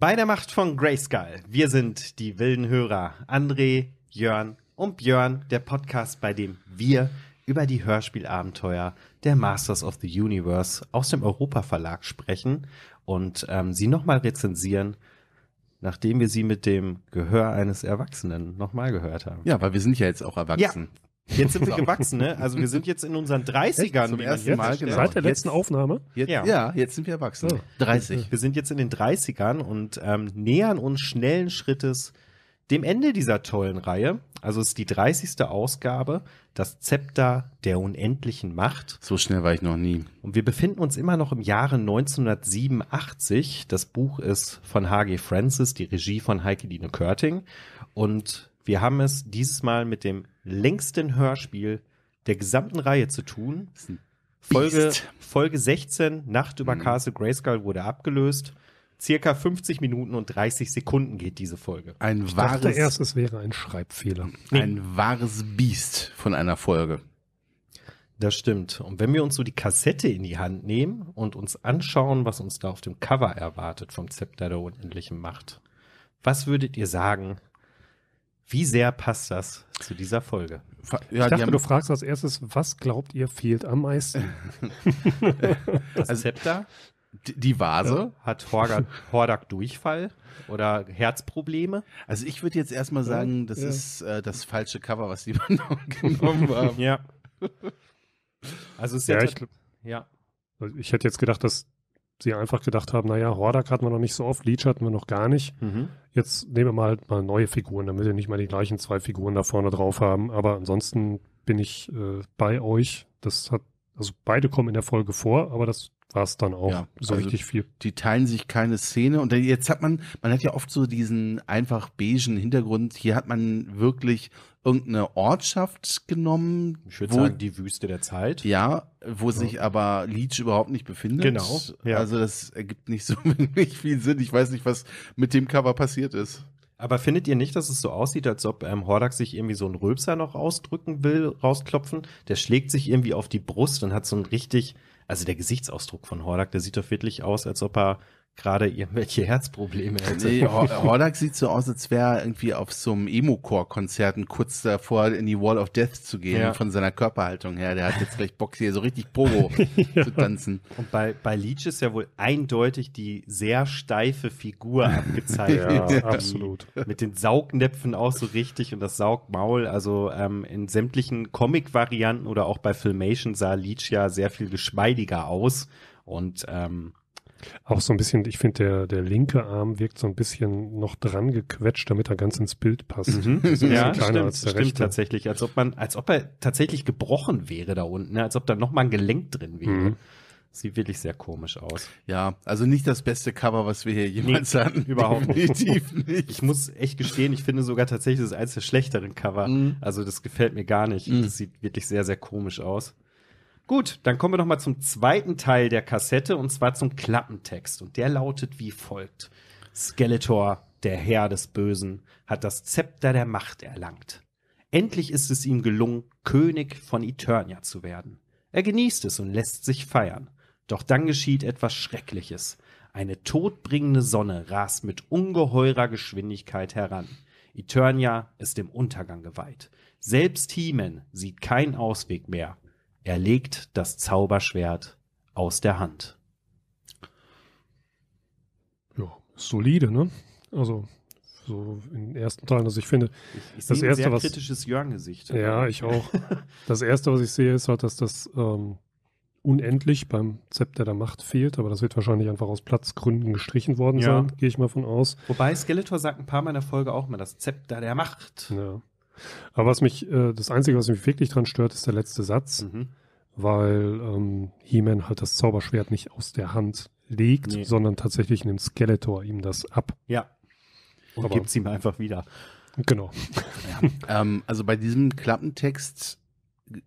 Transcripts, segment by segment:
Bei der Macht von Grayskull. Wir sind die wilden Hörer André, Jörn und Björn, der Podcast, bei dem wir über die Hörspielabenteuer der Masters of the Universe aus dem Europa Verlag sprechen und ähm, sie nochmal rezensieren, nachdem wir sie mit dem Gehör eines Erwachsenen nochmal gehört haben. Ja, weil wir sind ja jetzt auch erwachsen. Ja, Jetzt sind wir gewachsen, ne? Also wir sind jetzt in unseren 30ern zum ersten Mal. Genau. Seit der letzten jetzt, Aufnahme? Jetzt, ja. ja. jetzt sind wir erwachsen. Oh. 30. Wir sind jetzt in den 30ern und ähm, nähern uns schnellen Schrittes dem Ende dieser tollen Reihe. Also es ist die 30. Ausgabe, das Zepter der unendlichen Macht. So schnell war ich noch nie. Und wir befinden uns immer noch im Jahre 1987. Das Buch ist von H.G. Francis, die Regie von Heike Dine Körting. Und wir haben es dieses Mal mit dem längsten Hörspiel der gesamten Reihe zu tun. Folge, Folge 16, Nacht über mhm. Castle Grayskull wurde abgelöst. Circa 50 Minuten und 30 Sekunden geht diese Folge. Ein ich wahres, dachte erst, wäre ein Schreibfehler. Nee. Ein wahres Biest von einer Folge. Das stimmt. Und wenn wir uns so die Kassette in die Hand nehmen und uns anschauen, was uns da auf dem Cover erwartet vom Zepter der unendlichen Macht, was würdet ihr sagen, wie sehr passt das zu dieser Folge? Ja, ich dachte, du fragst als erstes, was glaubt ihr fehlt am meisten? das Zepter? Also die Vase? Ja. Hat Hordak, Hordak, Durchfall oder Herzprobleme? Also ich würde jetzt erstmal sagen, das ja. ist äh, das falsche Cover, was die genommen haben. Ja. Also es ist ja, ich, halt- ja. Also ich hätte jetzt gedacht, dass sie einfach gedacht haben, naja, Hordak hatten wir noch nicht so oft, Leech hatten wir noch gar nicht. Mhm. Jetzt nehmen wir halt mal neue Figuren, damit wir nicht mal die gleichen zwei Figuren da vorne drauf haben. Aber ansonsten bin ich äh, bei euch. Das hat, also beide kommen in der Folge vor, aber das war es dann auch ja, so also richtig viel. Die teilen sich keine Szene und jetzt hat man, man hat ja oft so diesen einfach beigen Hintergrund. Hier hat man wirklich irgendeine Ortschaft genommen. Ich würde wo, sagen, die Wüste der Zeit. Ja, wo ja. sich aber Leech überhaupt nicht befindet. Genau. Ja. Also das ergibt nicht so wirklich viel Sinn. Ich weiß nicht, was mit dem Cover passiert ist. Aber findet ihr nicht, dass es so aussieht, als ob ähm, Hordak sich irgendwie so einen Rülpser noch ausdrücken will, rausklopfen? Der schlägt sich irgendwie auf die Brust und hat so ein richtig also der Gesichtsausdruck von Hordak, der sieht doch wirklich aus, als ob er gerade irgendwelche Herzprobleme hätte. Nee, Hordak sieht so aus, als wäre er irgendwie auf so einem Emo-Core-Konzerten kurz davor in die Wall of Death zu gehen, ja. von seiner Körperhaltung her. Der hat jetzt gleich Bock, hier so richtig Pogo ja. zu tanzen. Und bei, bei Leech ist ja wohl eindeutig die sehr steife Figur abgezeichnet. ja, absolut. Mit den Saugnäpfen auch so richtig und das Saugmaul. Also ähm, in sämtlichen Comic-Varianten oder auch bei Filmation sah Leech ja sehr viel geschmeidiger aus. Und ähm, auch so ein bisschen, ich finde, der, der linke Arm wirkt so ein bisschen noch dran gequetscht, damit er ganz ins Bild passt. Mhm. Also ja, stimmt, als stimmt tatsächlich. Als ob man, als ob er tatsächlich gebrochen wäre da unten, ne? als ob da nochmal ein Gelenk drin wäre. Mhm. Sieht wirklich sehr komisch aus. Ja, also nicht das beste Cover, was wir hier jemals nee, hatten. Überhaupt Definitiv nicht. Ich muss echt gestehen, ich finde sogar tatsächlich das ist eines der schlechteren Cover. Mhm. Also das gefällt mir gar nicht. Mhm. Das sieht wirklich sehr, sehr komisch aus. Gut, dann kommen wir nochmal zum zweiten Teil der Kassette und zwar zum Klappentext. Und der lautet wie folgt. Skeletor, der Herr des Bösen, hat das Zepter der Macht erlangt. Endlich ist es ihm gelungen, König von Eternia zu werden. Er genießt es und lässt sich feiern. Doch dann geschieht etwas Schreckliches. Eine todbringende Sonne rast mit ungeheurer Geschwindigkeit heran. Eternia ist dem Untergang geweiht. Selbst He-Man sieht keinen Ausweg mehr er legt das Zauberschwert aus der Hand. Ja, solide, ne? Also so in den ersten Teilen. dass ich finde, ich, ich das erste, sehr was kritisches Jörn-Gesicht. Ja, also, ich auch. das erste, was ich sehe, ist halt, dass das ähm, unendlich beim Zepter der Macht fehlt, aber das wird wahrscheinlich einfach aus Platzgründen gestrichen worden ja. sein, gehe ich mal von aus. Wobei Skeletor sagt ein paar meiner Folge auch mal das Zepter der Macht. Ja. Aber was mich, äh, das Einzige, was mich wirklich dran stört, ist der letzte Satz, mhm. weil ähm, He-Man halt das Zauberschwert nicht aus der Hand legt, nee. sondern tatsächlich nimmt Skeletor ihm das ab. Ja. Und gibt es ihm einfach wieder. Genau. Ja. ähm, also bei diesem Klappentext,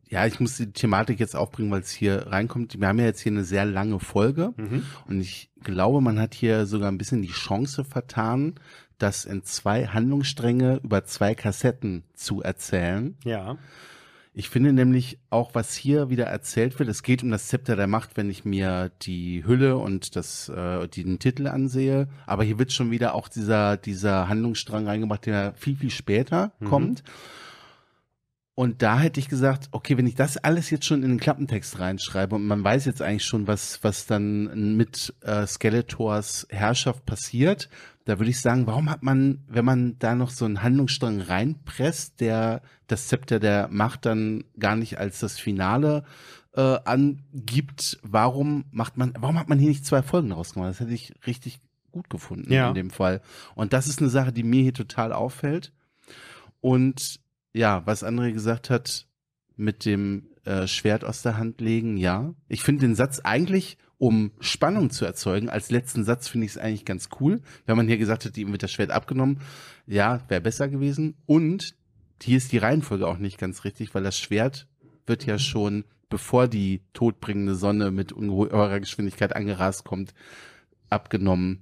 ja, ich muss die Thematik jetzt aufbringen, weil es hier reinkommt. Wir haben ja jetzt hier eine sehr lange Folge mhm. und ich glaube, man hat hier sogar ein bisschen die Chance vertan, das in zwei Handlungsstränge über zwei Kassetten zu erzählen. Ja. Ich finde nämlich auch, was hier wieder erzählt wird, es geht um das Zepter der Macht, wenn ich mir die Hülle und das, äh, den Titel ansehe. Aber hier wird schon wieder auch dieser, dieser Handlungsstrang reingemacht, der viel, viel später mhm. kommt. Und da hätte ich gesagt, okay, wenn ich das alles jetzt schon in den Klappentext reinschreibe und man weiß jetzt eigentlich schon, was, was dann mit äh, Skeletors Herrschaft passiert, da würde ich sagen, warum hat man, wenn man da noch so einen Handlungsstrang reinpresst, der das Zepter der Macht dann gar nicht als das Finale äh, angibt, warum macht man, warum hat man hier nicht zwei Folgen daraus gemacht? Das hätte ich richtig gut gefunden ja. in dem Fall. Und das ist eine Sache, die mir hier total auffällt. Und ja, was André gesagt hat, mit dem äh, Schwert aus der Hand legen, ja. Ich finde den Satz eigentlich um Spannung zu erzeugen. Als letzten Satz finde ich es eigentlich ganz cool. Wenn man hier gesagt hat, ihm wird das Schwert abgenommen, ja, wäre besser gewesen. Und hier ist die Reihenfolge auch nicht ganz richtig, weil das Schwert wird ja schon, bevor die todbringende Sonne mit ungeheurer Geschwindigkeit angerast kommt, abgenommen.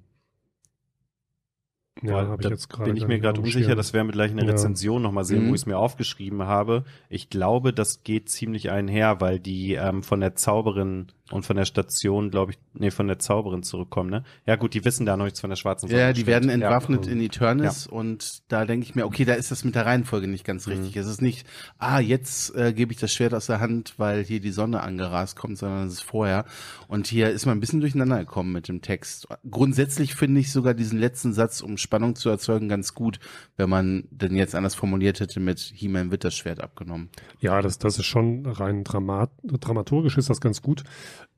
Ja, da ich jetzt bin ich mir gerade unsicher, das werden wir gleich in der ja. Rezension nochmal sehen, mhm. wo ich es mir aufgeschrieben habe. Ich glaube, das geht ziemlich einher, weil die ähm, von der Zauberin und von der Station, glaube ich, nee, von der Zauberin zurückkommen, ne? Ja, gut, die wissen da noch nichts von der schwarzen Sonne. Ja, die werden entwaffnet ja. in Eternis ja. und da denke ich mir, okay, da ist das mit der Reihenfolge nicht ganz mhm. richtig. Mhm. Es ist nicht, ah, jetzt äh, gebe ich das Schwert aus der Hand, weil hier die Sonne angerast kommt, sondern es ist vorher. Und hier ist man ein bisschen durcheinander gekommen mit dem Text. Grundsätzlich finde ich sogar diesen letzten Satz, um Spannung zu erzeugen, ganz gut, wenn man denn jetzt anders formuliert hätte mit He-Man wird das Schwert abgenommen. Ja, das, das ist schon rein dramat dramaturgisch ist das ganz gut.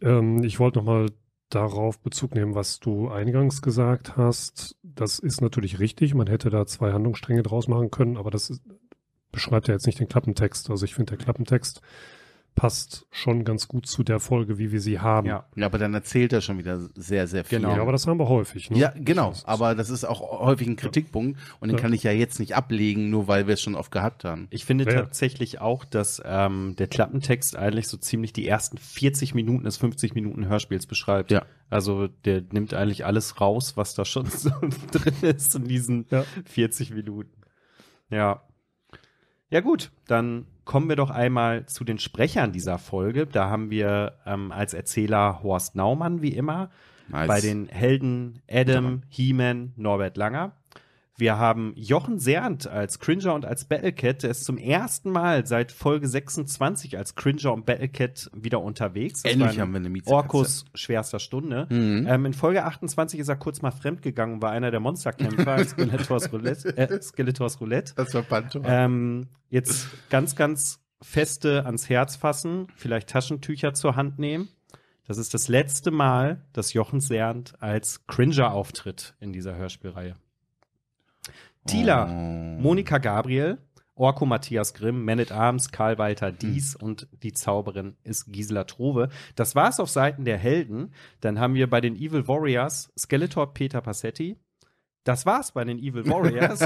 Ähm, ich wollte nochmal darauf Bezug nehmen, was du eingangs gesagt hast. Das ist natürlich richtig. Man hätte da zwei Handlungsstränge draus machen können, aber das ist, beschreibt ja jetzt nicht den Klappentext. Also ich finde, der Klappentext passt schon ganz gut zu der Folge, wie wir sie haben. Ja, ja aber dann erzählt er schon wieder sehr, sehr viel. Genau, ja, aber das haben wir häufig. Ne? Ja, genau. Das aber das ist auch häufig ein Kritikpunkt ja. und den kann ich ja jetzt nicht ablegen, nur weil wir es schon oft gehabt haben. Ich finde tatsächlich auch, dass ähm, der Klappentext eigentlich so ziemlich die ersten 40 Minuten des 50 Minuten Hörspiels beschreibt. Ja. Also der nimmt eigentlich alles raus, was da schon so drin ist in diesen 40 Minuten. Ja. Ja gut, dann kommen wir doch einmal zu den Sprechern dieser Folge. Da haben wir ähm, als Erzähler Horst Naumann, wie immer. Nice. Bei den Helden Adam, He-Man, Norbert Langer. Wir haben Jochen Sernt als Cringer und als Battlecat. Der ist zum ersten Mal seit Folge 26 als Cringer und Battlecat wieder unterwegs. Das Endlich haben wir eine Mietze Orkus schwerster Stunde. Mhm. Ähm, in Folge 28 ist er kurz mal fremdgegangen, war einer der Monsterkämpfer, Skeletors Roulette. Äh, Skeletors Roulette. Das war Pantor. Ähm, jetzt ganz, ganz feste ans Herz fassen, vielleicht Taschentücher zur Hand nehmen. Das ist das letzte Mal, dass Jochen Sernt als Cringer auftritt in dieser Hörspielreihe. Tila, oh. Monika Gabriel, Orko Matthias Grimm, Man at Arms, Karl Walter hm. Dies mhm. und die Zauberin ist Gisela Trove. Das war's auf Seiten der Helden. Dann haben wir bei den Evil Warriors Skeletor Peter Passetti. Das war's bei den Evil Warriors.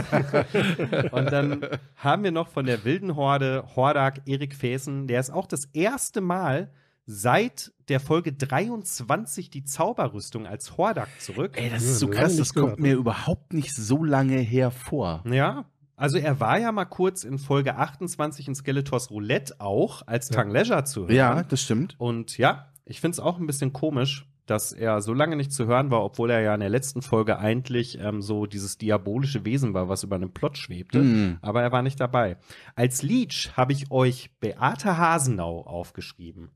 und dann haben wir noch von der wilden Horde Hordak Erik Fäßen. Der ist auch das erste Mal seit der Folge 23 die Zauberrüstung als Hordak zurück. Ey, das ist so krass, das kommt mir ne? überhaupt nicht so lange her vor. Ja, also er war ja mal kurz in Folge 28 in Skeletors Roulette auch als Tang Leisure zu hören. Ja, das stimmt. Und ja, ich finde es auch ein bisschen komisch, dass er so lange nicht zu hören war, obwohl er ja in der letzten Folge eigentlich ähm, so dieses diabolische Wesen war, was über einem Plot schwebte. Mm. Aber er war nicht dabei. Als Leech habe ich euch Beate Hasenau aufgeschrieben.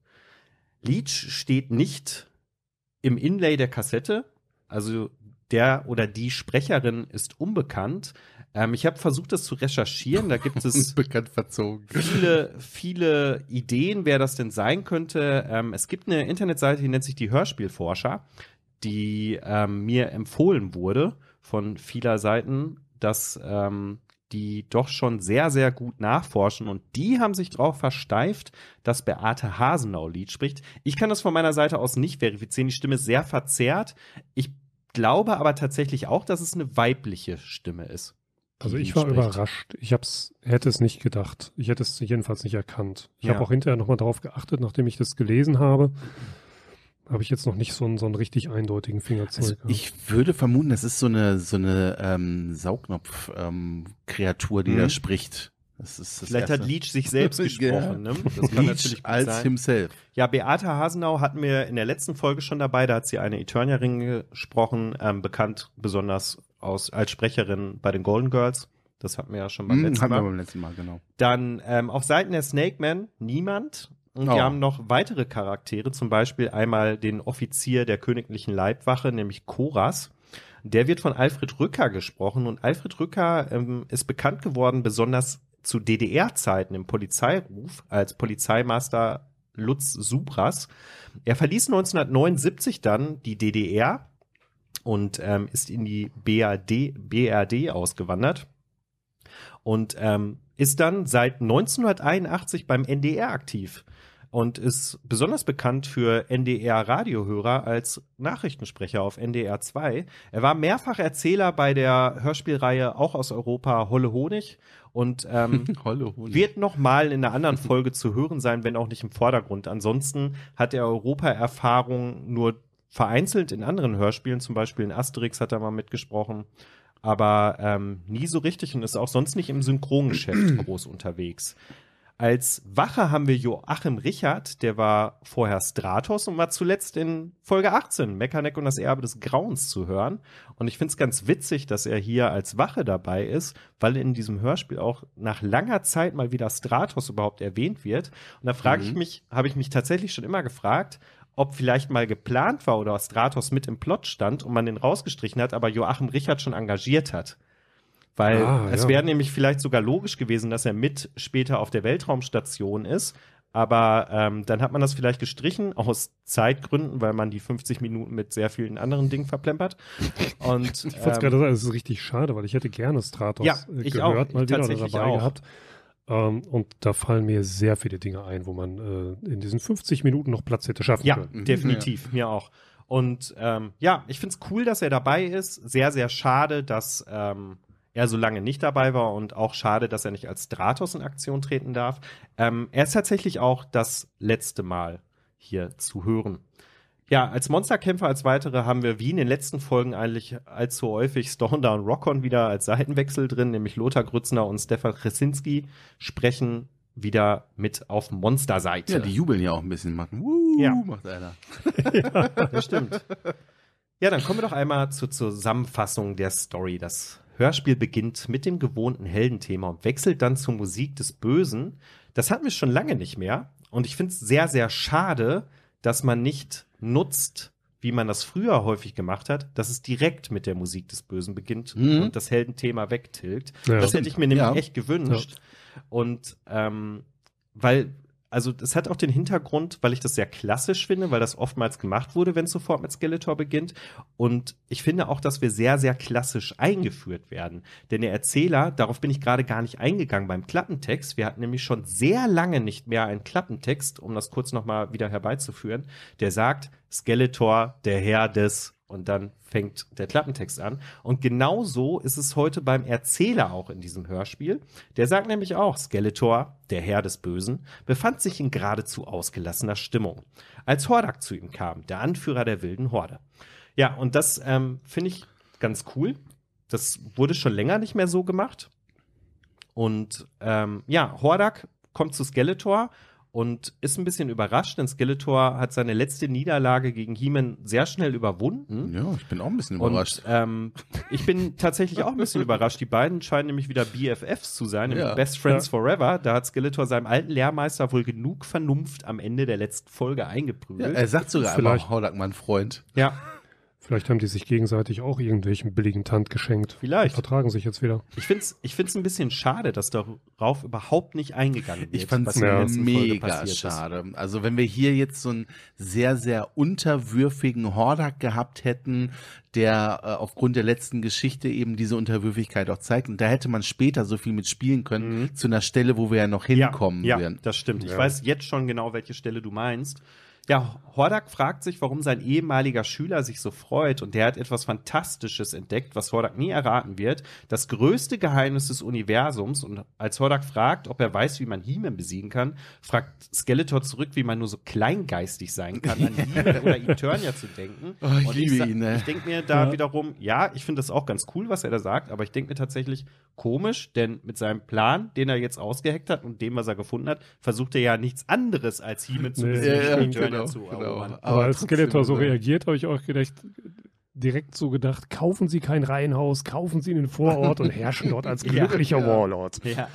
Leech steht nicht im Inlay der Kassette. Also der oder die Sprecherin ist unbekannt. Ähm, ich habe versucht, das zu recherchieren. Da gibt es viele, viele Ideen, wer das denn sein könnte. Ähm, es gibt eine Internetseite, die nennt sich die Hörspielforscher, die ähm, mir empfohlen wurde von vieler Seiten, dass ähm, die doch schon sehr, sehr gut nachforschen und die haben sich drauf versteift, dass Beate Hasenau Lied spricht. Ich kann das von meiner Seite aus nicht verifizieren. Die Stimme ist sehr verzerrt. Ich glaube aber tatsächlich auch, dass es eine weibliche Stimme ist. Also ich war spricht. überrascht. Ich hab's, hätte es nicht gedacht. Ich hätte es jedenfalls nicht erkannt. Ich ja. habe auch hinterher nochmal darauf geachtet, nachdem ich das gelesen habe habe ich jetzt noch nicht so einen, so einen richtig eindeutigen Fingerzeug. Also ich würde vermuten, das ist so eine, so eine ähm, Saugnapf-Kreatur, ähm, die mhm. da spricht. Das ist das Vielleicht erste. hat Leach sich selbst gesprochen. Ne? Das kann natürlich als sein. himself. Ja, Beata Hasenau hatten wir in der letzten Folge schon dabei. Da hat sie eine Eternia-Ring gesprochen, ähm, bekannt besonders aus, als Sprecherin bei den Golden Girls. Das hatten wir ja schon beim, hm, letzten, Mal. beim letzten Mal. Genau. Dann ähm, auf Seiten der Snake Man niemand. Und oh. wir haben noch weitere Charaktere, zum Beispiel einmal den Offizier der königlichen Leibwache, nämlich Koras. Der wird von Alfred Rücker gesprochen und Alfred Rücker ähm, ist bekannt geworden, besonders zu DDR-Zeiten im Polizeiruf als Polizeimaster Lutz Subras. Er verließ 1979 dann die DDR und ähm, ist in die BRD, BRD ausgewandert und ähm, ist dann seit 1981 beim NDR aktiv und ist besonders bekannt für NDR-Radiohörer als Nachrichtensprecher auf NDR 2. Er war mehrfach Erzähler bei der Hörspielreihe auch aus Europa Holle Honig und ähm, Holle Honig. wird nochmal in einer anderen Folge zu hören sein, wenn auch nicht im Vordergrund. Ansonsten hat er Europa-Erfahrung nur vereinzelt in anderen Hörspielen, zum Beispiel in Asterix hat er mal mitgesprochen aber ähm, nie so richtig und ist auch sonst nicht im Synchrongeschäft groß unterwegs. Als Wache haben wir Joachim Richard, der war vorher Stratos und war zuletzt in Folge 18, Mechanic und das Erbe des Grauens zu hören. Und ich finde es ganz witzig, dass er hier als Wache dabei ist, weil in diesem Hörspiel auch nach langer Zeit mal wieder Stratos überhaupt erwähnt wird. Und da frage mhm. ich mich, habe ich mich tatsächlich schon immer gefragt, ob vielleicht mal geplant war oder Stratos mit im Plot stand und man den rausgestrichen hat, aber Joachim Richard schon engagiert hat. Weil ah, es ja. wäre nämlich vielleicht sogar logisch gewesen, dass er mit später auf der Weltraumstation ist. Aber ähm, dann hat man das vielleicht gestrichen aus Zeitgründen, weil man die 50 Minuten mit sehr vielen anderen Dingen verplempert. Und, ich wollte ähm, gerade sagen, es ist richtig schade, weil ich hätte gerne Stratos ja, äh, ich gehört, auch, mal wieder oder dabei auch. gehabt. Um, ähm, und da fallen mir sehr viele Dinge ein, wo man äh, in diesen 50 Minuten noch Platz hätte schaffen ja, können. Ja, definitiv, mir auch. Und ähm, ja, ich finde es cool, dass er dabei ist. Sehr, sehr schade, dass ähm, er so lange nicht dabei war und auch schade, dass er nicht als Stratos in Aktion treten darf. Ähm, er ist tatsächlich auch das letzte Mal hier zu hören. Ja, als Monsterkämpfer als weitere haben wir wie in den letzten Folgen eigentlich allzu häufig Stornder und Rockon wieder als Seitenwechsel drin, nämlich Lothar Grützner und Stefan Krasinski sprechen wieder mit auf Monsterseite. Ja, die jubeln ja auch ein bisschen, machen. ja. macht einer. ja, das stimmt. Ja, dann kommen wir doch einmal zur Zusammenfassung der Story. Das Hörspiel beginnt mit dem gewohnten Heldenthema und wechselt dann zur Musik des Bösen. Das hatten wir schon lange nicht mehr. Und ich finde es sehr, sehr schade, dass man nicht nutzt, wie man das früher häufig gemacht hat, dass es direkt mit der Musik des Bösen beginnt mhm. und das Heldenthema wegtilgt. Ja. Das hätte ich mir nämlich ja. echt gewünscht. Ja. Und ähm, weil also es hat auch den Hintergrund, weil ich das sehr klassisch finde, weil das oftmals gemacht wurde, wenn es sofort mit Skeletor beginnt. Und ich finde auch, dass wir sehr, sehr klassisch eingeführt werden. Denn der Erzähler, darauf bin ich gerade gar nicht eingegangen beim Klappentext. Wir hatten nämlich schon sehr lange nicht mehr einen Klappentext, um das kurz nochmal wieder herbeizuführen, der sagt, Skeletor, der Herr des und dann fängt der Klappentext an. Und genau so ist es heute beim Erzähler auch in diesem Hörspiel. Der sagt nämlich auch, Skeletor, der Herr des Bösen, befand sich in geradezu ausgelassener Stimmung, als Hordak zu ihm kam, der Anführer der wilden Horde. Ja, und das ähm, finde ich ganz cool. Das wurde schon länger nicht mehr so gemacht. Und ähm, ja, Hordak kommt zu Skeletor und ist ein bisschen überrascht, denn Skeletor hat seine letzte Niederlage gegen He-Man sehr schnell überwunden. Ja, ich bin auch ein bisschen überrascht. Und, ähm, ich bin tatsächlich auch ein bisschen überrascht. Die beiden scheinen nämlich wieder BFFs zu sein, ja. Best Friends ja. Forever. Da hat Skeletor seinem alten Lehrmeister wohl genug Vernunft am Ende der letzten Folge eingeprügelt. Ja, er sagt sogar Vielleicht. einfach, Haulack, mein Freund. Ja. Vielleicht haben die sich gegenseitig auch irgendwelchen billigen Tand geschenkt. Vielleicht. Die vertragen sich jetzt wieder. Ich finde es ich find's ein bisschen schade, dass darauf überhaupt nicht eingegangen wird. Ich fand es ja. mega schade. Ist. Also wenn wir hier jetzt so einen sehr, sehr unterwürfigen Hordak gehabt hätten, der äh, aufgrund der letzten Geschichte eben diese Unterwürfigkeit auch zeigt. Und da hätte man später so viel mitspielen können, mhm. zu einer Stelle, wo wir ja noch hinkommen ja, ja, werden. Das stimmt. Ja. Ich weiß jetzt schon genau, welche Stelle du meinst. Ja, Hordak fragt sich, warum sein ehemaliger Schüler sich so freut und der hat etwas Fantastisches entdeckt, was Hordak nie erraten wird. Das größte Geheimnis des Universums und als Hordak fragt, ob er weiß, wie man He-Man besiegen kann, fragt Skeletor zurück, wie man nur so kleingeistig sein kann, an He-Man oder Eternia zu denken. Oh, ich und liebe ich, ihn, ne? Ich denke mir da ja. wiederum, ja, ich finde das auch ganz cool, was er da sagt, aber ich denke mir tatsächlich komisch, denn mit seinem Plan, den er jetzt ausgeheckt hat und dem, was er gefunden hat, versucht er ja nichts anderes als He-Man zu besiegen. Ja, ja, genau, dazu. Genau. Aber, aber als Skeletor so ne? reagiert, habe ich auch gedacht, direkt so gedacht, kaufen Sie kein Reihenhaus, kaufen Sie in den Vorort und herrschen dort als glücklicher ja, Warlord. Ja.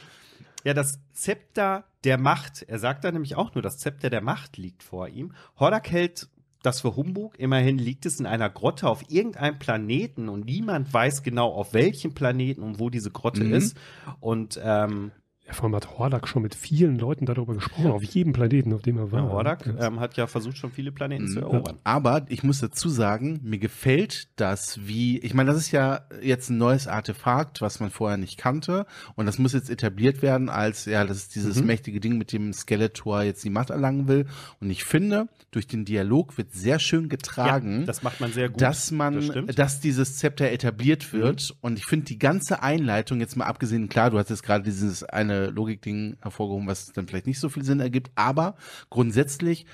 ja, das Zepter der Macht, er sagt da nämlich auch nur, das Zepter der Macht liegt vor ihm. Hordak hält das für Humbug. Immerhin liegt es in einer Grotte auf irgendeinem Planeten und niemand weiß genau, auf welchem Planeten und wo diese Grotte mhm. ist. Und ähm, ja, vor allem hat Hordak schon mit vielen Leuten darüber gesprochen, auf jedem Planeten, auf dem er war. Ja, Hordak ähm, hat ja versucht, schon viele Planeten mhm. zu erobern. Aber ich muss dazu sagen, mir gefällt das, wie, ich meine, das ist ja jetzt ein neues Artefakt, was man vorher nicht kannte. Und das muss jetzt etabliert werden als, ja, das ist dieses mhm. mächtige Ding, mit dem Skeletor jetzt die Macht erlangen will. Und ich finde, durch den Dialog wird sehr schön getragen. Ja, das macht man sehr gut. Dass man, das dass dieses Zepter etabliert mhm. wird. Mhm. Und ich finde die ganze Einleitung, jetzt mal abgesehen, klar, du hast jetzt gerade dieses eine äh, Logikding hervorgehoben, was dann vielleicht nicht so viel Sinn ergibt. Aber grundsätzlich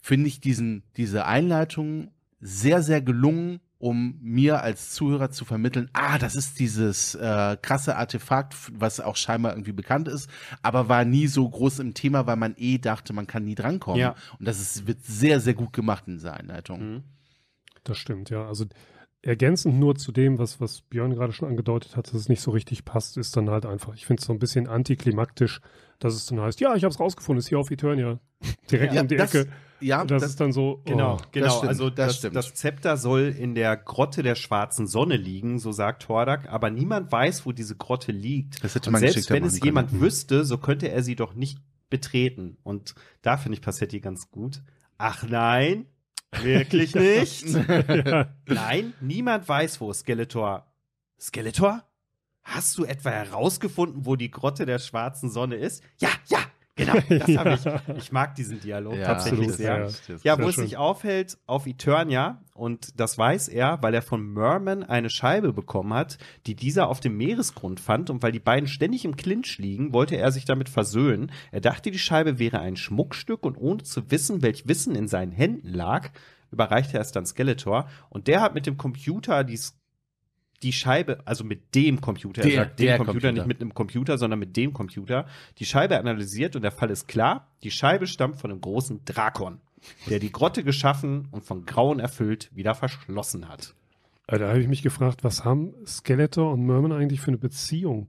finde ich diesen, diese Einleitung sehr, sehr gelungen, um mir als Zuhörer zu vermitteln, ah, das ist dieses äh, krasse Artefakt, was auch scheinbar irgendwie bekannt ist, aber war nie so groß im Thema, weil man eh dachte, man kann nie drankommen. Ja. Und das ist, wird sehr, sehr gut gemacht in dieser Einleitung. Mhm. Das stimmt, ja. Also ergänzend nur zu dem, was, was Björn gerade schon angedeutet hat, dass es nicht so richtig passt, ist dann halt einfach, ich finde es so ein bisschen antiklimaktisch, dass es dann heißt, ja, ich habe es rausgefunden, ist hier auf Eternia, direkt ja, um die das, Ecke. Ja, das, das, ist dann so. Genau, oh. genau. Das genau. also das, das, das, Zepter soll in der Grotte der schwarzen Sonne liegen, so sagt Hordak, aber niemand weiß, wo diese Grotte liegt. Das hätte man Und selbst wenn es jemand mhm. wüsste, so könnte er sie doch nicht betreten. Und da finde ich Passetti ganz gut. Ach nein, Wirklich nicht? ja. Nein, niemand weiß, wo Skeletor. Skeletor? Hast du etwa herausgefunden, wo die Grotte der schwarzen Sonne ist? Ja, ja, Genau, das ja. habe ich. Ich mag diesen Dialog ja, tatsächlich absolut, sehr. Ja, ja wo es sich aufhält, auf Eternia, und das weiß er, weil er von Merman eine Scheibe bekommen hat, die dieser auf dem Meeresgrund fand, und weil die beiden ständig im Clinch liegen, wollte er sich damit versöhnen. Er dachte, die Scheibe wäre ein Schmuckstück, und ohne zu wissen, welch Wissen in seinen Händen lag, überreichte er es dann Skeletor, und der hat mit dem Computer die die Scheibe, also mit dem Computer, der, er sagt dem Computer, Computer, nicht mit einem Computer, sondern mit dem Computer, die Scheibe analysiert und der Fall ist klar, die Scheibe stammt von einem großen Drakon, der die Grotte geschaffen und von Grauen erfüllt wieder verschlossen hat. Äh, da habe ich mich gefragt, was haben Skeletor und Merman eigentlich für eine Beziehung?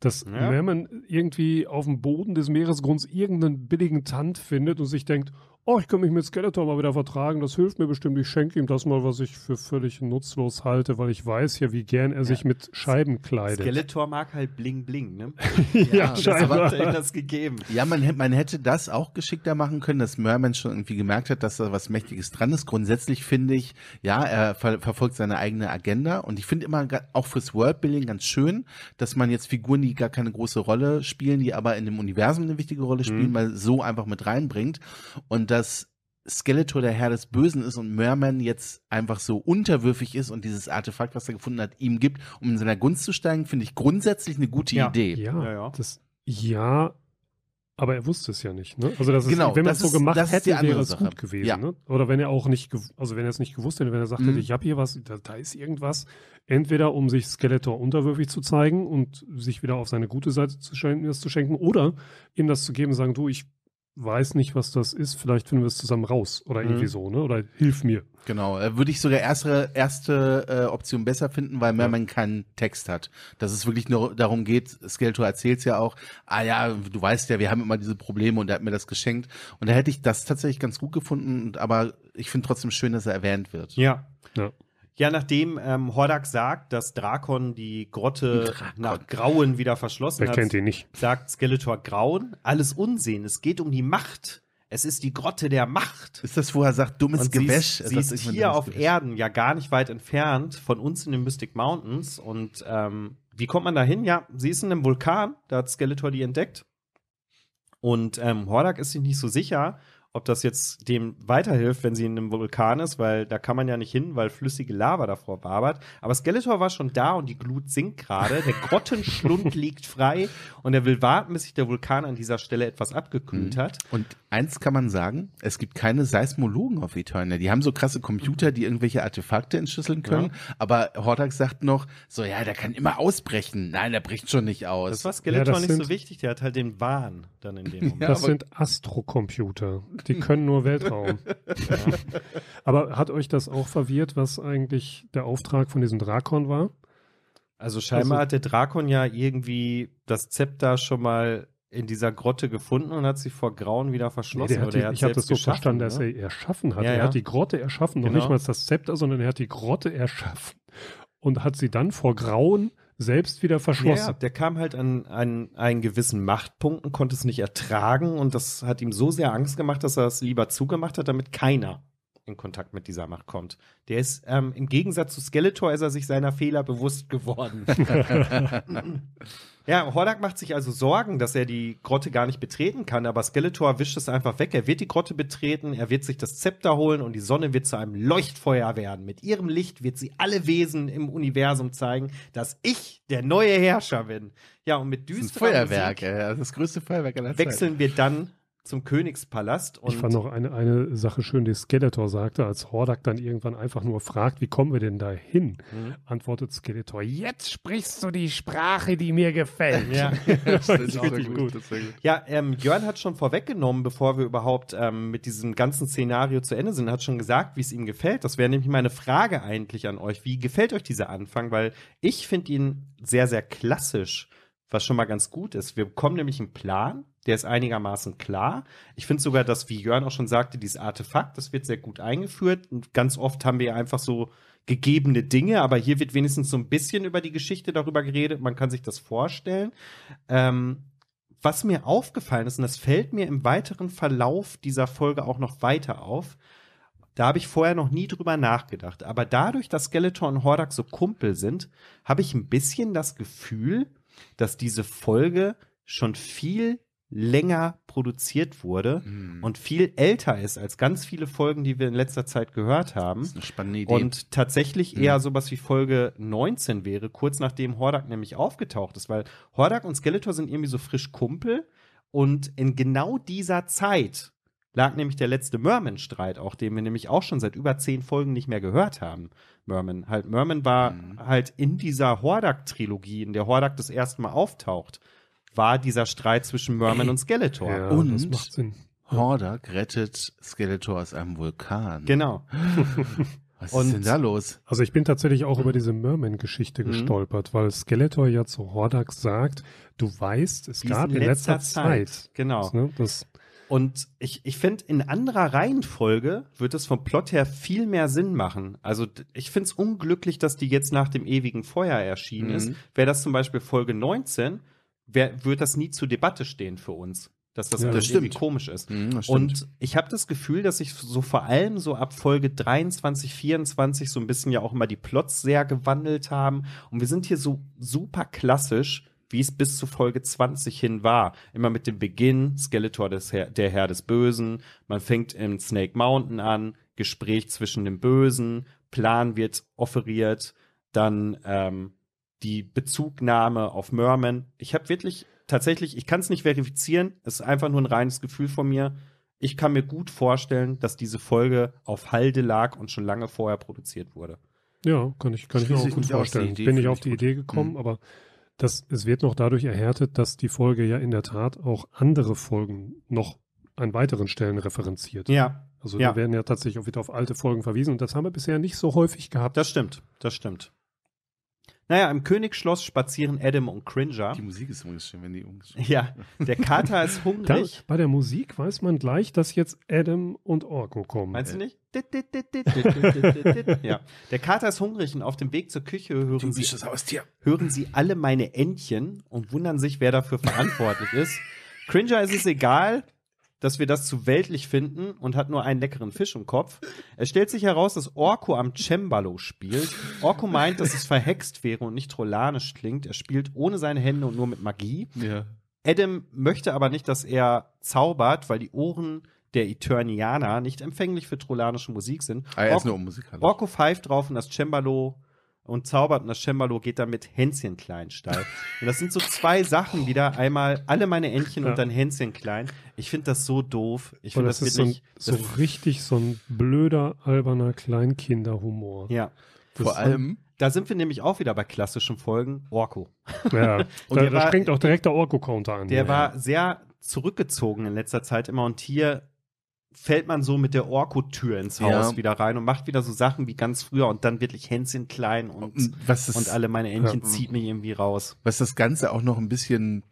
Dass ja. Merman irgendwie auf dem Boden des Meeresgrunds irgendeinen billigen Tand findet und sich denkt, oh, ich kann mich mit Skeletor mal wieder vertragen, das hilft mir bestimmt, ich schenke ihm das mal, was ich für völlig nutzlos halte, weil ich weiß ja, wie gern er ja. sich mit Scheiben kleidet. Skeletor mag halt Bling Bling, ne? ja, ja Das hat das gegeben. Ja, man, man hätte das auch geschickter machen können, dass Merman schon irgendwie gemerkt hat, dass da was Mächtiges dran ist. Grundsätzlich finde ich, ja, er ver verfolgt seine eigene Agenda und ich finde immer auch fürs Worldbuilding ganz schön, dass man jetzt Figuren, die gar keine große Rolle spielen, die aber in dem Universum eine wichtige Rolle spielen, mhm. mal so einfach mit reinbringt und da dass Skeletor der Herr des Bösen ist und Merman jetzt einfach so unterwürfig ist und dieses Artefakt, was er gefunden hat, ihm gibt, um in seiner Gunst zu steigen, finde ich grundsätzlich eine gute ja. Idee. Ja, ja, ja. Das, ja, aber er wusste es ja nicht. Ne? Also das ist, genau, wenn man es so gemacht hätte, wäre es gut gewesen. Ja. Ne? Oder wenn er auch nicht, also wenn er es nicht gewusst hätte, wenn er sagt mhm. hätte, ich habe hier was, da, da, ist irgendwas. Entweder um sich Skeletor unterwürfig zu zeigen und sich wieder auf seine gute Seite zu, schen zu schenken, oder ihm das zu geben, und sagen, du, ich weiß nicht, was das ist, vielleicht finden wir es zusammen raus oder mhm. irgendwie so, ne? Oder hilf mir. Genau, äh, würde ich sogar erste, erste äh, Option besser finden, weil Merman ja. keinen Text hat. Dass es wirklich nur darum geht, Skeletor erzählt's ja auch, ah ja, du weißt ja, wir haben immer diese Probleme und er hat mir das geschenkt. Und da hätte ich das tatsächlich ganz gut gefunden, aber ich finde trotzdem schön, dass er erwähnt wird. Ja, ja. Ja, nachdem ähm, Hordak sagt, dass Drakon die Grotte Drakon. nach Grauen wieder verschlossen Wer hat, kennt ihn nicht. sagt Skeletor Grauen, alles Unsehen, es geht um die Macht. Es ist die Grotte der Macht. Ist das, wo er sagt, dummes und Gewäsch? Sie ist, sie ist hier auf Gewäsch. Erden, ja gar nicht weit entfernt von uns in den Mystic Mountains. Und ähm, wie kommt man da hin? Ja, sie ist in einem Vulkan, da hat Skeletor die entdeckt. Und ähm, Hordak ist sich nicht so sicher ob das jetzt dem weiterhilft, wenn sie in einem Vulkan ist, weil da kann man ja nicht hin, weil flüssige Lava davor wabert. Aber Skeletor war schon da und die Glut sinkt gerade. Der Grottenschlund liegt frei und er will warten, bis sich der Vulkan an dieser Stelle etwas abgekühlt mhm. hat. Und eins kann man sagen, es gibt keine Seismologen auf Eternia. Die haben so krasse Computer, die irgendwelche Artefakte entschlüsseln können. Ja. Aber Hordak sagt noch, so ja, der kann immer ausbrechen. Nein, der bricht schon nicht aus. Das war Skeletor ja, das nicht so wichtig. Der hat halt den Wahn dann in dem Moment. Ja, das sind Astrocomputer die können nur Weltraum. Aber hat euch das auch verwirrt, was eigentlich der Auftrag von diesem Drakon war? Also scheinbar also, hat der Drakon ja irgendwie das Zepter schon mal in dieser Grotte gefunden und hat sich vor Grauen wieder verschlossen. Nee, die, ich habe das so verstanden, dass ne? er erschaffen hat. Ja, er ja. hat die Grotte erschaffen, noch genau. nicht mal das Zepter, sondern er hat die Grotte erschaffen und hat sie dann vor Grauen selbst wieder verschlossen. Ja, der kam halt an, an einen gewissen Machtpunkt und konnte es nicht ertragen und das hat ihm so sehr Angst gemacht, dass er es lieber zugemacht hat, damit keiner in Kontakt mit dieser Macht kommt. Der ist ähm, im Gegensatz zu Skeletor ist er sich seiner Fehler bewusst geworden. Ja, Hordak macht sich also Sorgen, dass er die Grotte gar nicht betreten kann, aber Skeletor wischt es einfach weg. Er wird die Grotte betreten, er wird sich das Zepter holen und die Sonne wird zu einem Leuchtfeuer werden. Mit ihrem Licht wird sie alle Wesen im Universum zeigen, dass ich der neue Herrscher bin. Ja, und mit düsteren das Feuerwerk, Musik ja, das größte Feuerwerk aller Zeiten. Wechseln wir dann zum Königspalast. ich fand noch eine, eine Sache schön, die Skeletor sagte, als Hordak dann irgendwann einfach nur fragt, wie kommen wir denn da hin? Mhm. Antwortet Skeletor, jetzt sprichst du die Sprache, die mir gefällt. Ja, das ist auch gut. Ja, ähm, Jörn hat schon vorweggenommen, bevor wir überhaupt ähm, mit diesem ganzen Szenario zu Ende sind, hat schon gesagt, wie es ihm gefällt. Das wäre nämlich meine Frage eigentlich an euch. Wie gefällt euch dieser Anfang? Weil ich finde ihn sehr, sehr klassisch was schon mal ganz gut ist. Wir bekommen nämlich einen Plan der ist einigermaßen klar. Ich finde sogar, dass, wie Jörn auch schon sagte, dieses Artefakt, das wird sehr gut eingeführt. Und ganz oft haben wir einfach so gegebene Dinge, aber hier wird wenigstens so ein bisschen über die Geschichte darüber geredet. Man kann sich das vorstellen. Ähm, was mir aufgefallen ist, und das fällt mir im weiteren Verlauf dieser Folge auch noch weiter auf, da habe ich vorher noch nie drüber nachgedacht. Aber dadurch, dass Skeletor und Hordak so Kumpel sind, habe ich ein bisschen das Gefühl, dass diese Folge schon viel länger produziert wurde mm. und viel älter ist als ganz viele Folgen, die wir in letzter Zeit gehört haben. Das ist eine spannende Idee. Und tatsächlich eher eher mhm. sowas wie Folge 19 wäre, kurz nachdem Hordak nämlich aufgetaucht ist, weil Hordak und Skeletor sind irgendwie so frisch Kumpel und in genau dieser Zeit lag nämlich der letzte Merman-Streit, auch den wir nämlich auch schon seit über zehn Folgen nicht mehr gehört haben. Merman, halt, Merman war mhm. halt in dieser Hordak-Trilogie, in der Hordak das erste Mal auftaucht war dieser Streit zwischen Merman Ey. und Skeletor. Ja, und das macht Sinn. Hordak rettet Skeletor aus einem Vulkan. Genau. Was und, ist denn da los? Also ich bin tatsächlich auch über diese Merman-Geschichte mhm. gestolpert, weil Skeletor ja zu Hordak sagt, du weißt, es Dies gab in letzter, letzter Zeit. Zeit. Genau. Das, ne, das und ich, ich finde, in anderer Reihenfolge wird es vom Plot her viel mehr Sinn machen. Also ich finde es unglücklich, dass die jetzt nach dem ewigen Feuer erschienen mhm. ist. Wäre das zum Beispiel Folge 19, wär, wird das nie zur Debatte stehen für uns. Dass das, ja, das irgendwie komisch ist. Mhm, und ich habe das Gefühl, dass sich so vor allem so ab Folge 23, 24 so ein bisschen ja auch immer die Plots sehr gewandelt haben. Und wir sind hier so super klassisch wie es bis zu Folge 20 hin war. Immer mit dem Beginn, Skeletor des Her der Herr des Bösen, man fängt im Snake Mountain an, Gespräch zwischen dem Bösen, Plan wird offeriert, dann ähm, die Bezugnahme auf Merman. Ich habe wirklich tatsächlich, ich kann es nicht verifizieren, es ist einfach nur ein reines Gefühl von mir. Ich kann mir gut vorstellen, dass diese Folge auf Halde lag und schon lange vorher produziert wurde. Ja, kann ich, kann ich mir auch gut vorstellen. Bin ich auf die Idee gekommen, mhm. aber das, es wird noch dadurch erhärtet, dass die Folge ja in der Tat auch andere Folgen noch an weiteren Stellen referenziert. Ja. Also ja. wir werden ja tatsächlich auch wieder auf alte Folgen verwiesen und das haben wir bisher nicht so häufig gehabt. Das stimmt, das stimmt. Naja, im Königsschloss spazieren Adam und Cringer. Die Musik ist übrigens schön, wenn die umgeschrieben Ja, der Kater ist hungrig. Da, bei der Musik weiß man gleich, dass jetzt Adam und Orko kommen. Meinst du nicht? ja. Der Kater ist hungrig und auf dem Weg zur Küche hören sie, hören sie alle meine Entchen und wundern sich, wer dafür verantwortlich ist. Cringer ist es egal, dass wir das zu weltlich finden und hat nur einen leckeren Fisch im Kopf. Es stellt sich heraus, dass Orko am Cembalo spielt. Orko meint, dass es verhext wäre und nicht trollanisch klingt. Er spielt ohne seine Hände und nur mit Magie. Ja. Adam möchte aber nicht, dass er zaubert, weil die Ohren der Eternianer nicht empfänglich für trollanische Musik sind. Ah, er ist nur unmusikalisch. Orko pfeift drauf und das Cembalo und zaubert und das Cembalo geht dann mit Hänschen klein steil. und das sind so zwei Sachen wieder. Einmal alle meine Entchen und dann Hänschen klein. Ich finde das so doof. Ich finde das, das ist so, ein, so richtig so ein blöder, alberner Kleinkinderhumor. Ja. Das Vor allem. Da sind wir nämlich auch wieder bei klassischen Folgen Orko. Ja, und da, der da war, springt auch direkt der Orko-Counter an. Der ja. war sehr zurückgezogen in letzter Zeit immer und hier fällt man so mit der Orko-Tür ins Haus ja. wieder rein und macht wieder so Sachen wie ganz früher und dann wirklich Hänschen klein und, das, und alle meine Entchen ja, zieht mich irgendwie raus. Was das Ganze auch noch ein bisschen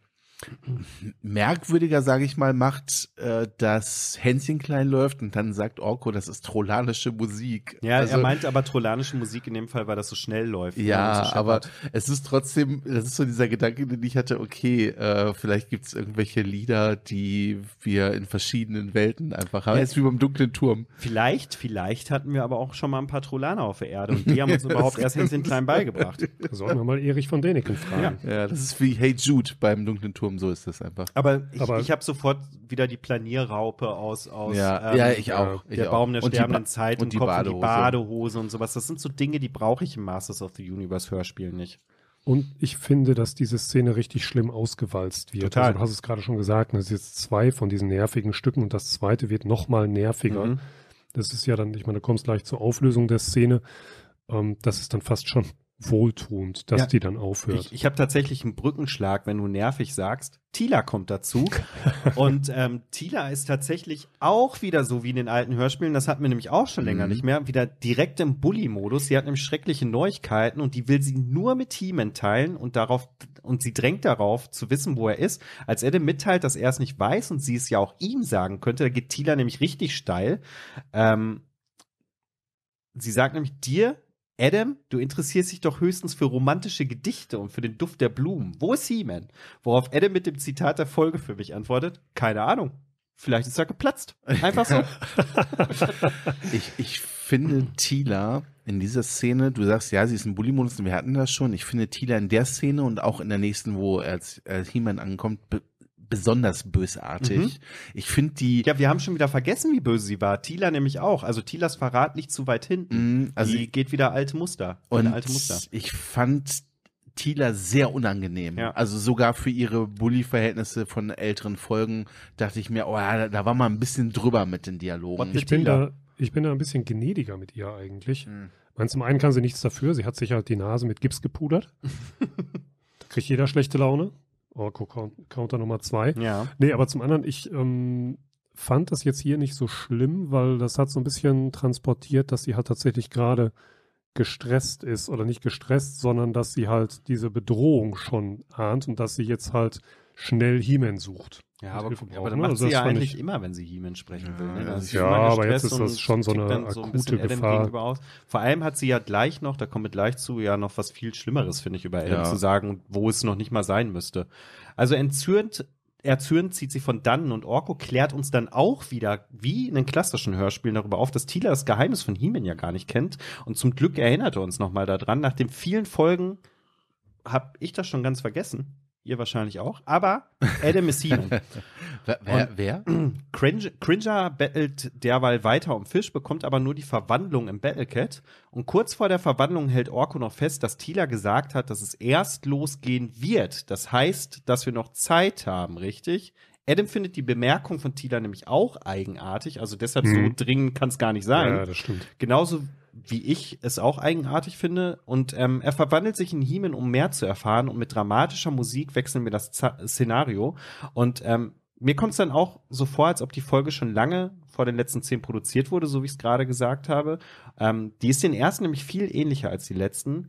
merkwürdiger, sage ich mal, macht, äh, dass Hänschen klein läuft und dann sagt Orko, das ist trollanische Musik. Ja, also, er meint aber trollanische Musik in dem Fall, weil das so schnell läuft. Ja, so aber es ist trotzdem, das ist so dieser Gedanke, den ich hatte, okay, äh, vielleicht gibt es irgendwelche Lieder, die wir in verschiedenen Welten einfach haben. Ja, ist wie beim dunklen Turm. Vielleicht, vielleicht hatten wir aber auch schon mal ein paar Trollaner auf der Erde und die haben uns überhaupt erst Hänschen klein beigebracht. Sollten wir mal Erich von Däniken fragen. Ja. ja, das ist wie Hey Jude beim dunklen Turm. Leuchtturm, so ist das einfach. Aber ich, ich habe sofort wieder die Planierraupe aus, aus ja, ähm, ja, ich auch, der ich Baum auch. der sterbenden und Zeit und, die Kopf Badehose. und die Badehose und sowas. Das sind so Dinge, die brauche ich im Masters of the Universe Hörspiel nicht. Und ich finde, dass diese Szene richtig schlimm ausgewalzt wird. Total. Also, du hast es gerade schon gesagt, das ne, ist jetzt zwei von diesen nervigen Stücken und das zweite wird nochmal nerviger. Mhm. Das ist ja dann, ich meine, du kommst gleich zur Auflösung der Szene. Ähm, das ist dann fast schon wohltuend, dass ja, die dann aufhört. Ich, ich habe tatsächlich einen Brückenschlag, wenn du nervig sagst. Tila kommt dazu. und ähm, Tila ist tatsächlich auch wieder so wie in den alten Hörspielen, das hatten wir nämlich auch schon länger mhm. nicht mehr, wieder direkt im Bully-Modus. Sie hat nämlich schreckliche Neuigkeiten und die will sie nur mit Heeman teilen und darauf und sie drängt darauf, zu wissen, wo er ist. Als er dem mitteilt, dass er es nicht weiß und sie es ja auch ihm sagen könnte, da geht Tila nämlich richtig steil. Ähm, sie sagt nämlich, dir Adam, du interessierst dich doch höchstens für romantische Gedichte und für den Duft der Blumen. Wo ist He-Man? Worauf Adam mit dem Zitat der Folge für mich antwortet, keine Ahnung. Vielleicht ist er geplatzt. Einfach so. ich, ich finde Tila in dieser Szene, du sagst, ja, sie ist ein Bully-Modus und wir hatten das schon. Ich finde Tila in der Szene und auch in der nächsten, wo als, als He-Man ankommt, besonders bösartig. Mhm. Ich finde die. Ja, wir haben schon wieder vergessen, wie böse sie war. Tila nämlich auch. Also Tilas Verrat liegt zu weit hinten. Mhm, also die geht wieder alte Muster. Und alte Muster. ich fand Tila sehr unangenehm. Ja. Also sogar für ihre Bully-Verhältnisse von älteren Folgen dachte ich mir, oh ja, da war mal ein bisschen drüber mit den Dialogen. Ich bin, da, ich bin da ein bisschen gnädiger mit ihr eigentlich. Mhm. Meine, zum einen kann sie nichts dafür, sie hat sich halt die Nase mit Gips gepudert. Kriegt jeder schlechte Laune. Orko-Counter Nummer 2. Ja. Nee, aber zum anderen, ich ähm, fand das jetzt hier nicht so schlimm, weil das hat so ein bisschen transportiert, dass sie halt tatsächlich gerade gestresst ist oder nicht gestresst, sondern dass sie halt diese Bedrohung schon ahnt und dass sie jetzt halt schnell He-Man sucht. Ja, aber, guck, aber das ne? macht also sie das ja eigentlich ich, immer, wenn sie He-Man sprechen will. Ne? ja, also ja aber jetzt ist das schon so eine so ein akute Gefahr. Vor allem hat sie ja gleich noch, da kommen wir gleich zu, ja noch was viel Schlimmeres, finde ich, über Adam ja. zu sagen, wo es noch nicht mal sein müsste. Also entzürnt erzürnt zieht sie von Dannen und Orko klärt uns dann auch wieder, wie in den klassischen Hörspielen, darüber auf, dass Tila das Geheimnis von Hemen ja gar nicht kennt. Und zum Glück erinnert er uns nochmal daran. Nach den vielen Folgen habe ich das schon ganz vergessen. Ihr wahrscheinlich auch. Aber Adam Messina. wer? wer? Cringe, Cringer bettelt derweil weiter um Fisch, bekommt aber nur die Verwandlung im Battlecat. Und kurz vor der Verwandlung hält Orko noch fest, dass Tila gesagt hat, dass es erst losgehen wird. Das heißt, dass wir noch Zeit haben, richtig? Adam findet die Bemerkung von Tila nämlich auch eigenartig. Also deshalb hm. so mhm. dringend kann es gar nicht sein. Ja, das stimmt. Genauso wie ich es auch eigenartig finde. Und ähm, er verwandelt sich in Heeman, um mehr zu erfahren. Und mit dramatischer Musik wechseln wir das Z Szenario. Und ähm, mir kommt es dann auch so vor, als ob die Folge schon lange vor den letzten zehn produziert wurde, so wie ich es gerade gesagt habe. Ähm, die ist den ersten nämlich viel ähnlicher als die letzten.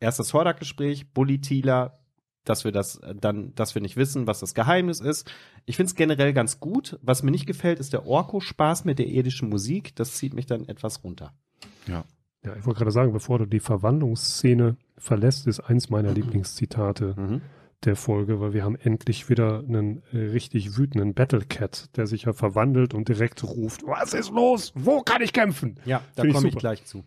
Erst das Hordak-Gespräch, Bully Thieler, dass wir das äh, dann, dass wir nicht wissen, was das Geheimnis ist. Ich finde es generell ganz gut. Was mir nicht gefällt, ist der Orko-Spaß mit der irdischen Musik. Das zieht mich dann etwas runter. Ja. Ja, ich wollte gerade sagen, bevor du die Verwandlungsszene verlässt, ist eins meiner Lieblingszitate mhm. der Folge, weil wir haben endlich wieder einen äh, richtig wütenden Battlecat, der sich ja verwandelt und direkt ruft, was ist los? Wo kann ich kämpfen? Ja, da komme ich, ich gleich zu.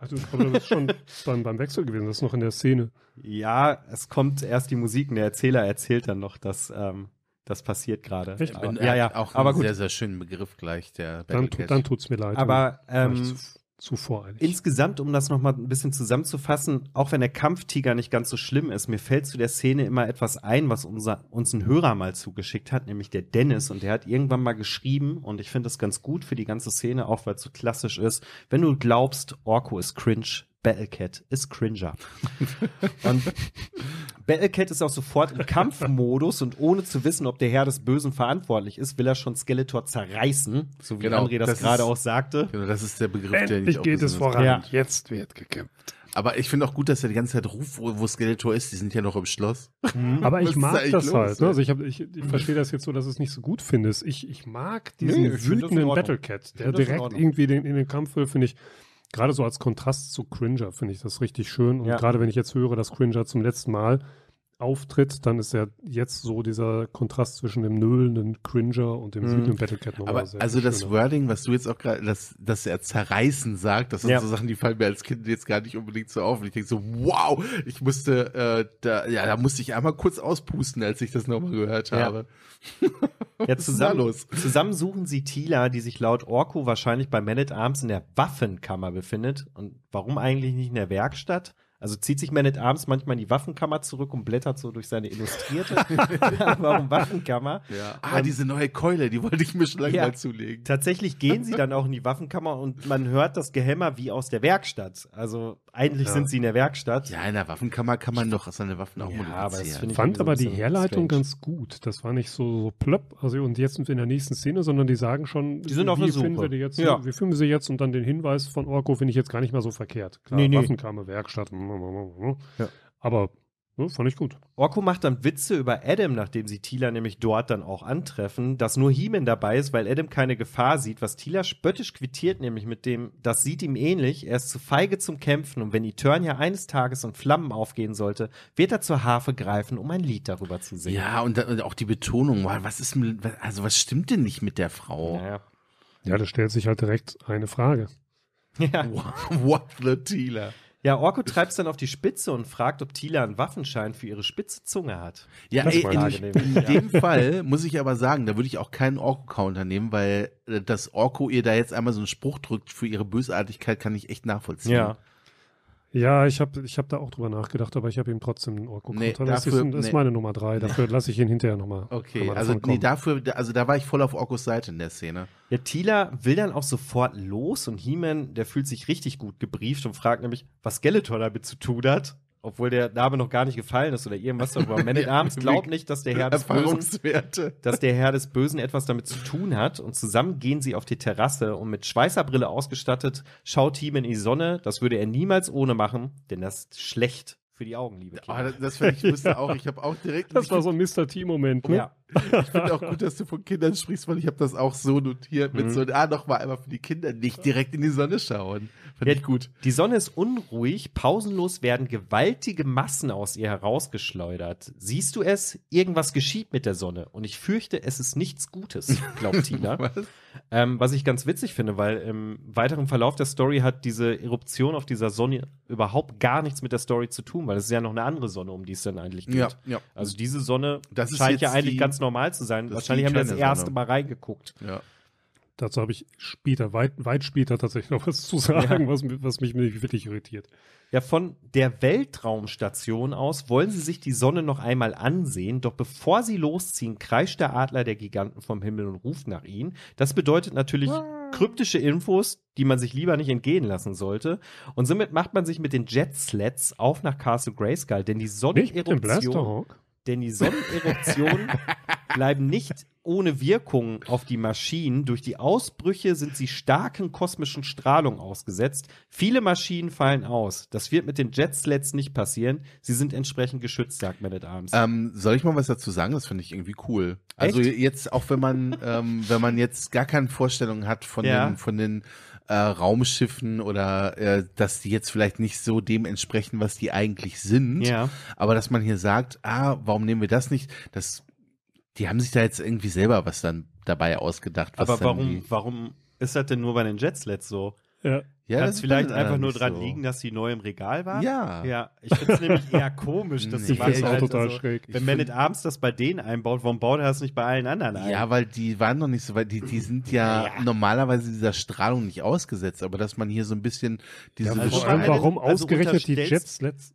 Also das ist schon beim, beim, Wechsel gewesen, das ist noch in der Szene. Ja, es kommt erst die Musik und der Erzähler erzählt dann noch, dass ähm, das passiert gerade. Ja, ja, auch aber einen gut. sehr, sehr schönen Begriff gleich, der Battle Dann, tu, dann tut's mir leid. Aber ähm, zuvor eigentlich. Insgesamt, um das nochmal ein bisschen zusammenzufassen, auch wenn der Kampftiger nicht ganz so schlimm ist, mir fällt zu der Szene immer etwas ein, was unser, uns ein Hörer mal zugeschickt hat, nämlich der Dennis. Und der hat irgendwann mal geschrieben, und ich finde das ganz gut für die ganze Szene, auch weil es so klassisch ist, wenn du glaubst, Orko ist cringe, Battlecat ist cringer. und Battlecat ist auch sofort im Kampfmodus und ohne zu wissen, ob der Herr des Bösen verantwortlich ist, will er schon Skeletor zerreißen, so wie genau, André das, das gerade auch sagte. Genau, das ist der Begriff, Endlich der nicht geht es voran. Ja. Jetzt wird gekämpft. Aber ich finde auch gut, dass er die ganze Zeit ruft, wo, wo Skeletor ist. Die sind ja noch im Schloss. Mhm. Aber ich mag das halt. Ne? Also ich, ich, ich verstehe das jetzt so, dass du es nicht so gut findest. Ich, ich mag diesen nee, ich wütenden Battlecat, der direkt irgendwie den, in den Kampf will, finde ich gerade so als Kontrast zu Cringer finde ich das richtig schön. Und ja. gerade wenn ich jetzt höre, dass Cringer zum letzten Mal auftritt, dann ist ja jetzt so dieser Kontrast zwischen dem nöhlenden Cringer und dem mhm. wütenden Battlecat nochmal sehr Also das schöner. Wording, was du jetzt auch gerade, dass, dass er zerreißen sagt, das sind ja. so Sachen, die fallen mir als Kind jetzt gar nicht unbedingt so auf. Und ich denke so, wow, ich musste, äh, da, ja, da musste ich einmal kurz auspusten, als ich das nochmal gehört ja. habe. ja, zusammen, zusammen suchen sie Tila, die sich laut Orko wahrscheinlich bei Man at Arms in der Waffenkammer befindet. Und warum eigentlich nicht in der Werkstatt? Also zieht sich Man at Arms manchmal in die Waffenkammer zurück und blättert so durch seine illustrierte. Warum Waffenkammer? Ja. Ah, ähm, diese neue Keule, die wollte ich mir schon lange ja, mal zulegen. Tatsächlich gehen sie dann auch in die Waffenkammer und man hört das Gehämmer wie aus der Werkstatt. Also eigentlich ja. sind sie in der Werkstatt. Ja, in der Waffenkammer kann man doch seine Waffen auch ja, modifizieren. ich fand aber die Herleitung strange. ganz gut. Das war nicht so, so plöpp, also und jetzt sind wir in der nächsten Szene, sondern die sagen schon, die sind auf der Suche. Wir, jetzt, ja. wir filmen sie jetzt und dann den Hinweis von Orko finde ich jetzt gar nicht mal so verkehrt. Klar, nee, nee. Waffenkammer, Werkstatt. Mm, mm, mm, ja. Aber ja, fand ich gut. Orko macht dann Witze über Adam, nachdem sie Tila nämlich dort dann auch antreffen, dass nur Heeman dabei ist, weil Adam keine Gefahr sieht, was Tila spöttisch quittiert, nämlich mit dem, das sieht ihm ähnlich, er ist zu feige zum Kämpfen und wenn Eternia eines Tages in Flammen aufgehen sollte, wird er zur Harfe greifen, um ein Lied darüber zu singen. Ja, und, und auch die Betonung, was ist, also was stimmt denn nicht mit der Frau? Naja. Ja, da stellt sich halt direkt eine Frage. Ja. What, what the Tila? Ja, Orko treibt es dann auf die Spitze und fragt, ob Tila einen Waffenschein für ihre spitze Zunge hat. Ja, ey, in, in, dem Fall muss ich aber sagen, da würde ich auch keinen Orko-Counter nehmen, weil äh, das Orko ihr da jetzt einmal so einen Spruch drückt für ihre Bösartigkeit, kann ich echt nachvollziehen. Ja. Ja, ich habe ich hab da auch drüber nachgedacht, aber ich habe ihm trotzdem einen Ohr geguckt. Nee, das ist, das nee. meine Nummer drei. Dafür lasse ich ihn hinterher nochmal. Okay, noch mal also nee, dafür, also da war ich voll auf Orkos Seite in der Szene. Ja, Tila will dann auch sofort los und He-Man, der fühlt sich richtig gut gebrieft und fragt nämlich, was Skeletor damit zu tun hat obwohl der Name noch gar nicht gefallen ist oder irgendwas darüber. Man at Arms glaubt nicht, dass der Herr des Bösen, dass der Herr des Bösen etwas damit zu tun hat. Und zusammen gehen sie auf die Terrasse und mit Schweißerbrille ausgestattet schaut Team in die Sonne. Das würde er niemals ohne machen, denn das ist schlecht für die Augen, liebe Kinder. Ah, das, das finde ich müsste auch. Ich habe auch direkt. Das war so ein Mr. T-Moment, ne? Ja. Ich finde auch gut, dass du von Kindern sprichst, weil ich habe das auch so notiert mhm. mit so, ah, nochmal einmal für die Kinder nicht direkt in die Sonne schauen. Finde ich gut. Die Sonne ist unruhig, pausenlos werden gewaltige Massen aus ihr herausgeschleudert. Siehst du es? Irgendwas geschieht mit der Sonne. Und ich fürchte, es ist nichts Gutes, glaubt Tina. was? Ähm, was ich ganz witzig finde, weil im weiteren Verlauf der Story hat diese Eruption auf dieser Sonne überhaupt gar nichts mit der Story zu tun, weil es ist ja noch eine andere Sonne, um die es dann eigentlich geht. Ja, ja. Also diese Sonne das scheint ja eigentlich die, ganz normal zu sein. Wahrscheinlich haben wir das erste Sonne. Mal reingeguckt. Ja. Dazu habe ich später, weit, weit später tatsächlich noch was zu sagen, ja. was, was mich wirklich irritiert. Ja, von der Weltraumstation aus wollen sie sich die Sonne noch einmal ansehen, doch bevor sie losziehen, kreischt der Adler der Giganten vom Himmel und ruft nach ihnen. Das bedeutet natürlich ja. kryptische Infos, die man sich lieber nicht entgehen lassen sollte. Und somit macht man sich mit den Jetsleds auf nach Castle Grayskull, denn die Sonneneruption... Denn die Sonneneruption bleiben nicht ohne Wirkung auf die Maschinen. Durch die Ausbrüche sind sie starken kosmischen Strahlung ausgesetzt. Viele Maschinen fallen aus. Das wird mit den Jetslets nicht passieren. Sie sind entsprechend geschützt, sagt Man at Arms. Ähm, soll ich mal was dazu sagen? Das finde ich irgendwie cool. Also Echt? jetzt, auch wenn man, ähm, wenn man jetzt gar keine Vorstellung hat von ja. den, von den äh, Raumschiffen oder äh, dass die jetzt vielleicht nicht so dem entsprechen, was die eigentlich sind. Ja. Aber dass man hier sagt, ah, warum nehmen wir das nicht? Das die haben sich da jetzt irgendwie selber was dann dabei ausgedacht. Aber warum, warum ist das denn nur bei den Jets Jetslets so? Ja. Ja, es vielleicht einfach nur dran so. liegen, dass sie neu im Regal waren? Ja. Ja, ich finde es nämlich eher komisch, dass nee. sie halt, auch total also, schräg. Wenn Man at abends das bei denen einbaut, warum baut er das nicht bei allen anderen ein? Ja, weil die waren noch nicht so weit, die, die sind ja, ja, normalerweise dieser Strahlung nicht ausgesetzt, aber dass man hier so ein bisschen diese ja, Strahlung, Warum also ausgerechnet also die Jets letzt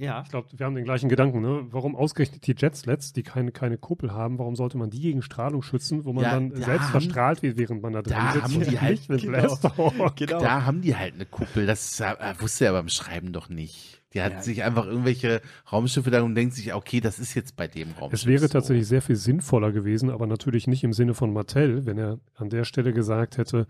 ja. Ich glaube, wir haben den gleichen Gedanken. Ne? Warum ausgerechnet die Jetslets, die keine, keine Kuppel haben, warum sollte man die gegen Strahlung schützen, wo man ja, dann da selbst haben, verstrahlt wird, während man da drin da sitzt? Haben die halt, genau, genau. Da haben die halt eine Kuppel. Das äh, wusste er beim Schreiben doch nicht. Die hat ja, sich einfach irgendwelche Raumschiffe da und denkt sich, okay, das ist jetzt bei dem Raumschiff. Es wäre so. tatsächlich sehr viel sinnvoller gewesen, aber natürlich nicht im Sinne von Mattel, wenn er an der Stelle gesagt hätte,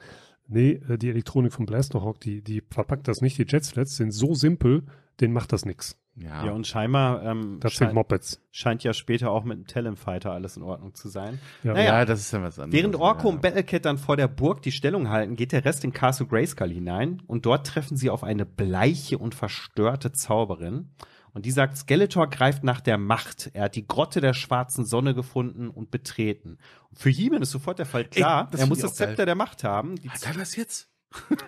nee, äh, die Elektronik von Blasterhawk, die, die verpackt das nicht, die Jetslets sind so simpel, denen macht das nichts. Ja. ja, und scheinbar ähm, das scheint, Mopeds. scheint ja später auch mit dem Talonfighter alles in Ordnung zu sein. Ja, naja, ja das ist ja was anderes. Während Orko ja. und Battlecat dann vor der Burg die Stellung halten, geht der Rest in Castle Grayskull hinein und dort treffen sie auf eine bleiche und verstörte Zauberin. Und die sagt, Skeletor greift nach der Macht. Er hat die Grotte der schwarzen Sonne gefunden und betreten. Und für Jemen ist sofort der Fall klar, Ey, er muss das Zepter geil. der Macht haben. Die hat er das jetzt?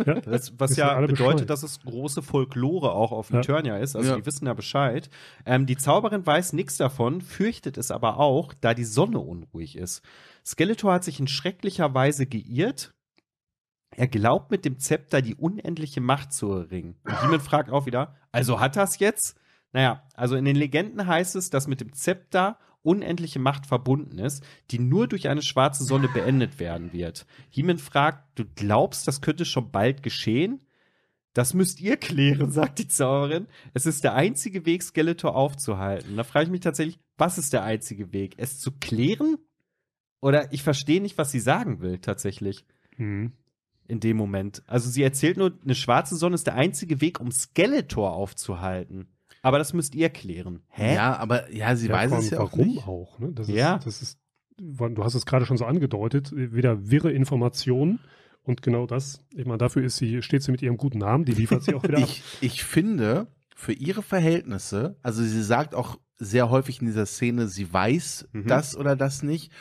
Ja, das, was ja bedeutet, dass es große Folklore auch auf Eternia ja. ist. Also ja. die wissen ja Bescheid. Ähm, die Zauberin weiß nichts davon, fürchtet es aber auch, da die Sonne unruhig ist. Skeletor hat sich in schrecklicher Weise geirrt. Er glaubt mit dem Zepter die unendliche Macht zu erringen. Und Demon fragt auch wieder, also hat das jetzt? Naja, also in den Legenden heißt es, dass mit dem Zepter unendliche Macht verbunden ist, die nur durch eine schwarze Sonne beendet werden wird. Heeman fragt, du glaubst, das könnte schon bald geschehen? Das müsst ihr klären, sagt die Zauberin. Es ist der einzige Weg, Skeletor aufzuhalten. Und da frage ich mich tatsächlich, was ist der einzige Weg? Es zu klären? Oder ich verstehe nicht, was sie sagen will, tatsächlich. Mhm. In dem Moment. Also sie erzählt nur, eine schwarze Sonne ist der einzige Weg, um Skeletor aufzuhalten. Aber das müsst ihr klären. Hä? Ja, aber ja, sie ja, weiß es ja warum auch warum nicht. auch. Ne? Das ja. das ist, du hast es gerade schon so angedeutet, wieder wirre Informationen. Und genau das, ich meine, dafür ist sie, steht sie mit ihrem guten Namen, die liefert sie auch wieder. ich, ich finde, für ihre Verhältnisse, also sie sagt auch sehr häufig in dieser Szene, sie weiß mhm. das oder das nicht.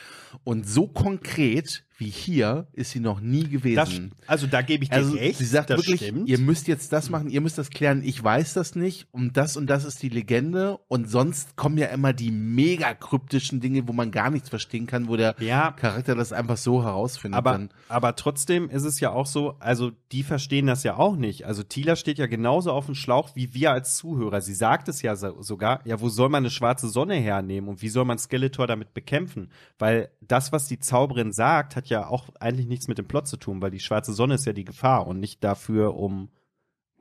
Und so konkret wie hier ist sie noch nie gewesen. Das, also da gebe ich dir also, recht. Sie sagt wirklich, stimmt. ihr müsst jetzt das machen, ihr müsst das klären, ich weiß das nicht und das und das ist die Legende und sonst kommen ja immer die mega kryptischen Dinge, wo man gar nichts verstehen kann, wo der ja, Charakter das einfach so herausfindet. Aber, dann. aber trotzdem ist es ja auch so, also die verstehen das ja auch nicht. Also Tila steht ja genauso auf dem Schlauch wie wir als Zuhörer. Sie sagt es ja so, sogar, ja, wo soll man eine schwarze Sonne hernehmen und wie soll man Skeletor damit bekämpfen? Weil das, was die Zauberin sagt, hat ja ja auch eigentlich nichts mit dem Plot zu tun, weil die schwarze Sonne ist ja die Gefahr und nicht dafür, um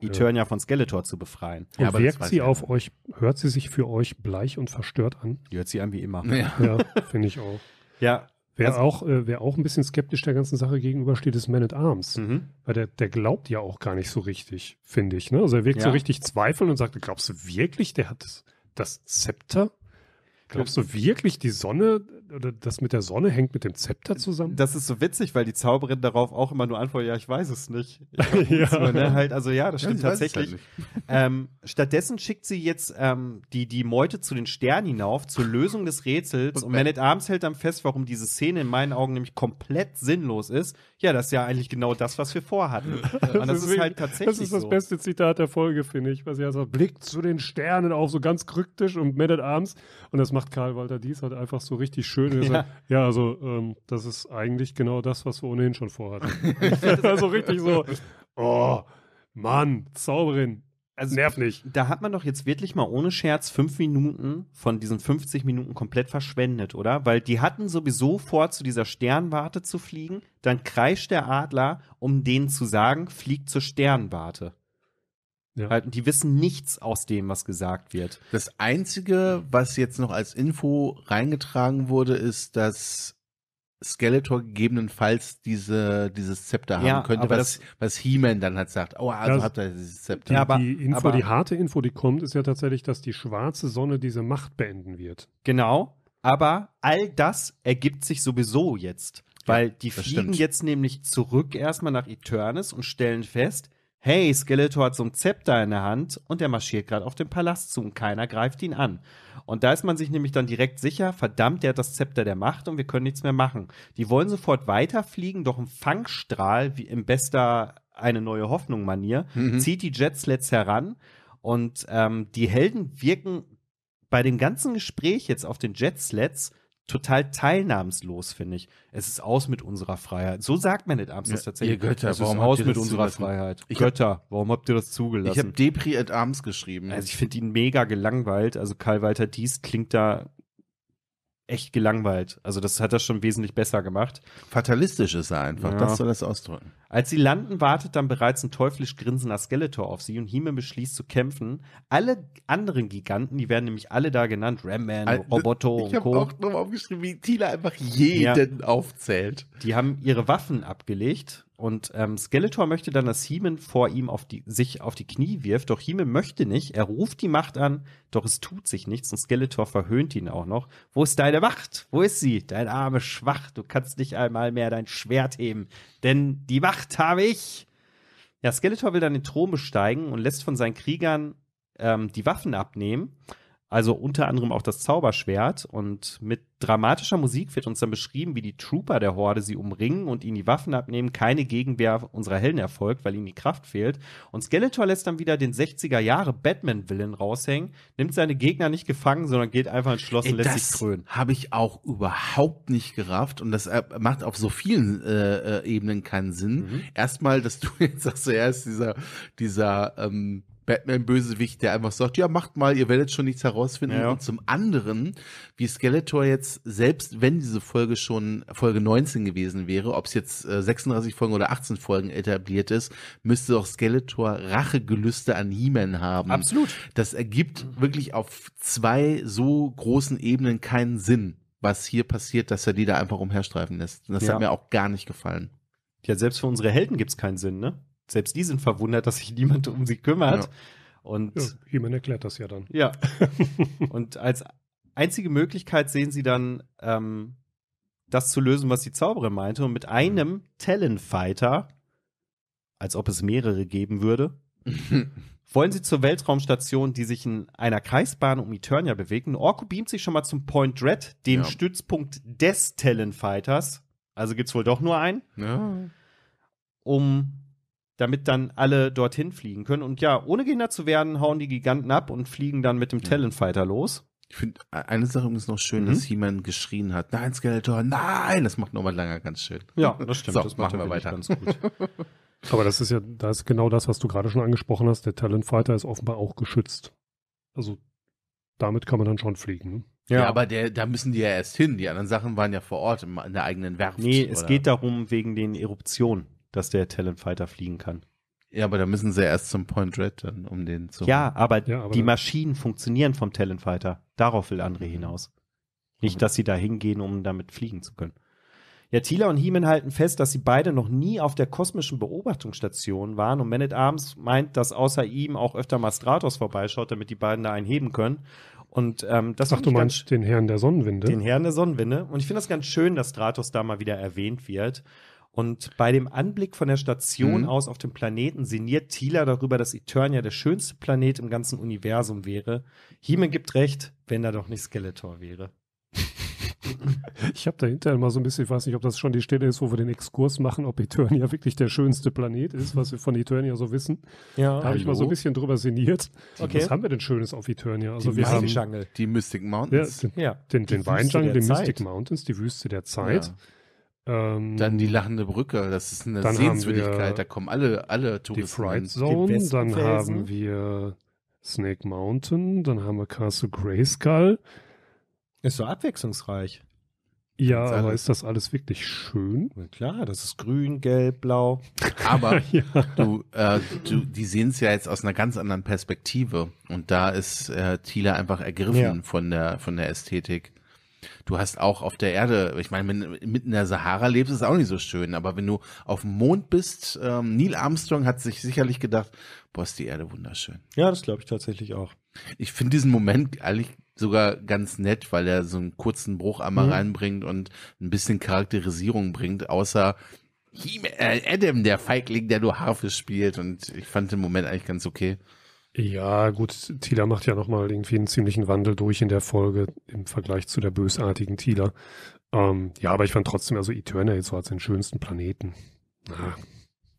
Eternia ja. von Skeletor zu befreien. Und ja, wirkt sie auf euch, hört sie sich für euch bleich und verstört an? Die hört sie an wie immer. Ja, ja finde ich auch. Ja. Wer, also, auch, äh, wer auch ein bisschen skeptisch der ganzen Sache gegenübersteht, ist Man at Arms. Mhm. Weil der, der glaubt ja auch gar nicht so richtig, finde ich. Ne? Also er wirkt ja. so richtig Zweifel und sagt, glaubst du wirklich, der hat das Zepter? Glaubst du wirklich, die Sonne oder das mit der Sonne hängt mit dem Zepter zusammen? Das ist so witzig, weil die Zauberin darauf auch immer nur antwortet, ja, ich weiß es nicht. ja. Zwar, ne? halt, also ja, das stimmt ja, halt tatsächlich. Halt ähm, stattdessen schickt sie jetzt ähm, die, die Meute zu den Sternen hinauf, zur Lösung des Rätsels. Und Man at Arms hält dann fest, warum diese Szene in meinen Augen nämlich komplett sinnlos ist. Ja, das ist ja eigentlich genau das, was wir vorhatten. Und das ist halt tatsächlich Das ist das so. beste Zitat der Folge, finde ich. Was sie also blickt zu den Sternen auf, so ganz kryptisch und Man at Arms. Und das macht macht Karl Walter Dies halt einfach so richtig schön. Ja. ja, also ähm, das ist eigentlich genau das, was wir ohnehin schon vorhatten. also richtig so, oh, Mann, Zauberin, also, Nerv nicht. Da hat man doch jetzt wirklich mal ohne Scherz fünf Minuten von diesen 50 Minuten komplett verschwendet, oder? Weil die hatten sowieso vor, zu dieser Sternwarte zu fliegen. Dann kreischt der Adler, um denen zu sagen, flieg zur Sternwarte. Ja. Halt, und die wissen nichts aus dem, was gesagt wird. Das Einzige, was jetzt noch als Info reingetragen wurde, ist, dass Skeletor gegebenenfalls diese, dieses Zepter ja, haben könnte, was, was He-Man dann hat sagt. Oh, also das, habt ihr dieses Zepter. Ja, aber, die, Info, aber, die harte Info, die kommt, ist ja tatsächlich, dass die schwarze Sonne diese Macht beenden wird. Genau, aber all das ergibt sich sowieso jetzt. Weil die fliegen jetzt nämlich zurück erstmal nach Eternis und stellen fest, Hey, Skeletor hat so ein Zepter in der Hand und er marschiert gerade auf den Palast zu und keiner greift ihn an. Und da ist man sich nämlich dann direkt sicher, verdammt, der hat das Zepter der Macht und wir können nichts mehr machen. Die wollen sofort weiterfliegen, doch ein Fangstrahl, wie im bester eine neue Hoffnung Manier, mhm. zieht die Jetsläts heran und ähm, die Helden wirken bei dem ganzen Gespräch jetzt auf den Jetsläts total teilnahmslos, finde ich. Es ist aus mit unserer Freiheit. So sagt man nicht abends ja, tatsächlich. Ihr Götter, es warum ist aus mit unserer Freiheit? Ich Götter, hab, warum habt ihr das zugelassen? Ich habe Depri et Arms geschrieben. Also ich finde ihn mega gelangweilt. Also Karl Walter Dies klingt da echt gelangweilt. Also das hat er schon wesentlich besser gemacht. Fatalistisch ist er einfach, ja. das soll das ausdrücken. Als sie landen, wartet dann bereits ein teuflisch grinsender Skeletor auf sie und Hime beschließt zu kämpfen. Alle anderen Giganten, die werden nämlich alle da genannt, Ramman, Roboto ich und Co. Ich habe auch nochmal aufgeschrieben, wie Tila einfach jeden ja. aufzählt. Die haben ihre Waffen abgelegt und ähm, Skeletor möchte dann, dass Heeman vor ihm auf die, sich auf die Knie wirft, doch Heeman möchte nicht. Er ruft die Macht an, doch es tut sich nichts und Skeletor verhöhnt ihn auch noch. Wo ist deine Macht? Wo ist sie? Dein Arme schwach, du kannst nicht einmal mehr dein Schwert heben, denn die Macht habe ich. Ja, Skeletor will dann den Thron besteigen und lässt von seinen Kriegern ähm, die Waffen abnehmen also unter anderem auch das Zauberschwert. Und mit dramatischer Musik wird uns dann beschrieben, wie die Trooper der Horde sie umringen und ihnen die Waffen abnehmen. Keine Gegenwehr unserer Helden erfolgt, weil ihnen die Kraft fehlt. Und Skeletor lässt dann wieder den 60er Jahre Batman-Villain raushängen, nimmt seine Gegner nicht gefangen, sondern geht einfach entschlossen, lässt sich krönen. Habe ich auch überhaupt nicht gerafft. Und das äh, macht auf so vielen äh, äh, Ebenen keinen Sinn. Mhm. Erstmal, dass du jetzt sagst, er ist dieser, dieser ähm, Batman-Bösewicht, der einfach sagt, ja, macht mal, ihr werdet schon nichts herausfinden. Ja, Und zum anderen, wie Skeletor jetzt, selbst wenn diese Folge schon Folge 19 gewesen wäre, ob es jetzt äh, 36 Folgen oder 18 Folgen etabliert ist, müsste doch Skeletor Rachegelüste an He-Man haben. Absolut. Das ergibt wirklich auf zwei so großen Ebenen keinen Sinn, was hier passiert, dass er die da einfach umherstreifen lässt. Und das ja. hat mir auch gar nicht gefallen. Ja, selbst für unsere Helden gibt es keinen Sinn, ne? selbst die sind verwundert, dass sich niemand um sie kümmert. Ja. Und ja, jemand erklärt das ja dann. Ja. und als einzige Möglichkeit sehen sie dann, ähm, das zu lösen, was die Zauberin meinte. Und mit mhm. einem mhm. Talon-Fighter, als ob es mehrere geben würde, wollen sie zur Weltraumstation, die sich in einer Kreisbahn um Eternia bewegt. Und Orko beamt sich schon mal zum Point Dread, dem ja. Stützpunkt des Talon-Fighters. Also es wohl doch nur einen. Ja. Um damit dann alle dorthin fliegen können. Und ja, ohne Gegner zu werden, hauen die Giganten ab und fliegen dann mit dem Talon Fighter los. Ich finde, eine Sache ist noch schön, mhm. dass jemand geschrien hat, nein, Skeletor, nein, das macht nochmal Langer ganz schön. Ja, das stimmt, so, das machen wir weiter. ganz gut. Aber das ist ja, das ist genau das, was du gerade schon angesprochen hast. Der Talentfighter ist offenbar auch geschützt. Also damit kann man dann schon fliegen. Ne? Ja. ja. aber der, da müssen die ja erst hin. Die anderen Sachen waren ja vor Ort in der eigenen Werft. Nee, es oder? geht darum, wegen den Eruptionen dass der Talonfighter fliegen kann. Ja, aber da müssen sie erst zum Point Red dann, um den zu. Ja, aber, ja, aber die Maschinen funktionieren vom Talonfighter. Darauf will André mhm. hinaus. Nicht, dass sie da hingehen, um damit fliegen zu können. Ja, Thieler und Heeman halten fest, dass sie beide noch nie auf der kosmischen Beobachtungsstation waren und Man at Arms meint, dass außer ihm auch öfter mal Stratos vorbeischaut, damit die beiden da einen heben können. Und ähm, das Ach, du meinst ganz, den Herrn der Sonnenwinde? Den Herrn der Sonnenwinde. Und ich finde das ganz schön, dass Stratos da mal wieder erwähnt wird. Und bei dem Anblick von der Station mhm. aus auf dem Planeten sinniert Thieler darüber, dass Eternia der schönste Planet im ganzen Universum wäre. Hiemen gibt recht, wenn da doch nicht Skeletor wäre. Ich habe dahinter mal so ein bisschen, ich weiß nicht, ob das schon die Stelle ist, wo wir den Exkurs machen, ob Eternia wirklich der schönste Planet ist, was wir von Eternia so wissen. Ja. Da habe ich mal so ein bisschen drüber sinniert. Okay. Was haben wir denn Schönes auf Eternia? Also die wir haben die Mystic Mountains. Ja, den, ja. den, den Weinjungle, die Mystic Mountains, die Wüste der Zeit. Ja. Ähm, dann die lachende Brücke, das ist eine Sehenswürdigkeit, da kommen alle, alle Touristen. Die Fright Zone, die dann haben wir Snake Mountain, dann haben wir Castle Grayskull. Ist so abwechslungsreich. Ja, aber ist das alles wirklich schön? Na klar, das ist grün, gelb, blau. Aber ja. du, äh, du, die sehen es ja jetzt aus einer ganz anderen Perspektive. Und da ist äh, Thiele einfach ergriffen ja. von, der, von der Ästhetik du hast auch auf der Erde, ich meine, wenn du mitten in der Sahara lebst, ist es auch nicht so schön, aber wenn du auf dem Mond bist, ähm, Neil Armstrong hat sich sicherlich gedacht, boah, ist die Erde wunderschön. Ja, das glaube ich tatsächlich auch. Ich finde diesen Moment eigentlich sogar ganz nett, weil er so einen kurzen Bruch einmal mhm. reinbringt und ein bisschen Charakterisierung bringt, außer äh, Adam, der Feigling, der nur Harfe spielt und ich fand den Moment eigentlich ganz okay. Ja, gut, Tila macht ja nochmal irgendwie einen ziemlichen Wandel durch in der Folge im Vergleich zu der bösartigen Tila. Ähm, ja, aber ich fand trotzdem, also Eterna jetzt so als den schönsten Planeten. Ja.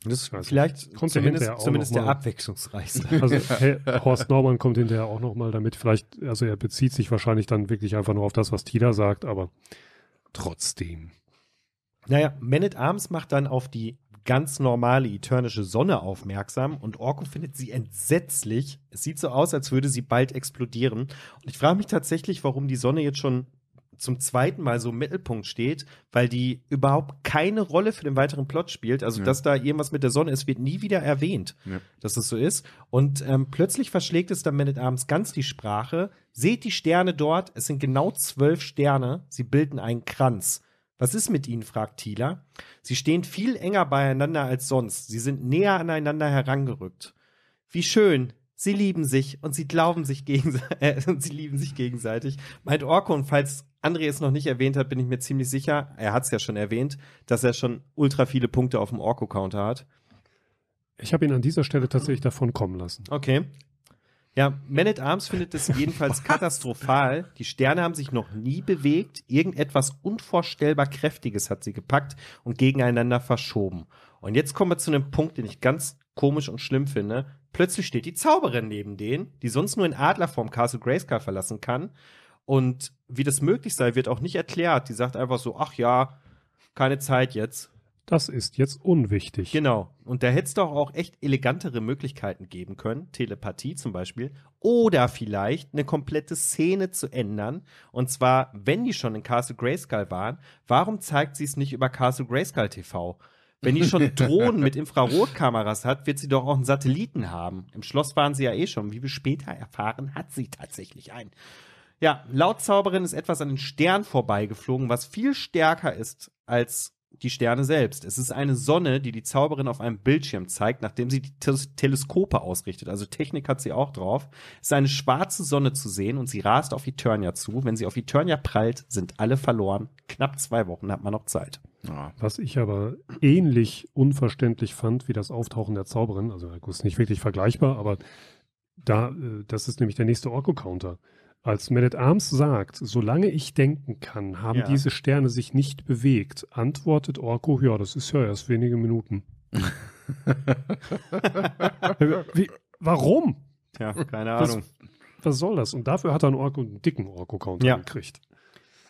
Das ist vielleicht kommt zumindest, zumindest der abwechslungsreichste. Also hey, Horst Norman kommt hinterher auch nochmal damit. Vielleicht, also er bezieht sich wahrscheinlich dann wirklich einfach nur auf das, was Tila sagt, aber trotzdem. Naja, Man at Arms macht dann auf die ganz normale eternische Sonne aufmerksam und Orko findet sie entsetzlich. Es sieht so aus, als würde sie bald explodieren. Und ich frage mich tatsächlich, warum die Sonne jetzt schon zum zweiten Mal so im Mittelpunkt steht, weil die überhaupt keine Rolle für den weiteren Plot spielt. Also, ja. dass da irgendwas mit der Sonne ist, wird nie wieder erwähnt, ja. dass es so ist. Und ähm, plötzlich verschlägt es dann Minute abends ganz die Sprache. Seht die Sterne dort, es sind genau zwölf Sterne, sie bilden einen Kranz. Was ist mit ihnen? fragt Thieler. Sie stehen viel enger beieinander als sonst. Sie sind näher aneinander herangerückt. Wie schön. Sie lieben sich und sie glauben sich gegenseitig, äh, sie lieben sich gegenseitig, meint Orko. Und falls André es noch nicht erwähnt hat, bin ich mir ziemlich sicher, er hat es ja schon erwähnt, dass er schon ultra viele Punkte auf dem Orko-Counter hat. Ich habe ihn an dieser Stelle tatsächlich davon kommen lassen. Okay. Ja, Man at Arms findet es jedenfalls katastrophal. Die Sterne haben sich noch nie bewegt. Irgendetwas unvorstellbar Kräftiges hat sie gepackt und gegeneinander verschoben. Und jetzt kommen wir zu einem Punkt, den ich ganz komisch und schlimm finde. Plötzlich steht die Zauberin neben denen, die sonst nur in Adlerform Castle Grayskull verlassen kann. Und wie das möglich sei, wird auch nicht erklärt. Die sagt einfach so, ach ja, keine Zeit jetzt. Das ist jetzt unwichtig. Genau. Und da hätte es doch auch echt elegantere Möglichkeiten geben können, Telepathie zum Beispiel, oder vielleicht eine komplette Szene zu ändern. Und zwar, wenn die schon in Castle Grayskull waren, warum zeigt sie es nicht über Castle Grayskull TV? Wenn die schon Drohnen mit Infrarotkameras hat, wird sie doch auch einen Satelliten haben. Im Schloss waren sie ja eh schon. Wie wir später erfahren, hat sie tatsächlich einen. Ja, laut Zauberin ist etwas an den Stern vorbeigeflogen, was viel stärker ist als die Sterne selbst. Es ist eine Sonne, die die Zauberin auf einem Bildschirm zeigt, nachdem sie die Teleskope ausrichtet. Also Technik hat sie auch drauf. Es ist eine schwarze Sonne zu sehen und sie rast auf Eternia zu. Wenn sie auf Eternia prallt, sind alle verloren. Knapp zwei Wochen hat man noch Zeit. Was ich aber ähnlich unverständlich fand wie das Auftauchen der Zauberin, also ist nicht wirklich vergleichbar, aber da, äh, das ist nämlich der nächste Orko-Counter. Als Man at Arms sagt, solange ich denken kann, haben ja. diese Sterne sich nicht bewegt, antwortet Orko, ja, das ist ja erst wenige Minuten. Wie, warum? Ja, keine Ahnung. Was soll das? Und dafür hat er einen Orko, einen dicken Orko-Counter ja. gekriegt.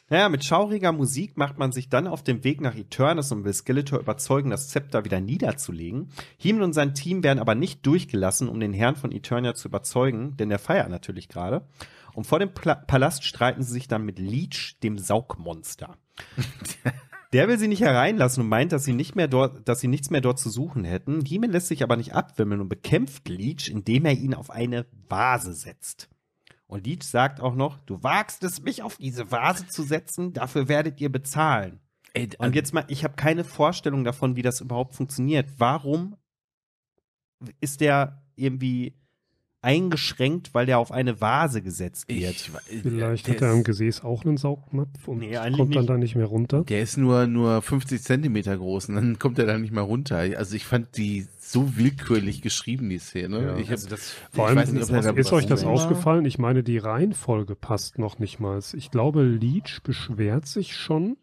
Naja, mit schauriger Musik macht man sich dann auf dem Weg nach Eternus und will Skeletor überzeugen, das Zepter wieder niederzulegen. Heeman und sein Team werden aber nicht durchgelassen, um den Herrn von Eternia zu überzeugen, denn der feiert natürlich gerade. Und vor dem Pla Palast streiten sie sich dann mit Leech, dem Saugmonster. Der will sie nicht hereinlassen und meint, dass sie nicht mehr dort, dass sie nichts mehr dort zu suchen hätten. Heman lässt sich aber nicht abwimmeln und bekämpft Leech, indem er ihn auf eine Vase setzt. Und Leech sagt auch noch, du wagst es, mich auf diese Vase zu setzen, dafür werdet ihr bezahlen. und äh, jetzt mal, ich habe keine Vorstellung davon, wie das überhaupt funktioniert. Warum ist der irgendwie eingeschränkt, weil der auf eine Vase gesetzt wird. Ich, äh, Vielleicht hat er am Gesäß auch einen Saugnapf und nee, kommt dann nicht. da nicht mehr runter. Der ist nur, nur 50 Zentimeter groß und dann kommt er da nicht mehr runter. Also ich fand die so willkürlich geschrieben, die Szene. Ja, ich also hab, das, vor allem, nicht, ist, ist euch das aufgefallen? Ich meine, die Reihenfolge passt noch nicht mal. Ich glaube, Leech beschwert sich schon,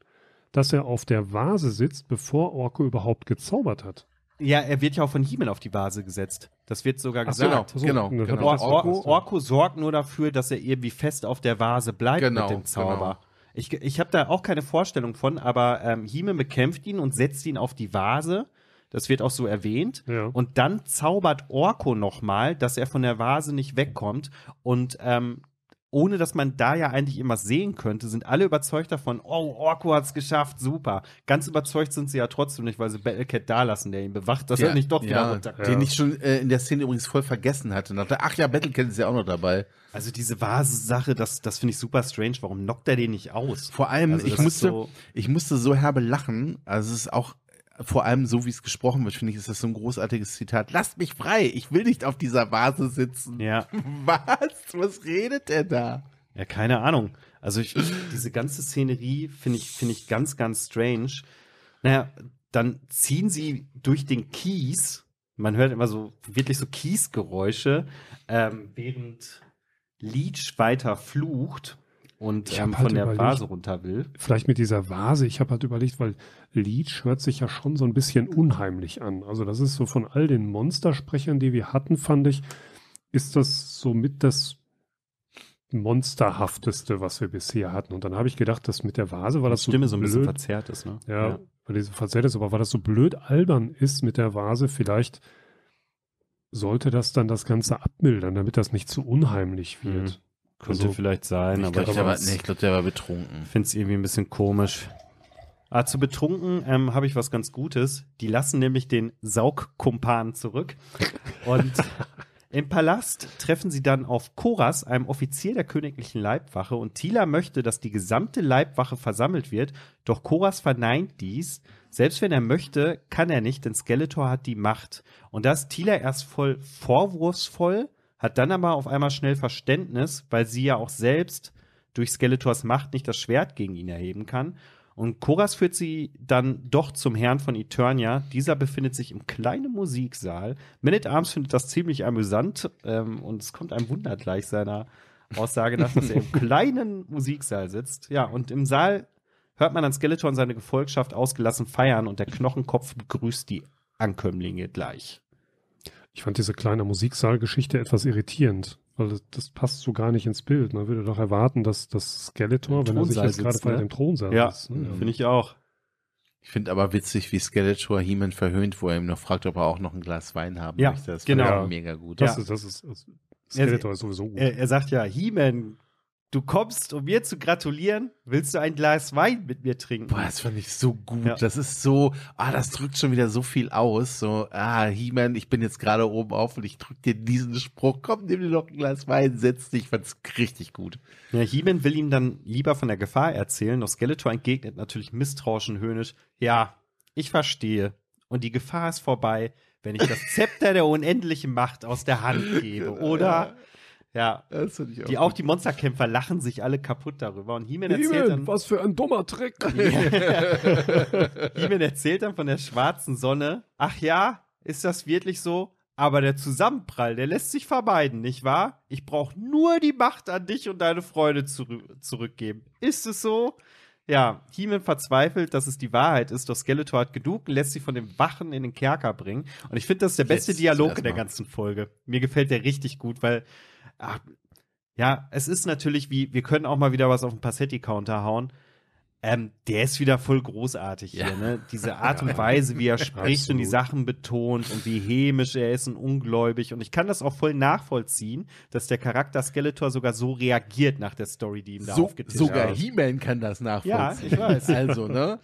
dass er auf der Vase sitzt, bevor Orko überhaupt gezaubert hat. Ja, er wird ja auch von he auf die Vase gesetzt. Das wird sogar Ach, gesagt. Genau, genau, genau. Orko, Orko, sorgt nur dafür, dass er irgendwie fest auf der Vase bleibt genau, mit dem genau. Zauber. Genau. Ich, ich habe da auch keine Vorstellung von, aber ähm, Hime bekämpft ihn und setzt ihn auf die Vase. Das wird auch so erwähnt. Ja. Und dann zaubert Orko nochmal, dass er von der Vase nicht wegkommt. Und ähm, ohne dass man da ja eigentlich immer sehen könnte, sind alle überzeugt davon, oh, Orko hat's geschafft, super. Ganz überzeugt sind sie ja trotzdem nicht, weil sie Battlecat da lassen, der ihn bewacht, dass ja, er nicht doch ja, wieder runterkommt. Den ich schon äh, in der Szene übrigens voll vergessen hatte. Dachte, ach ja, Battlecat ist ja auch noch dabei. Also diese Vase-Sache, das, das finde ich super strange. Warum knockt er den nicht aus? Vor allem, also, ich, musste, so ich musste so herbe lachen. Also es ist auch vor allem so, wie es gesprochen wird, finde ich, ist das so ein großartiges Zitat. Lasst mich frei, ich will nicht auf dieser Vase sitzen. Ja. Was? Was redet er da? Ja, keine Ahnung. Also ich, diese ganze Szenerie finde ich, finde ich ganz, ganz strange. Naja, dann ziehen sie durch den Kies. Man hört immer so wirklich so Kiesgeräusche, ähm, während Leech weiter flucht und ähm, von halt der Vase runter will. Vielleicht mit dieser Vase. Ich habe halt überlegt, weil Leech hört sich ja schon so ein bisschen unheimlich an. Also das ist so von all den Monstersprechern, die wir hatten, fand ich, ist das somit das monsterhafteste, was wir bisher hatten. Und dann habe ich gedacht, dass mit der Vase war das so Stimme so ein bisschen verzerrt ist, ne? Ja, ja. weil die so verzerrt ist, aber weil das so blöd albern ist mit der Vase, vielleicht sollte das dann das Ganze abmildern, damit das nicht zu unheimlich mhm. wird. Mhm. Könnte also, vielleicht sein, ich aber, glaub, ich aber nee, ich glaube, der war betrunken. Finde es irgendwie ein bisschen komisch. Ah, zu betrunken ähm, habe ich was ganz Gutes. Die lassen nämlich den Saugkumpan zurück. Und im Palast treffen sie dann auf Koras, einem Offizier der königlichen Leibwache. Und Tila möchte, dass die gesamte Leibwache versammelt wird. Doch Koras verneint dies. Selbst wenn er möchte, kann er nicht, denn Skeletor hat die Macht. Und da ist Tila erst voll vorwurfsvoll hat dann aber auf einmal schnell Verständnis, weil sie ja auch selbst durch Skeletors Macht nicht das Schwert gegen ihn erheben kann. Und Koras führt sie dann doch zum Herrn von Eternia. Dieser befindet sich im kleinen Musiksaal. Man at Arms findet das ziemlich amüsant ähm, und es kommt einem Wunder gleich seiner Aussage nach, dass er im kleinen Musiksaal sitzt. Ja, und im Saal hört man dann Skeletor und seine Gefolgschaft ausgelassen feiern und der Knochenkopf begrüßt die Ankömmlinge gleich. Ich fand diese kleine Musiksaalgeschichte etwas irritierend, weil das, passt so gar nicht ins Bild. Man würde doch erwarten, dass das Skeletor, wenn er sich jetzt gerade vor ne? dem Thronsaal ja, Ne? Ja, finde ich auch. Ich finde aber witzig, wie Skeletor Heeman verhöhnt, wo er ihm noch fragt, ob er auch noch ein Glas Wein haben ja, möchte. Das genau. mega gut. Das, ja. ist, das ist, das Skeletor er, ist sowieso gut. Er, er sagt ja, He-Man, Du kommst, um mir zu gratulieren, willst du ein Glas Wein mit mir trinken? Boah, das fand ich so gut. Ja. Das ist so, ah, das drückt schon wieder so viel aus. So, ah, He-Man, ich bin jetzt gerade oben auf und ich drück dir diesen Spruch. Komm, nimm dir noch ein Glas Wein, setz dich. Ich fand's richtig gut. Ja, He-Man will ihm dann lieber von der Gefahr erzählen, doch Skeletor entgegnet natürlich misstrauisch und höhnisch. Ja, ich verstehe. Und die Gefahr ist vorbei, wenn ich das Zepter der unendlichen Macht aus der Hand gebe, oder? Ja. Das ich auch die, auch die Monsterkämpfer lachen sich alle kaputt darüber. Und He-Man erzählt He dann. Was für ein dummer Trick. He-Man erzählt dann von der schwarzen Sonne. Ach ja, ist das wirklich so? Aber der Zusammenprall, der lässt sich vermeiden, nicht wahr? Ich brauche nur die Macht an dich und deine Freunde zurück zurückgeben. Ist es so? Ja, Heeman verzweifelt, dass es die Wahrheit ist, doch Skeletor hat genug und lässt sie von den Wachen in den Kerker bringen. Und ich finde, das ist der beste Jetzt Dialog in der ganzen Folge. Mir gefällt der richtig gut, weil ach, ja, es ist natürlich wie, wir können auch mal wieder was auf den Passetti-Counter hauen. Ähm, der ist wieder voll großartig ja. hier, ne? Diese Art und Weise, wie er spricht und die Sachen betont und wie hämisch er ist und ungläubig. Und ich kann das auch voll nachvollziehen, dass der Charakter Skeletor sogar so reagiert nach der Story, die ihm so, da aufgetischt wird. Sogar He-Man kann das nachvollziehen. Ja, ich weiß. also, ne?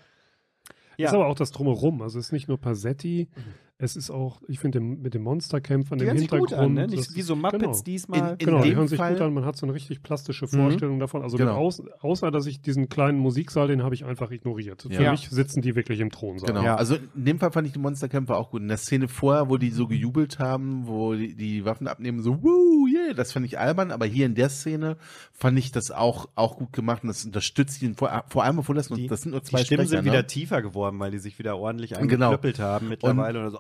Ja. Ist aber auch das Drumherum. Also es ist nicht nur Passetti, mhm. Es ist auch, ich finde, mit dem Monsterkämpfern im Hintergrund. Sich gut an, ne? Nicht wie so Muppets genau. diesmal. In, genau, in genau, die hören sich Fall. gut an. Man hat so eine richtig plastische mhm. Vorstellung mhm. davon. Also genau. außer, außer, dass ich diesen kleinen Musiksaal, den habe ich einfach ignoriert. Ja. Für mich sitzen die wirklich im Thronsaal. Genau. Ja. Also in dem Fall fand ich die Monsterkämpfer auch gut. In der Szene vorher, wo die so gejubelt haben, wo die, die Waffen abnehmen, so, wuh, yeah, das fand ich albern. Aber hier in der Szene fand ich das auch, auch gut gemacht. Und das unterstützt ihn vor, vor allem, obwohl das, die, das sind nur zwei die Stimmen Sprecher, sind ne? wieder tiefer geworden, weil die sich wieder ordentlich genau. eingeklöppelt genau. haben mittlerweile. Und, oder so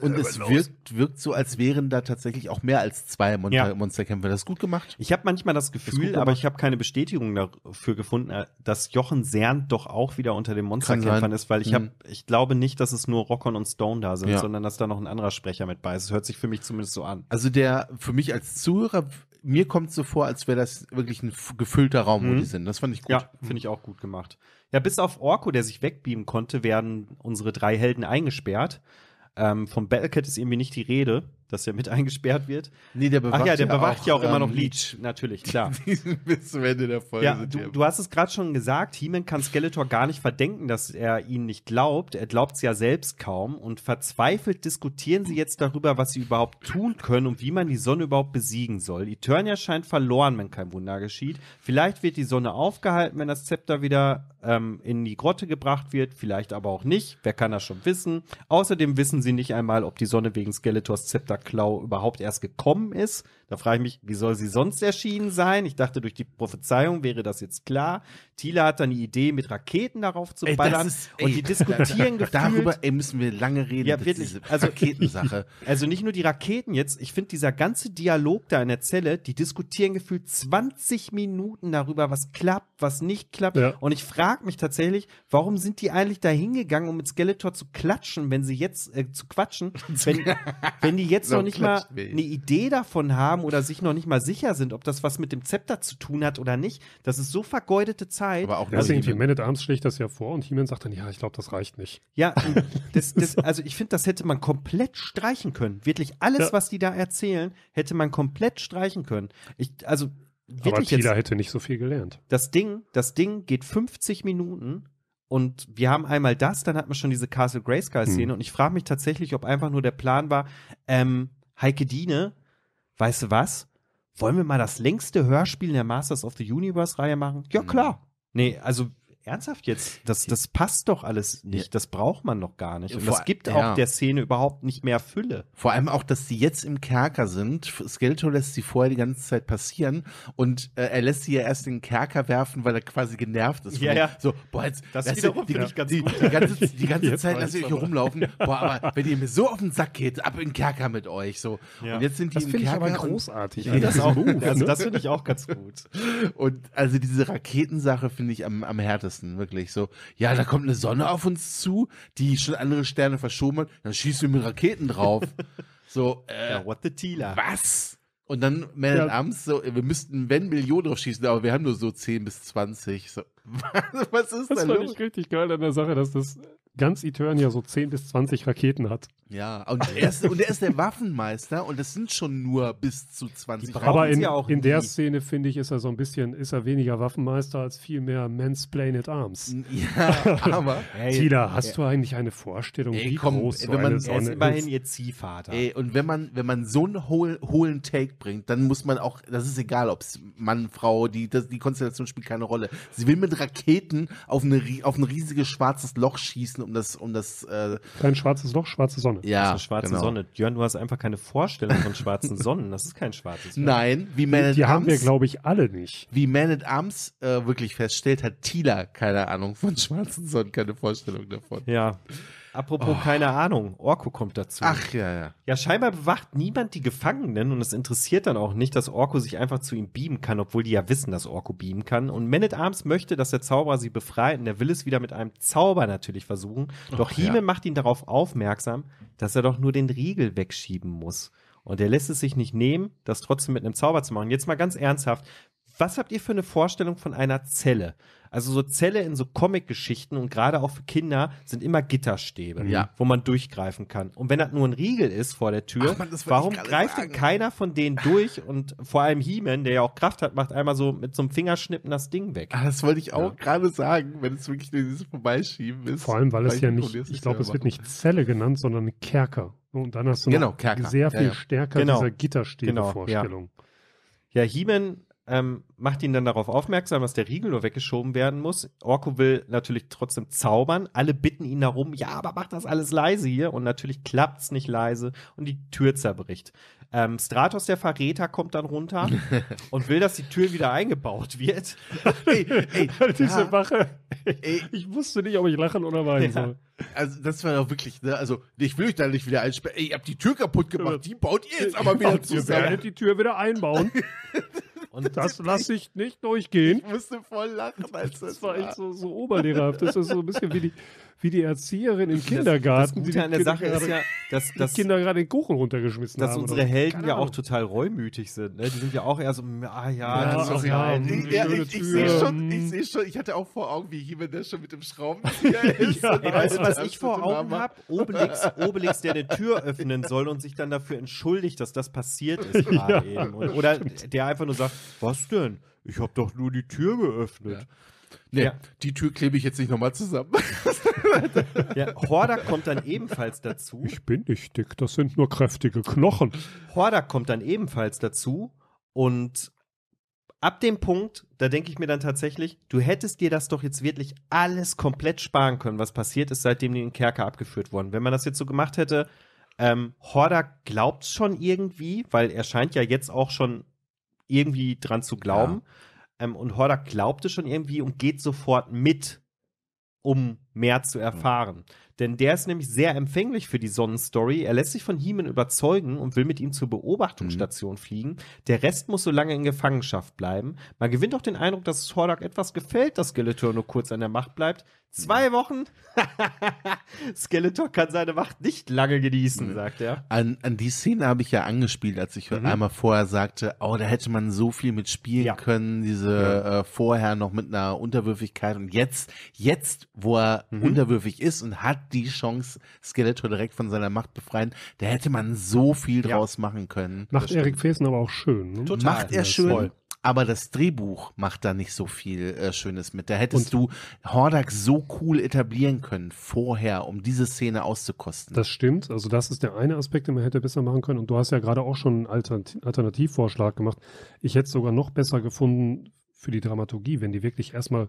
und äh, es wirkt, wirkt so, als wären da tatsächlich auch mehr als zwei Monster, ja. Monsterkämpfe. Das ist gut gemacht. Ich habe manchmal das Gefühl, aber ich habe keine Bestätigung dafür gefunden, äh, dass Jochen Sernt doch auch wieder unter den Monsterkämpfern ist, weil ich habe, mhm. ich glaube nicht, dass es nur Rockon und Stone da sind, ja. sondern dass da noch ein anderer Sprecher mit bei ist. Das hört sich für mich zumindest so an. Also der, für mich als Zuhörer, mir kommt so vor, als wäre das wirklich ein gefüllter Raum, mhm. wo die sind. Das fand ich gut. Ja, finde ich auch gut gemacht. Ja, bis auf Orko, der sich wegbeamen konnte, werden unsere drei Helden eingesperrt. Ähm, von Battlecat ist irgendwie nicht die Rede dass er mit eingesperrt wird. Nee, der bewacht Ach ja, der ja bewacht auch, ja auch immer noch ähm, Leech, natürlich, klar. Bis zum Ende der Folge. Ja, du, du, hast es gerade schon gesagt, he kann Skeletor gar nicht verdenken, dass er ihn nicht glaubt. Er glaubt es ja selbst kaum und verzweifelt diskutieren sie jetzt darüber, was sie überhaupt tun können und wie man die Sonne überhaupt besiegen soll. Eternia scheint verloren, wenn kein Wunder geschieht. Vielleicht wird die Sonne aufgehalten, wenn das Zepter wieder ähm, in die Grotte gebracht wird, vielleicht aber auch nicht. Wer kann das schon wissen? Außerdem wissen sie nicht einmal, ob die Sonne wegen Skeletors Zepter Klau überhaupt erst gekommen ist. Da frage ich mich, wie soll sie sonst erschienen sein? Ich dachte, durch die Prophezeiung wäre das jetzt klar. Thiele hat dann die Idee, mit Raketen darauf zu ey, ballern. Ist, ey, und die diskutieren gefühlt. Darüber ey, müssen wir lange reden. Ja, wirklich. Diese also, Raketensache. Also nicht nur die Raketen jetzt. Ich finde, dieser ganze Dialog da in der Zelle, die diskutieren gefühlt 20 Minuten darüber, was klappt, was nicht klappt. Ja. Und ich frage mich tatsächlich, warum sind die eigentlich da hingegangen, um mit Skeletor zu klatschen, wenn sie jetzt, äh, zu quatschen, wenn, wenn die jetzt noch nicht mal eine Idee davon haben, haben oder sich noch nicht mal sicher sind, ob das was mit dem Zepter zu tun hat oder nicht. Das ist so vergeudete Zeit. Aber auch deswegen, also, Man at Arms schlägt das ja vor und he sagt dann, ja, ich glaube, das reicht nicht. Ja, das, das, also ich finde, das hätte man komplett streichen können. Wirklich alles, ja. was die da erzählen, hätte man komplett streichen können. Ich, also, wirklich Aber Pila jetzt, hätte nicht so viel gelernt. Das Ding, das Ding geht 50 Minuten und wir haben einmal das, dann hat man schon diese Castle Grayskull Szene hm. und ich frage mich tatsächlich, ob einfach nur der Plan war, ähm, Heike Diene weißt du was? Wollen wir mal das längste Hörspiel in der Masters of the Universe-Reihe machen? Ja, hm. klar. Nee, also ernsthaft jetzt, das, das passt doch alles nicht, das braucht man doch gar nicht. Und Vor, das gibt auch der Szene überhaupt nicht mehr Fülle. Vor allem auch, dass sie jetzt im Kerker sind. Skeletor lässt sie vorher die ganze Zeit passieren und äh, er lässt sie ja erst in den Kerker werfen, weil er quasi genervt ist. Ja, ja. So, boah, jetzt, das ist wiederum die, die, ganz die, die, ganze, die ganze Zeit lasse ich hier rumlaufen. Ja. Boah, aber wenn ihr mir so auf den Sack geht, ab in den Kerker mit euch. So. Ja. Und jetzt sind die das im Kerker. Das finde ich aber großartig. Und, das, also, das finde ich auch ganz gut. Und also diese Raketensache finde ich am, am härtesten lassen, wirklich so. Ja, da kommt eine Sonne auf uns zu, die schon andere Sterne verschoben hat, dann schießen wir mit Raketen drauf. so, äh, ja, what the Tila. Was? Und dann Man ja. Arms, so, wir müssten, wenn, Millionen drauf schießen, aber wir haben nur so 10 bis 20. So, Was ist das? Das fand los? ich richtig geil an der Sache, dass das ganz Eternia so 10 bis 20 Raketen hat. Ja, und er ist, und er ist der Waffenmeister und es sind schon nur bis zu 20 Raketen. Aber in, ja in der Szene, finde ich, ist er so ein bisschen, ist er weniger Waffenmeister als vielmehr Plane at Arms. Ja, aber. Hey, Tila, hast ey, äh, du eigentlich eine Vorstellung, ey, wie komm, groß ey, wenn so man, eine Sonne ist? immerhin ihr Ziehvater. Ey, und wenn man, wenn man so einen hohlen Take bringt, dann muss man auch, das ist egal, ob es Mann, Frau, die, das, die Konstellation spielt keine Rolle. Sie will mit Raketen auf, eine, auf ein riesiges schwarzes Loch schießen, um das, um das. Äh kein schwarzes Loch, schwarze Sonne. Ja, das ist schwarze genau. Sonne. Jörn, du hast einfach keine Vorstellung von schwarzen Sonnen. Das ist kein schwarzes. Loch. Nein, wie Man Die, die Arms, haben wir, glaube ich, alle nicht. Wie Man at Arms äh, wirklich feststellt, hat Tila keine Ahnung von schwarzen Sonnen, keine Vorstellung davon. Ja. Apropos, oh. keine Ahnung, Orko kommt dazu. Ach ja, ja. Ja, scheinbar bewacht niemand die Gefangenen und es interessiert dann auch nicht, dass Orko sich einfach zu ihm beamen kann, obwohl die ja wissen, dass Orko beamen kann. Und Man at Arms möchte, dass der Zauberer sie befreit und er will es wieder mit einem Zauber natürlich versuchen. Doch Hime ja. macht ihn darauf aufmerksam, dass er doch nur den Riegel wegschieben muss. Und er lässt es sich nicht nehmen, das trotzdem mit einem Zauber zu machen. Jetzt mal ganz ernsthaft. Was habt ihr für eine Vorstellung von einer Zelle? Also so Zelle in so Comic-Geschichten und gerade auch für Kinder sind immer Gitterstäbe, ja. wo man durchgreifen kann. Und wenn das nur ein Riegel ist vor der Tür, Ach, Mann, warum greift denn keiner von denen durch und vor allem He-Man, der ja auch Kraft hat, macht einmal so mit so einem Fingerschnippen das Ding weg. Ah, das wollte ich auch ja. gerade sagen, wenn es wirklich nur dieses Vorbeischieben ist. Vor allem, weil, weil es ja nicht, ich glaube, es wird nicht Zelle genannt, sondern Kerker. Und dann hast du genau, sehr viel ja, viel stärker genau. dieser Gitterstäbe-Vorstellung. Genau, ja, He-Man ähm, macht ihn dann darauf aufmerksam, dass der Riegel nur weggeschoben werden muss. Orko will natürlich trotzdem zaubern. Alle bitten ihn darum, ja, aber mach das alles leise hier. Und natürlich klappt es nicht leise und die Tür zerbricht. Ähm, Stratos, der Verräter, kommt dann runter und will, dass die Tür wieder eingebaut wird. ey, ey, halt diese ja. Wache. Ey. Ich wusste nicht, ob ich lachen oder weinen ja. soll. Also, das war doch wirklich, ne? also, ich will euch da nicht wieder einsperren. Ey, ihr habt die Tür kaputt gemacht, die baut ihr jetzt aber wieder zusammen. Ihr werdet die Tür wieder einbauen. Und das lasse ich nicht durchgehen. Ich musste voll lachen, als das, das war echt so, so oberlehrerhaft. Das ist so ein bisschen wie die, wie die Erzieherin im Kindergarten. Das Gute die an der Sache ist ja, dass, dass die Kinder gerade den Kuchen runtergeschmissen dass haben. Dass unsere Helden ja auch total reumütig sind. Ne? Die sind ja auch eher so, ah ja, ja das ist ja, ja, ich, ich sehe schon, mhm. ich schon, ich hatte auch vor Augen, wie jemand der schon mit dem Schraubenzieher ist. ja, weißt du, was ich vor Augen habe? Obelix, Obelix, der eine Tür öffnen soll und sich dann dafür entschuldigt, dass das passiert ist gerade ja, eben. Und, oder der einfach nur sagt, was denn? Ich habe doch nur die Tür geöffnet. Ja. Nee, ja. die Tür klebe ich jetzt nicht nochmal zusammen. ja, Horda kommt dann ebenfalls dazu. Ich bin nicht dick, das sind nur kräftige Knochen. Horda kommt dann ebenfalls dazu und ab dem Punkt, da denke ich mir dann tatsächlich, du hättest dir das doch jetzt wirklich alles komplett sparen können, was passiert ist, seitdem die in den Kerker abgeführt wurden. Wenn man das jetzt so gemacht hätte, ähm, Horda glaubt schon irgendwie, weil er scheint ja jetzt auch schon irgendwie dran zu glauben. Ja ähm, und Hordak glaubte schon irgendwie und geht sofort mit, um mehr zu hm. erfahren. Mhm denn der ist nämlich sehr empfänglich für die Sonnenstory. Er lässt sich von Heeman überzeugen und will mit ihm zur Beobachtungsstation mhm. fliegen. Der Rest muss so lange in Gefangenschaft bleiben. Man gewinnt auch den Eindruck, dass es Hordak etwas gefällt, dass Skeletor nur kurz an der Macht bleibt. Zwei mhm. Wochen? Skeletor kann seine Macht nicht lange genießen, mhm. sagt er. An, an die Szene habe ich ja angespielt, als ich mhm. einmal vorher sagte, oh, da hätte man so viel mit spielen ja. können, diese ja. äh, vorher noch mit einer Unterwürfigkeit und jetzt, jetzt, wo er mhm. unterwürfig ist und hat die Chance, Skeletor direkt von seiner Macht befreien. Da hätte man so viel draus machen können. Macht Erik Felsen aber auch schön. Ne? Total. Macht er schön. Voll. Aber das Drehbuch macht da nicht so viel äh, Schönes mit. Da hättest Und du Hordak so cool etablieren können vorher, um diese Szene auszukosten. Das stimmt. Also das ist der eine Aspekt, den man hätte besser machen können. Und du hast ja gerade auch schon einen Altern Alternativvorschlag gemacht. Ich hätte es sogar noch besser gefunden für die Dramaturgie, wenn die wirklich erstmal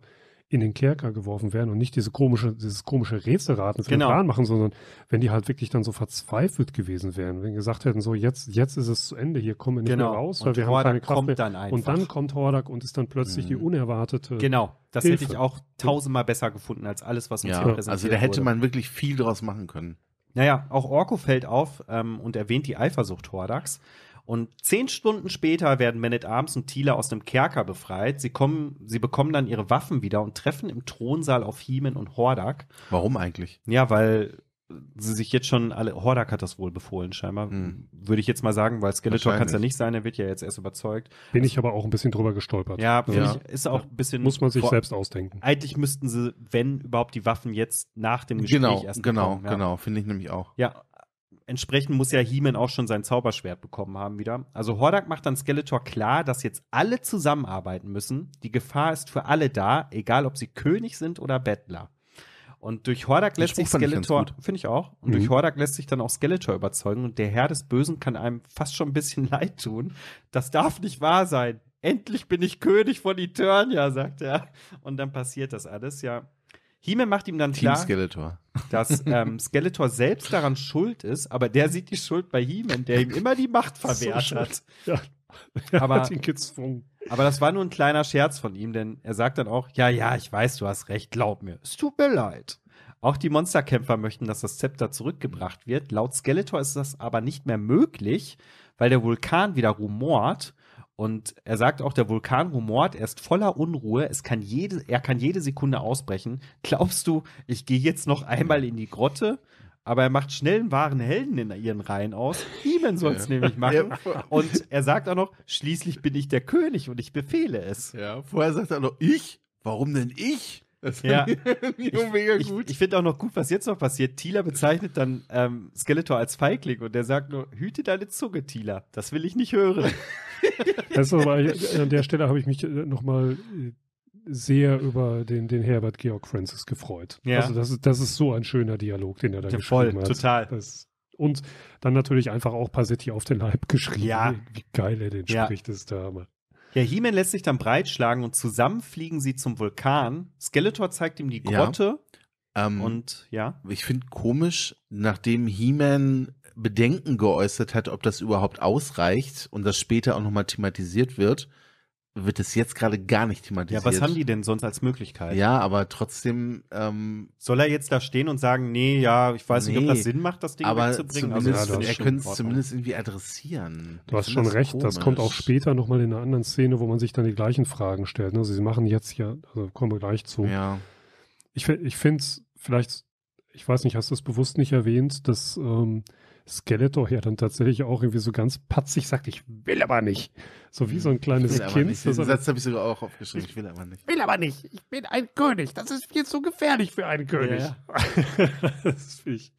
in den Kerker geworfen werden und nicht diese komische, dieses komische Rätselraten für genau. machen, sondern wenn die halt wirklich dann so verzweifelt gewesen wären, wenn gesagt hätten, so jetzt, jetzt ist es zu Ende, hier kommen wir nicht genau. mehr raus, weil und wir Hordak haben keine Kraft kommt mehr. Dann einfach. Und dann kommt Hordak und ist dann plötzlich mhm. die unerwartete. Genau, das Hilfe. hätte ich auch tausendmal besser gefunden als alles, was uns ja. hier präsentiert Also da hätte wurde. man wirklich viel draus machen können. Naja, auch Orko fällt auf ähm, und erwähnt die Eifersucht Hordaks. Und zehn Stunden später werden Man at Arms und Tila aus dem Kerker befreit. Sie kommen, sie bekommen dann ihre Waffen wieder und treffen im Thronsaal auf Hiemen und Hordak. Warum eigentlich? Ja, weil sie sich jetzt schon alle, Hordak hat das wohl befohlen scheinbar, mhm. würde ich jetzt mal sagen, weil Skeletor kann es ja nicht sein, er wird ja jetzt erst überzeugt. Bin ich aber auch ein bisschen drüber gestolpert. Ja, ja. Also ich, ist auch ein bisschen. Muss man sich vor, selbst ausdenken. Eigentlich müssten sie, wenn überhaupt die Waffen jetzt nach dem Gespräch genau, erst Genau, bekommen, ja. genau, finde ich nämlich auch. Ja, Entsprechend muss ja he auch schon sein Zauberschwert bekommen haben wieder. Also Hordak macht dann Skeletor klar, dass jetzt alle zusammenarbeiten müssen. Die Gefahr ist für alle da, egal ob sie König sind oder Bettler. Und durch Hordak lässt sich Skeletor, finde ich auch, und mhm. durch Hordak lässt sich dann auch Skeletor überzeugen und der Herr des Bösen kann einem fast schon ein bisschen leid tun. Das darf nicht wahr sein. Endlich bin ich König von Eternia, sagt er. Und dann passiert das alles, ja. Hime macht ihm dann Team klar, Skeletor. dass ähm, Skeletor selbst daran schuld ist, aber der sieht die Schuld bei He-Man, der ihm immer die Macht verwehrt so hat. Ja. aber, hat ihn gezwungen. aber das war nur ein kleiner Scherz von ihm, denn er sagt dann auch, ja, ja, ich weiß, du hast recht, glaub mir, es tut mir leid. Auch die Monsterkämpfer möchten, dass das Zepter zurückgebracht wird. Laut Skeletor ist das aber nicht mehr möglich, weil der Vulkan wieder rumort und er sagt auch, der Vulkan rumort, er ist voller Unruhe, es kann jede, er kann jede Sekunde ausbrechen. Glaubst du, ich gehe jetzt noch einmal in die Grotte? Aber er macht schnell einen wahren Helden in ihren Reihen aus. Niemand soll es ja. nämlich machen. Ja. Und er sagt auch noch, schließlich bin ich der König und ich befehle es. Ja, vorher sagt er noch, ich? Warum denn ich? Das ja. ich, ich, ich finde auch noch gut, was jetzt noch passiert. Tila bezeichnet dann ähm, Skeletor als Feigling und der sagt nur, hüte deine Zunge, Tila. Das will ich nicht hören. das war, äh, an der Stelle habe ich mich äh, nochmal äh, sehr über den, den Herbert Georg Francis gefreut. Ja. Also das ist, das ist so ein schöner Dialog, den er da ja, geschrieben voll, hat. Total. Das, und dann natürlich einfach auch Passetti auf den Leib geschrieben. Ja. Wie geil er den ja. spricht, das Dame. Ja, He-Man lässt sich dann breitschlagen und zusammen fliegen sie zum Vulkan. Skeletor zeigt ihm die Grotte. Ja. Ähm, und ja. Ich finde komisch, nachdem He-Man Bedenken geäußert hat, ob das überhaupt ausreicht und das später auch nochmal thematisiert wird, wird es jetzt gerade gar nicht thematisiert. Ja, was haben die denn sonst als Möglichkeit? Ja, aber trotzdem. Ähm, Soll er jetzt da stehen und sagen, nee, ja, ich weiß nee, nicht, ob das Sinn macht, das Ding aber wegzubringen? Also, ja, er könnte es zumindest irgendwie adressieren. Du ich hast schon recht, komisch. das kommt auch später nochmal in einer anderen Szene, wo man sich dann die gleichen Fragen stellt. Ne? Also sie machen jetzt ja, also kommen wir gleich zu. Ja. Ich, ich finde es vielleicht, ich weiß nicht, hast du es bewusst nicht erwähnt, dass ähm, Skeletor ja dann tatsächlich auch irgendwie so ganz patzig sagt, ich will aber nicht. So wie so ein hm. kleines Kind. Nicht. Den Satz habe ich sogar auch aufgeschrieben, ich will aber nicht. Ich will aber nicht. Ich bin ein König. Das ist viel zu gefährlich für einen König. Ja. das finde ich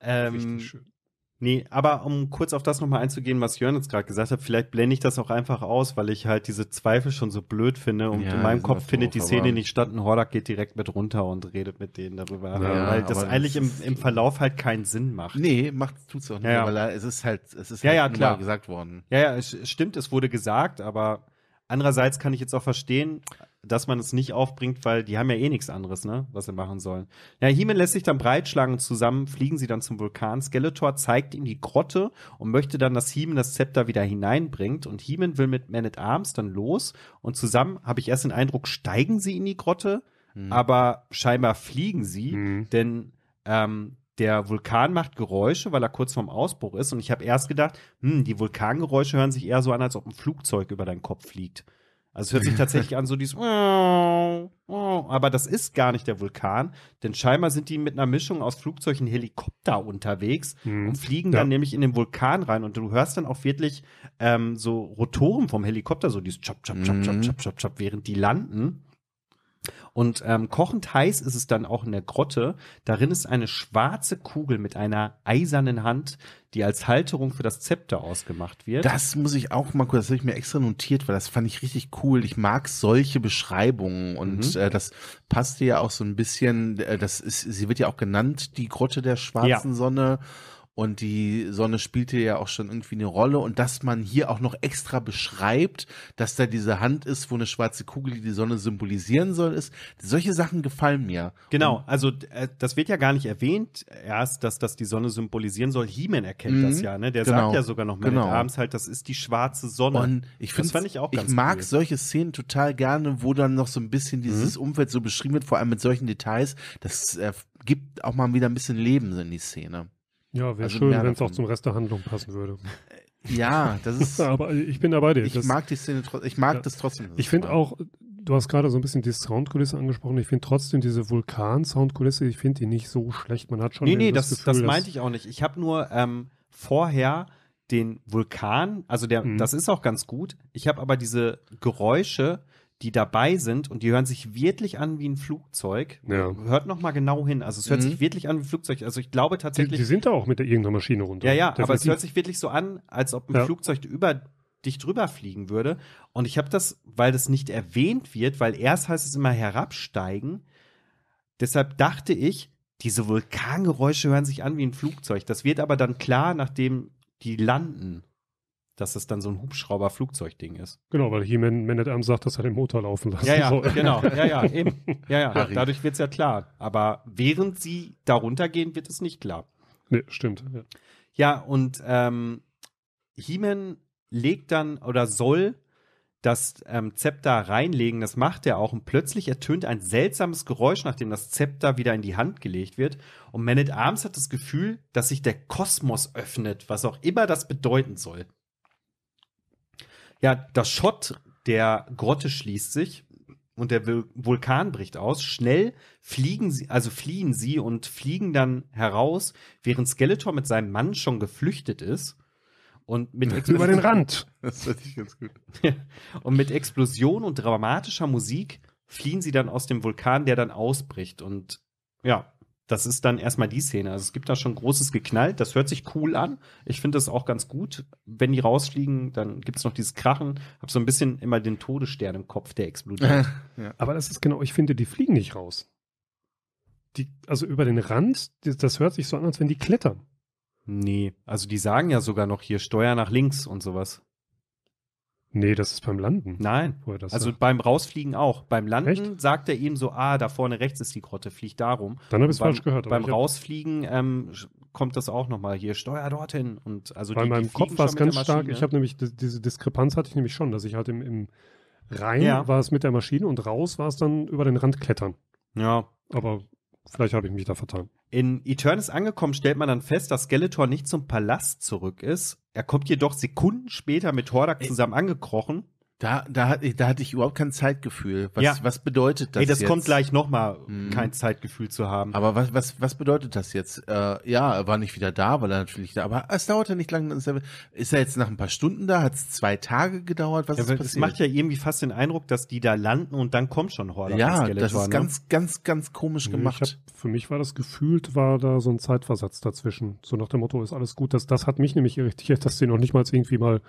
ähm, richtig schön. Nee, aber um kurz auf das nochmal einzugehen, was Jörn jetzt gerade gesagt hat, vielleicht blende ich das auch einfach aus, weil ich halt diese Zweifel schon so blöd finde und ja, in meinem Kopf findet die Szene nicht statt und Hordak geht direkt mit runter und redet mit denen darüber, ja, weil das eigentlich im, im Verlauf halt keinen Sinn macht. Nee, macht, tut's auch nicht, ja, weil es ist halt, es ist ja, halt ja, klar. gesagt worden. Ja, ja, es stimmt, es wurde gesagt, aber andererseits kann ich jetzt auch verstehen, dass man es nicht aufbringt, weil die haben ja eh nichts anderes, ne, was sie machen sollen. Ja, Heeman lässt sich dann breitschlagen, zusammen fliegen sie dann zum Vulkan. Skeletor zeigt ihm die Grotte und möchte dann, dass Heeman das Zepter wieder hineinbringt und Heeman will mit Man at Arms dann los und zusammen habe ich erst den Eindruck, steigen sie in die Grotte, mhm. aber scheinbar fliegen sie, mhm. denn ähm, der Vulkan macht Geräusche, weil er kurz vorm Ausbruch ist. Und ich habe erst gedacht, hm, die Vulkangeräusche hören sich eher so an, als ob ein Flugzeug über deinen Kopf fliegt. Also es hört sich tatsächlich an so dieses aber das ist gar nicht der Vulkan, denn scheinbar sind die mit einer Mischung aus Flugzeugen Helikopter unterwegs mhm. und fliegen ja. dann nämlich in den Vulkan rein und du hörst dann auch wirklich ähm, so Rotoren vom Helikopter so dieses chop chop chop chop mhm. chop chop chop während die landen. Und ähm, kochend heiß ist es dann auch in der Grotte. Darin ist eine schwarze Kugel mit einer eisernen Hand, die als Halterung für das Zepter ausgemacht wird. Das muss ich auch mal kurz, das habe ich mir extra notiert, weil das fand ich richtig cool. Ich mag solche Beschreibungen und mhm. äh, das passte ja auch so ein bisschen, äh, das ist, sie wird ja auch genannt, die Grotte der schwarzen ja. Sonne und die Sonne spielte ja auch schon irgendwie eine Rolle und dass man hier auch noch extra beschreibt, dass da diese Hand ist, wo eine schwarze Kugel, die die Sonne symbolisieren soll, ist, solche Sachen gefallen mir. Genau, und also äh, das wird ja gar nicht erwähnt erst, dass das die Sonne symbolisieren soll. He-Man erkennt mhm. das ja, ne? Der genau. sagt ja sogar noch mal genau. abends halt, das ist die schwarze Sonne. Und ich finde, fand ich auch ganz Ich mag cool. solche Szenen total gerne, wo dann noch so ein bisschen mhm. dieses mhm. Umfeld so beschrieben wird, vor allem mit solchen Details. Das äh, gibt auch mal wieder ein bisschen Leben in die Szene. Ja, wäre also schön, wenn es auch zum Rest der Handlung passen würde. Ja, das ist. aber ich bin dabei dir. Ich das, mag die Szene, ich mag ja, das trotzdem. Das ich finde auch, du hast gerade so ein bisschen die Soundkulisse angesprochen. Ich finde trotzdem diese Vulkan-Soundkulisse, ich finde die nicht so schlecht. Man hat schon. Nee, nee, das, das, das meinte ich auch nicht. Ich habe nur ähm, vorher den Vulkan, also der, mhm. das ist auch ganz gut. Ich habe aber diese Geräusche, die dabei sind und die hören sich wirklich an wie ein Flugzeug. Ja. Hört noch mal genau hin. Also es hört mhm. sich wirklich an wie ein Flugzeug. Also ich glaube tatsächlich. Die, die sind da auch mit irgendeiner Maschine runter. Ja, ja, Definitiv. aber es hört sich wirklich so an, als ob ein ja. Flugzeug über dich drüber fliegen würde. Und ich habe das, weil das nicht erwähnt wird, weil erst heißt es immer herabsteigen. Deshalb dachte ich, diese Vulkangeräusche hören sich an wie ein Flugzeug. Das wird aber dann klar, nachdem die landen dass es dann so ein Hubschrauber-Flugzeugding ist. Genau, weil hier Man, Man at Arms sagt, dass er den Motor laufen lassen ja, ja, soll. Genau, ja, ja, eben. Ja, ja, Harry. dadurch es ja klar. Aber während sie darunter gehen, wird es nicht klar. Nee, stimmt. Ja, ja und ähm, He-Man legt dann oder soll das ähm, Zepter reinlegen, das macht er auch und plötzlich ertönt ein seltsames Geräusch, nachdem das Zepter wieder in die Hand gelegt wird und Man at Arms hat das Gefühl, dass sich der Kosmos öffnet, was auch immer das bedeuten soll. Ja, das Schott der Grotte schließt sich und der Vulkan bricht aus. Schnell fliegen sie, also fliehen sie und fliegen dann heraus, während Skeletor mit seinem Mann schon geflüchtet ist. Und mit über den Rand. Das ich ganz gut. und mit Explosion und dramatischer Musik fliehen sie dann aus dem Vulkan, der dann ausbricht. Und ja, das ist dann erstmal die Szene. Also es gibt da schon großes Geknallt, das hört sich cool an. Ich finde das auch ganz gut. Wenn die rausfliegen, dann gibt es noch dieses Krachen. Hab so ein bisschen immer den Todesstern im Kopf, der explodiert. ja. Aber das ist genau, ich finde, die fliegen nicht raus. Die, also über den Rand, das hört sich so an, als wenn die klettern. Nee, also die sagen ja sogar noch hier Steuer nach links und sowas. Nee, das ist beim Landen. Nein. also sagt. beim Rausfliegen auch. Beim Landen Echt? sagt er ihm so, ah, da vorne rechts ist die Grotte, fliegt darum. Dann habe ich es falsch gehört. Beim Rausfliegen ähm, kommt das auch nochmal hier, steuer dorthin. Und also Bei die, meinem die Kopf war es ganz stark. Ich habe nämlich, diese Diskrepanz hatte ich nämlich schon, dass ich halt im, im rein ja. war es mit der Maschine und raus war es dann über den Rand klettern. Ja. Aber vielleicht habe ich mich da vertan. In Eternis angekommen stellt man dann fest, dass Skeletor nicht zum Palast zurück ist. Er kommt jedoch Sekunden später mit Hordak zusammen angekrochen da, da, da hatte ich überhaupt kein Zeitgefühl. Was, ja. was bedeutet das? Ey, das jetzt? kommt gleich nochmal, mhm. kein Zeitgefühl zu haben. Aber was, was, was bedeutet das jetzt? Äh, ja, er war nicht wieder da, weil er natürlich da. Aber es dauerte nicht lange. Ist er, ist er jetzt nach ein paar Stunden da? Hat es zwei Tage gedauert? Was ja, ist passiert? Es macht ja irgendwie fast den Eindruck, dass die da landen und dann kommt schon Horda. Ja, das ist ne? ganz, ganz, ganz komisch gemacht. Hab, für mich war das gefühlt, war da so ein Zeitversatz dazwischen. So nach dem Motto, ist alles gut. Das, das hat mich nämlich irritiert, dass sie noch nicht mal irgendwie mal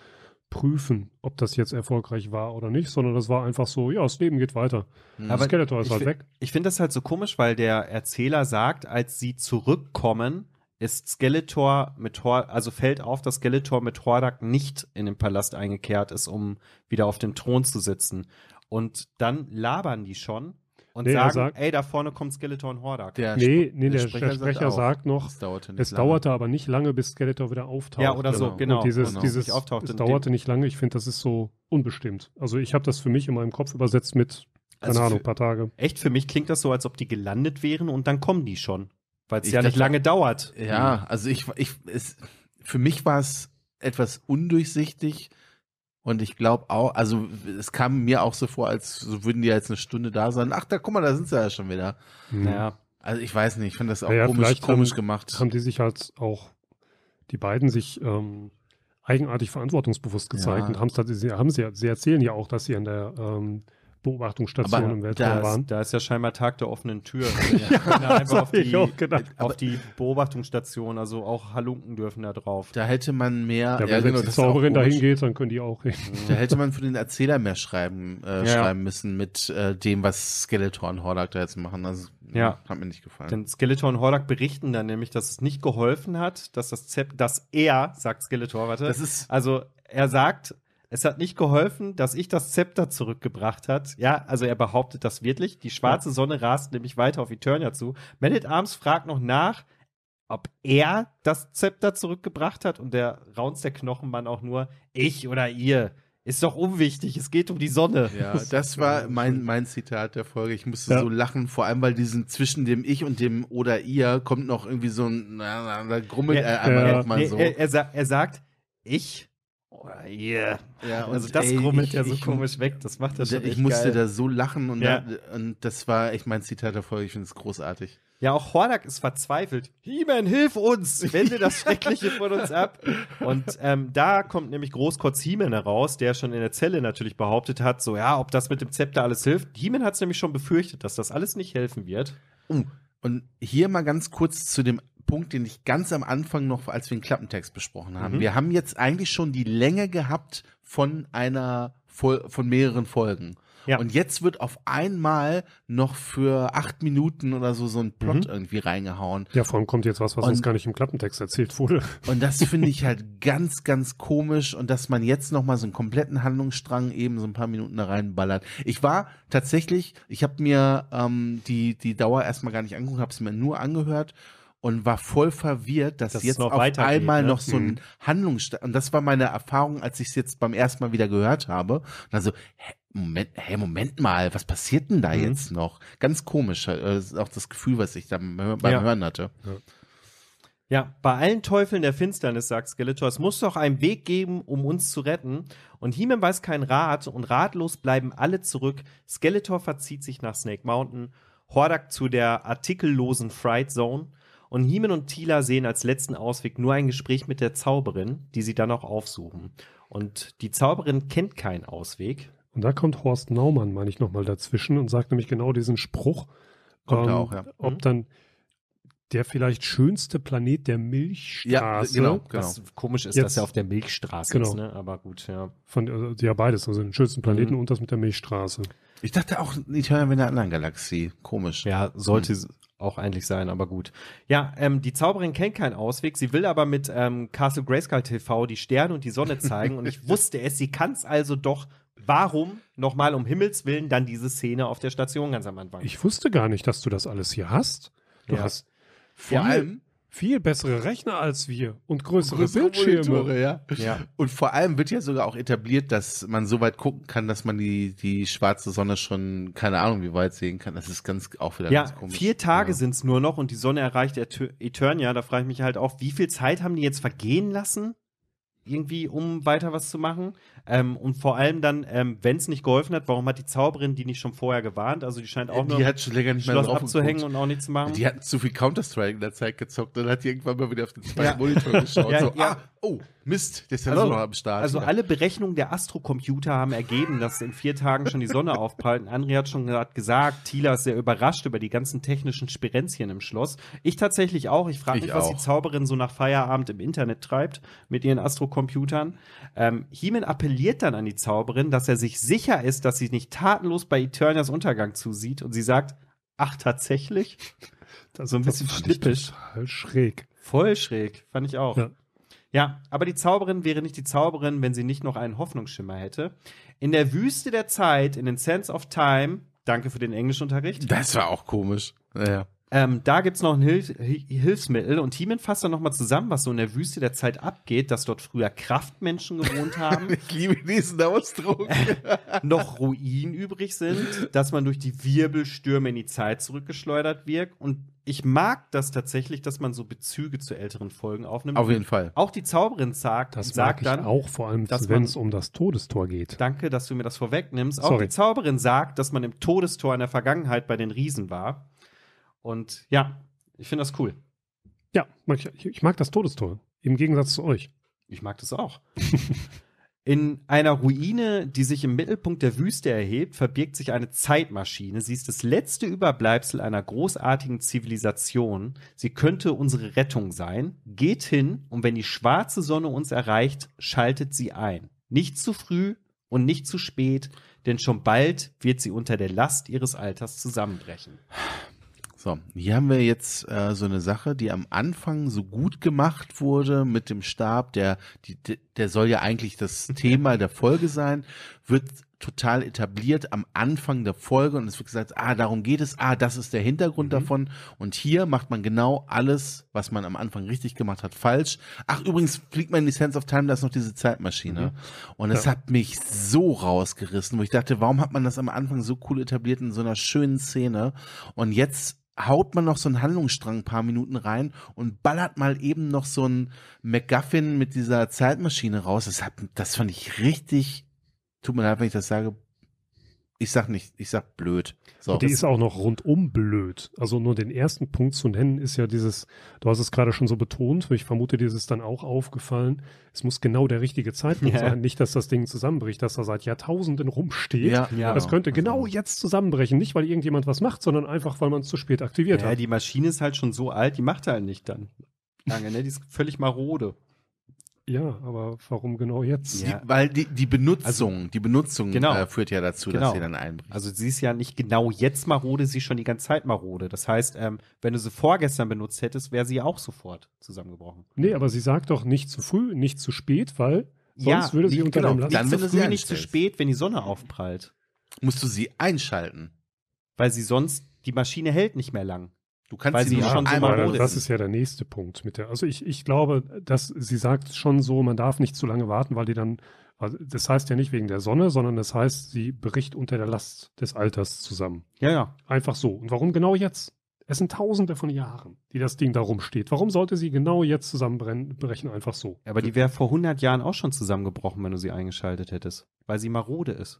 prüfen, ob das jetzt erfolgreich war oder nicht, sondern das war einfach so, ja, das Leben geht weiter. Mhm. Aber Skeletor ist halt weg. Ich finde das halt so komisch, weil der Erzähler sagt, als sie zurückkommen, ist Skeletor mit Hor also fällt auf, dass Skeletor mit Hordak nicht in den Palast eingekehrt ist, um wieder auf dem Thron zu sitzen. Und dann labern die schon und nee, sagen, sagt, ey, da vorne kommt Skeleton und Hordak. Der nee, nee, der, Sprecher, der Sprecher sagt, sagt noch, es, dauerte, es dauerte, aber nicht lange, bis Skeletor wieder auftaucht. Ja, oder genau. so, genau. Und dieses, genau. dieses es dauerte nicht lange, ich finde, das ist so unbestimmt. Also ich habe das für mich in meinem Kopf übersetzt mit, keine also Ahnung, für, paar Tage. Echt, für mich klingt das so, als ob die gelandet wären und dann kommen die schon. Weil es ja nicht lange dauert. Ja, also ich, ich, es, für mich war es etwas undurchsichtig, und ich glaube auch, also es kam mir auch so vor, als würden die jetzt eine Stunde da sein. Ach, da guck mal, da sind sie ja schon wieder. Ja. Also ich weiß nicht, ich finde das auch naja, komisch, komisch haben, gemacht. Haben die sich halt auch, die beiden sich ähm, eigenartig verantwortungsbewusst gezeigt ja. und haben es sie, haben sie, sie erzählen ja auch, dass sie an der ähm, Beobachtungsstationen im Weltraum waren. Ist, da ist ja scheinbar Tag der offenen Tür. Also, ja, ja einfach auf die, auf die, Beobachtungsstation, also auch Halunken dürfen da drauf. Da hätte man mehr. Ja, ja, wenn jetzt die Zauberin da hingeht, dann können die auch hin. Da hätte man für den Erzähler mehr schreiben, äh, schreiben müssen mit äh, dem, was Skeletor und Hordak da jetzt machen. Also, ja. Hat mir nicht gefallen. Denn Skeletor und Hordak berichten dann nämlich, dass es nicht geholfen hat, dass das Zep dass er, sagt Skeletor, warte, das ist also er sagt, es hat nicht geholfen, dass ich das Zepter zurückgebracht hat. Ja, also er behauptet das wirklich. Die schwarze Sonne rast nämlich weiter auf Eternia zu. Man Arms fragt noch nach, ob er das Zepter zurückgebracht hat und der raunzt der Knochenmann auch nur, ich oder ihr. Ist doch unwichtig, es geht um die Sonne. Ja, das war mein, mein Zitat der Folge. Ich musste ja. so lachen, vor allem, weil diesen zwischen dem Ich und dem oder ihr kommt noch irgendwie so ein, na, na, da grummelt ja, er einmal ja. nochmal so. Nee, er, er, er sagt, ich Yeah. Ja, also das ey, grummelt ich, ja so ich, komisch weg, das macht er schon. Ich musste geil. da so lachen und, ja. da, und das war echt mein Zitat der Folge, ich finde es großartig. Ja, auch Hordak ist verzweifelt. He-Man, hilf uns! Wende das Schreckliche von uns ab. Und ähm, da kommt nämlich Großkotz He-Man heraus, der schon in der Zelle natürlich behauptet hat, so ja, ob das mit dem Zepter alles hilft. He-Man hat es nämlich schon befürchtet, dass das alles nicht helfen wird. Uh, und hier mal ganz kurz zu dem Punkt, den ich ganz am Anfang noch, als wir den Klappentext besprochen haben. Mhm. Wir haben jetzt eigentlich schon die Länge gehabt von einer, von mehreren Folgen. Ja. Und jetzt wird auf einmal noch für acht Minuten oder so so ein Plot mhm. irgendwie reingehauen. Ja, vor allem kommt jetzt was, was und, uns gar nicht im Klappentext erzählt wurde. Und das finde ich halt ganz, ganz komisch und dass man jetzt nochmal so einen kompletten Handlungsstrang eben so ein paar Minuten da reinballert. Ich war tatsächlich, ich habe mir ähm, die die Dauer erstmal gar nicht angeguckt, habe es mir nur angehört und war voll verwirrt, dass das jetzt auf einmal ne? noch so ein mhm. Handlungsstand. Und das war meine Erfahrung, als ich es jetzt beim ersten Mal wieder gehört habe. Und dann Moment, hä, Moment mal, was passiert denn da mhm. jetzt noch? Ganz komisch, äh, auch das Gefühl, was ich da beim ja. Hören hatte. Ja. Ja, bei allen Teufeln der Finsternis, sagt Skeletor, es muss doch einen Weg geben, um uns zu retten. Und He-Man weiß kein Rat und ratlos bleiben alle zurück. Skeletor verzieht sich nach Snake Mountain, Hordak zu der artikellosen Fright Zone und Hiemen und Tila sehen als letzten Ausweg nur ein Gespräch mit der Zauberin, die sie dann auch aufsuchen. Und die Zauberin kennt keinen Ausweg. Und da kommt Horst Naumann, meine ich, nochmal dazwischen und sagt nämlich genau diesen Spruch. Kommt ähm, auch, ja. Ob mhm. dann der vielleicht schönste Planet der Milchstraße. Ja, genau, genau. Das komisch ist, Jetzt, dass er auf der Milchstraße genau. ist, ne? aber gut, ja. Von, äh, ja, beides, also den schönsten Planeten mhm. und das mit der Milchstraße. Ich dachte auch, ich höre in einer anderen Galaxie. Komisch. Ja, sollte, hm auch eigentlich sein, aber gut. Ja, ähm, die Zauberin kennt keinen Ausweg. Sie will aber mit ähm, Castle Grayskull TV die Sterne und die Sonne zeigen. und ich wusste es, sie kann es also doch. Warum nochmal um Himmels Willen dann diese Szene auf der Station ganz am Anfang? Ich wusste gar nicht, dass du das alles hier hast. Du ja. hast vor ja, allem viel bessere Rechner als wir und größere, größere Bildschirme. ja. ja. Und vor allem wird ja sogar auch etabliert, dass man so weit gucken kann, dass man die, die schwarze Sonne schon, keine Ahnung, wie weit sehen kann. Das ist ganz auch wieder ja, ganz komisch. Vier Tage ja. sind es nur noch und die Sonne erreicht Eternia. Da frage ich mich halt auch, wie viel Zeit haben die jetzt vergehen lassen? Irgendwie, um weiter was zu machen. Ähm, und vor allem dann, ähm, wenn es nicht geholfen hat, warum hat die Zauberin die nicht schon vorher gewarnt? Also die scheint auch die nur hat schon länger nicht mehr Schloss abzuhängen und auch nichts zu machen. Die hatten zu viel Counter-Strike in der Zeit gezockt und hat die irgendwann mal wieder auf den zweiten ja. Monitor geschaut. ja, so, ja. ah, oh, Mist, der ist ja also, noch am Start. Also alle Berechnungen der Astrocomputer haben ergeben, dass in vier Tagen schon die Sonne aufprallt. Und André hat schon hat gesagt, Tila ist sehr überrascht über die ganzen technischen Sperenzchen im Schloss. Ich tatsächlich auch. Ich frage mich, auch. was die Zauberin so nach Feierabend im Internet treibt mit ihren Astrocomputern. Ähm, hiermit appelliert appelliert dann an die Zauberin, dass er sich sicher ist, dass sie nicht tatenlos bei Eternias Untergang zusieht. Und sie sagt, ach, tatsächlich? Das so ein bisschen schnippisch. Voll schräg. Voll schräg, fand ich auch. Ja. ja, aber die Zauberin wäre nicht die Zauberin, wenn sie nicht noch einen Hoffnungsschimmer hätte. In der Wüste der Zeit, in den Sense of Time, danke für den Englischunterricht. Das war auch komisch. Naja. Ähm, da es noch ein Hilf Hilfsmittel und Thiemann fasst dann nochmal zusammen, was so in der Wüste der Zeit abgeht, dass dort früher Kraftmenschen gewohnt haben. ich liebe diesen Ausdruck. noch Ruinen übrig sind, dass man durch die Wirbelstürme in die Zeit zurückgeschleudert wird und ich mag das tatsächlich, dass man so Bezüge zu älteren Folgen aufnimmt. Auf jeden Fall. Auch die Zauberin sagt, das sagt mag ich auch vor allem, wenn es um das Todestor geht. Danke, dass du mir das vorwegnimmst. Sorry. Auch die Zauberin sagt, dass man im Todestor in der Vergangenheit bei den Riesen war. Und ja, ich finde das cool. Ja, ich, mag das Todestor. Im Gegensatz zu euch. Ich mag das auch. In einer Ruine, die sich im Mittelpunkt der Wüste erhebt, verbirgt sich eine Zeitmaschine. Sie ist das letzte Überbleibsel einer großartigen Zivilisation. Sie könnte unsere Rettung sein. Geht hin und wenn die schwarze Sonne uns erreicht, schaltet sie ein. Nicht zu früh und nicht zu spät, denn schon bald wird sie unter der Last ihres Alters zusammenbrechen. So, hier haben wir jetzt äh, so eine Sache, die am Anfang so gut gemacht wurde mit dem Stab, der, die, der soll ja eigentlich das Thema der Folge sein, wird total etabliert am Anfang der Folge und es wird gesagt, ah, darum geht es, ah, das ist der Hintergrund mhm. davon und hier macht man genau alles, was man am Anfang richtig gemacht hat, falsch. Ach, übrigens fliegt man in die Sense of Time, da ist noch diese Zeitmaschine mhm. und es ja. hat mich so rausgerissen, wo ich dachte, warum hat man das am Anfang so cool etabliert in so einer schönen Szene und jetzt haut man noch so einen Handlungsstrang ein paar Minuten rein und ballert mal eben noch so ein MacGuffin mit dieser Zeitmaschine raus. Das, hat, das fand ich richtig, tut mir leid, wenn ich das sage, ich sag nicht, ich sag blöd. So. Die ist auch noch rundum blöd. Also nur den ersten Punkt zu nennen ist ja dieses, du hast es gerade schon so betont, ich vermute, dir ist es dann auch aufgefallen, es muss genau der richtige Zeitpunkt ja. sein, nicht, dass das Ding zusammenbricht, dass da seit Jahrtausenden rumsteht. Ja, ja, das könnte also. genau jetzt zusammenbrechen, nicht weil irgendjemand was macht, sondern einfach, weil man es zu spät aktiviert ja, hat. Ja, die Maschine ist halt schon so alt, die macht halt nicht dann lange, ne? Die ist völlig marode. Ja, aber warum genau jetzt? Ja. Die, weil die, die Benutzung, also, die Benutzung genau. äh, führt ja dazu, genau. dass sie dann einbricht. Also sie ist ja nicht genau jetzt marode, sie ist schon die ganze Zeit marode. Das heißt, ähm, wenn du sie vorgestern benutzt hättest, wäre sie auch sofort zusammengebrochen. Nee, aber sie sagt doch nicht zu früh, nicht zu spät, weil sonst ja, würde sie unter genau, lassen. Dann wird sie nicht zu spät, wenn die Sonne aufprallt. Musst du sie einschalten. Weil sie sonst, die Maschine hält nicht mehr lang. Du kannst Weil sie nur schon einmal so Das ist ja der nächste Punkt mit der. Also ich, ich glaube, dass sie sagt schon so, man darf nicht zu lange warten, weil die dann, also das heißt ja nicht wegen der Sonne, sondern das heißt, sie bricht unter der Last des Alters zusammen. Ja, ja. Einfach so. Und warum genau jetzt? Es sind tausende von Jahren, die das Ding da rumsteht. Warum sollte sie genau jetzt zusammenbrechen, einfach so? Ja, aber die wäre vor 100 Jahren auch schon zusammengebrochen, wenn du sie eingeschaltet hättest, weil sie marode ist.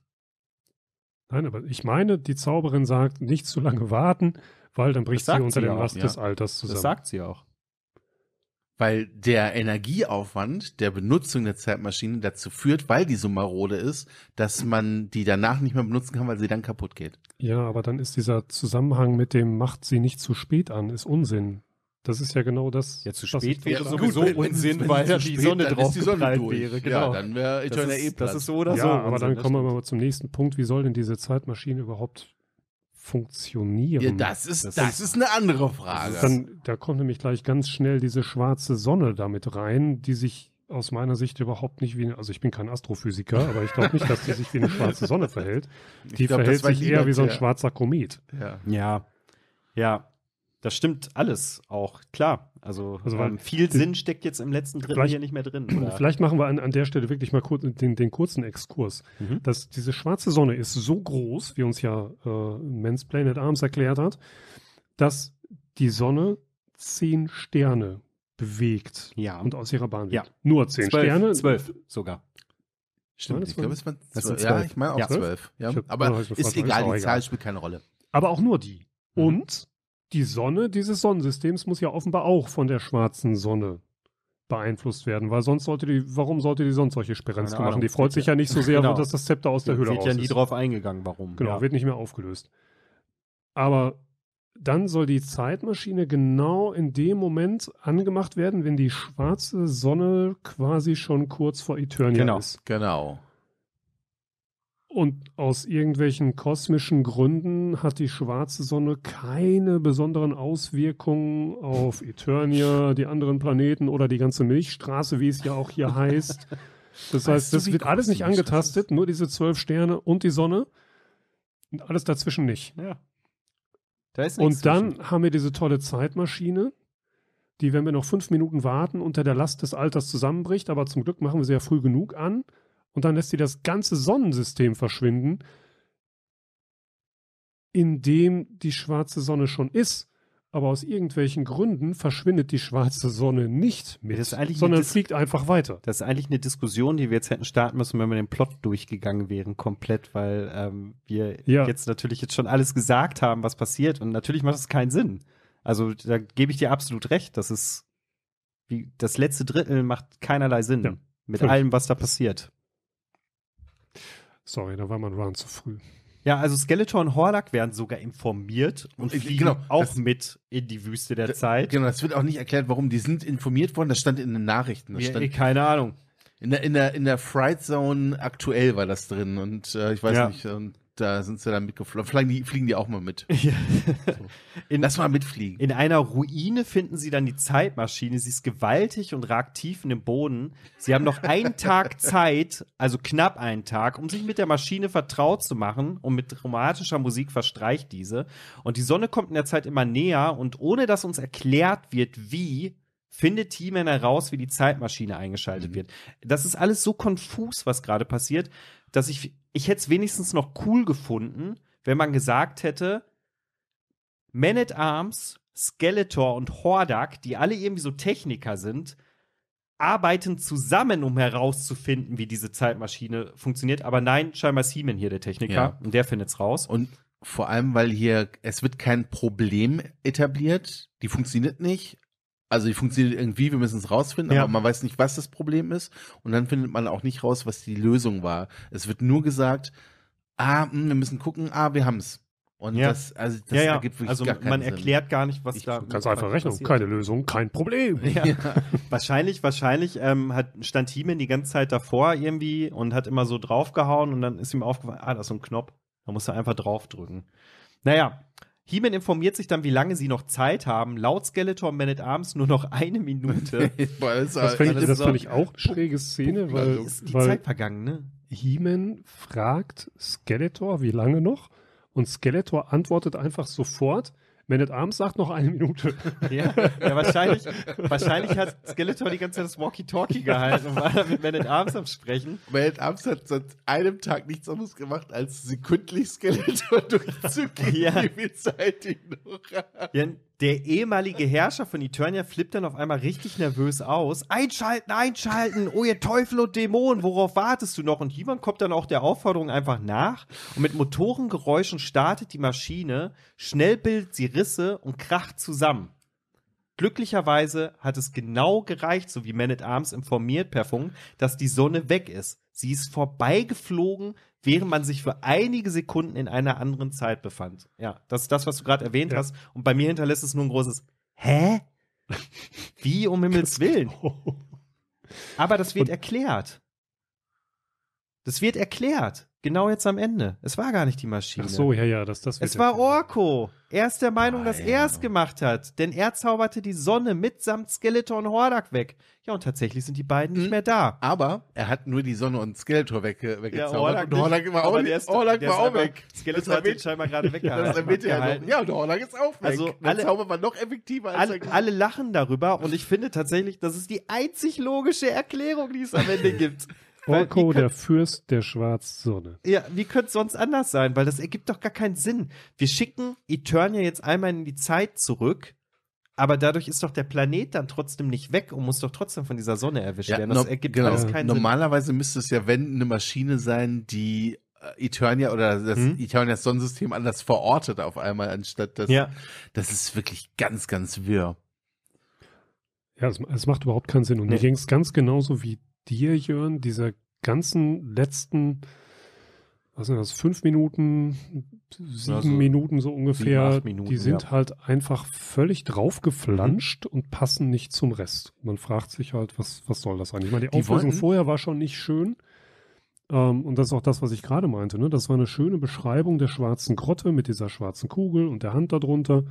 Nein, aber ich meine, die Zauberin sagt, nicht zu lange warten, weil dann bricht sie unter sie dem Last ja. des Alters zusammen. Das sagt sie auch. Weil der Energieaufwand der Benutzung der Zeitmaschine dazu führt, weil die so marode ist, dass man die danach nicht mehr benutzen kann, weil sie dann kaputt geht. Ja, aber dann ist dieser Zusammenhang mit dem macht sie nicht zu spät an, ist Unsinn. Das ist ja genau das. Ja, zu spät wäre sowieso gut, Unsinn, wenn, weil wenn die, Sonne drauf die Sonne durch. wäre. Genau. Ja, dann wäre Eternal April. Das ist so oder ja, so. Aber Unsinn, dann kommen wir mal zum nächsten Punkt. Wie soll denn diese Zeitmaschine überhaupt funktionieren. Ja, das ist, das, das ist, ist eine andere Frage. Also dann, da kommt nämlich gleich ganz schnell diese schwarze Sonne damit rein, die sich aus meiner Sicht überhaupt nicht wie, also ich bin kein Astrophysiker, aber ich glaube nicht, dass die sich wie eine schwarze Sonne verhält. Die glaub, verhält sich eher wie so ein schwarzer Komet. Ja. ja. Ja. Das stimmt alles auch, klar. Also, also ähm, viel Sinn steckt jetzt im letzten Drittel hier nicht mehr drin. Oder? Vielleicht machen wir an, an der Stelle wirklich mal kurz den, den kurzen Exkurs. Mhm. Dass diese schwarze Sonne ist so groß, wie uns ja äh, Men's Planet Arms erklärt hat, dass die Sonne zehn Sterne bewegt ja. und aus ihrer Bahn wird. Ja. Nur zehn zwölf, Sterne. Zwölf sogar. Stimmt, ja, ich glaube, es waren zwölf. Ja, ich meine auch zwölf. Ja. Aber ist egal, die Zahl spielt keine Rolle. Aber auch nur die. Mhm. Und die Sonne dieses Sonnensystems muss ja offenbar auch von der schwarzen Sonne beeinflusst werden, weil sonst sollte die, warum sollte die sonst solche Sperenzke machen? Die freut sich ja nicht so sehr, genau. dass das Zepter aus der Höhle raus ist. Wird ja nie drauf eingegangen, warum. Genau, ja. wird nicht mehr aufgelöst. Aber dann soll die Zeitmaschine genau in dem Moment angemacht werden, wenn die schwarze Sonne quasi schon kurz vor Eternia genau, ist. Genau, genau. Und aus irgendwelchen kosmischen Gründen hat die schwarze Sonne keine besonderen Auswirkungen auf Eternia, die anderen Planeten oder die ganze Milchstraße, wie es ja auch hier heißt. Das heißt, weißt du, das wird alles nicht angetastet, nur diese zwölf Sterne und die Sonne und alles dazwischen nicht. Ja. Da und zwischen. dann haben wir diese tolle Zeitmaschine, die, wenn wir noch fünf Minuten warten, unter der Last des Alters zusammenbricht, aber zum Glück machen wir sie ja früh genug an und dann lässt sie das ganze Sonnensystem verschwinden, in dem die schwarze Sonne schon ist. Aber aus irgendwelchen Gründen verschwindet die schwarze Sonne nicht mit, sondern fliegt einfach weiter. Das ist eigentlich eine Diskussion, die wir jetzt hätten starten müssen, wenn wir den Plot durchgegangen wären, komplett, weil ähm, wir ja. jetzt natürlich jetzt schon alles gesagt haben, was passiert. Und natürlich macht es keinen Sinn. Also da gebe ich dir absolut recht. Das ist wie das letzte Drittel macht keinerlei Sinn ja, mit völlig. allem, was da passiert. Sorry, da war man Run zu früh. Ja, also Skeletor und Hordak werden sogar informiert und, äh, fliegen genau, auch das, mit in die Wüste der äh, Zeit. Genau, das wird auch nicht erklärt, warum die sind informiert worden. Das stand in den Nachrichten. Ja, stand, eh, keine Ahnung. In der, in der, in der Fright Zone aktuell war das drin und äh, ich weiß ja. nicht. Und ähm, da sind sie dann mitgeflogen. Fliegen die, fliegen die auch mal mit. Ja. So. In, Lass mal mitfliegen. In einer Ruine finden sie dann die Zeitmaschine. Sie ist gewaltig und ragt tief in den Boden. Sie haben noch einen Tag Zeit, also knapp einen Tag, um sich mit der Maschine vertraut zu machen. Und mit dramatischer Musik verstreicht diese. Und die Sonne kommt in der Zeit immer näher. Und ohne dass uns erklärt wird, wie, findet t man heraus, wie die Zeitmaschine eingeschaltet mhm. wird. Das ist alles so konfus, was gerade passiert, dass ich ich hätte es wenigstens noch cool gefunden, wenn man gesagt hätte, Man at Arms, Skeletor und Hordak, die alle irgendwie so Techniker sind, arbeiten zusammen, um herauszufinden, wie diese Zeitmaschine funktioniert. Aber nein, scheinbar ist Heeman hier der Techniker ja. und der findet's raus. Und vor allem, weil hier, es wird kein Problem etabliert, die funktioniert nicht, also die funktioniert irgendwie, wir müssen es rausfinden, ja. aber man weiß nicht, was das Problem ist und dann findet man auch nicht raus, was die Lösung war. Es wird nur gesagt, ah, mh, hm, wir müssen gucken, ah, wir es. Und ja. das, also das ja, ja. ergibt wirklich also gar keinen man Sinn. erklärt gar nicht, was ich da ganz einfach Rechnung, passiert. keine Lösung, kein Problem. Ja. ja. wahrscheinlich, wahrscheinlich ähm, hat stand Hiemen die ganze Zeit davor irgendwie und hat immer so draufgehauen und dann ist ihm aufgefallen, ah, da ist so ein Knopf, da muss er einfach draufdrücken. Naja, He-Man informiert sich dann, wie lange sie noch Zeit haben. Laut Skeletor Man at Arms nur noch eine Minute. das halt, fand ich, das fand ich auch schräge Szene, weil, ist die weil Zeit vergangen, ne? He-Man fragt Skeletor, wie lange noch? Und Skeletor antwortet einfach sofort, man at Arms sagt noch eine Minute. Ja, ja wahrscheinlich, wahrscheinlich hat Skeletor die ganze Zeit das Walkie-Talkie gehalten und war da mit Man at Arms am Sprechen. Man at Arms hat seit einem Tag nichts anderes gemacht, als sekündlich Skeletor durchzugehen, ja. wie viel Zeit die noch hat. Ja, der ehemalige Herrscher von Eternia flippt dann auf einmal richtig nervös aus. Einschalten, einschalten, oh ihr Teufel und Dämonen, worauf wartest du noch? Und jemand kommt dann auch der Aufforderung einfach nach und mit Motorengeräuschen startet die Maschine, schnell bildet sie Risse und kracht zusammen. Glücklicherweise hat es genau gereicht, so wie Man at Arms informiert per Funk, dass die Sonne weg ist. Sie ist vorbeigeflogen, während man sich für einige Sekunden in einer anderen Zeit befand. Ja, das ist das, was du gerade erwähnt ja. hast. Und bei mir hinterlässt es nur ein großes Hä? Wie um Himmels Willen? Aber das wird und erklärt. Das wird erklärt. Genau jetzt am Ende. Es war gar nicht die Maschine. Ach so, ja, ja, das, das wird Es war Orko. Er ist der Meinung, ah, dass ja. er es gemacht hat. Denn er zauberte die Sonne mitsamt Skeletor und Hordak weg. Ja, und tatsächlich sind die beiden mhm. nicht mehr da. Aber er hat nur die Sonne und Skeletor wegge weggezaubert. Ja, Hordak und Hordak war auch, ist, Hordak war auch weg. Skeletor hat den scheinbar gerade weggehalten. das Ja, und Hordak ist auch weg. Also, der alle, Zauber war noch effektiver als alle, alle lachen darüber. Und ich finde tatsächlich, das ist die einzig logische Erklärung, die es am Ende gibt. Orko, der Fürst der Schwarzsonne. Ja, wie könnte es sonst anders sein? Weil das ergibt doch gar keinen Sinn. Wir schicken Eternia jetzt einmal in die Zeit zurück, aber dadurch ist doch der Planet dann trotzdem nicht weg und muss doch trotzdem von dieser Sonne erwischt ja, werden. Das no, ergibt genau. alles keinen Normalerweise Sinn. müsste es ja, wenn eine Maschine sein, die äh, Eternia oder das hm? Eternias Sonnensystem anders verortet auf einmal, anstatt dass. Ja. Das ist wirklich ganz, ganz wirr. Ja, es, macht überhaupt keinen Sinn. Und nee. mir ging es ganz genauso wie dir, Jörn, dieser ganzen letzten, was sind das, fünf Minuten, sieben ja, also Minuten so ungefähr, sieben, Minuten, die sind ja. halt einfach völlig draufgeflanscht mhm. und passen nicht zum Rest. Man fragt sich halt, was, was soll das eigentlich? Ich meine, die, die Auflösung wollten. vorher war schon nicht schön. Um, ähm, und das ist auch das, was ich gerade meinte. Ne? Das war eine schöne Beschreibung der schwarzen Grotte mit dieser schwarzen Kugel und der Hand darunter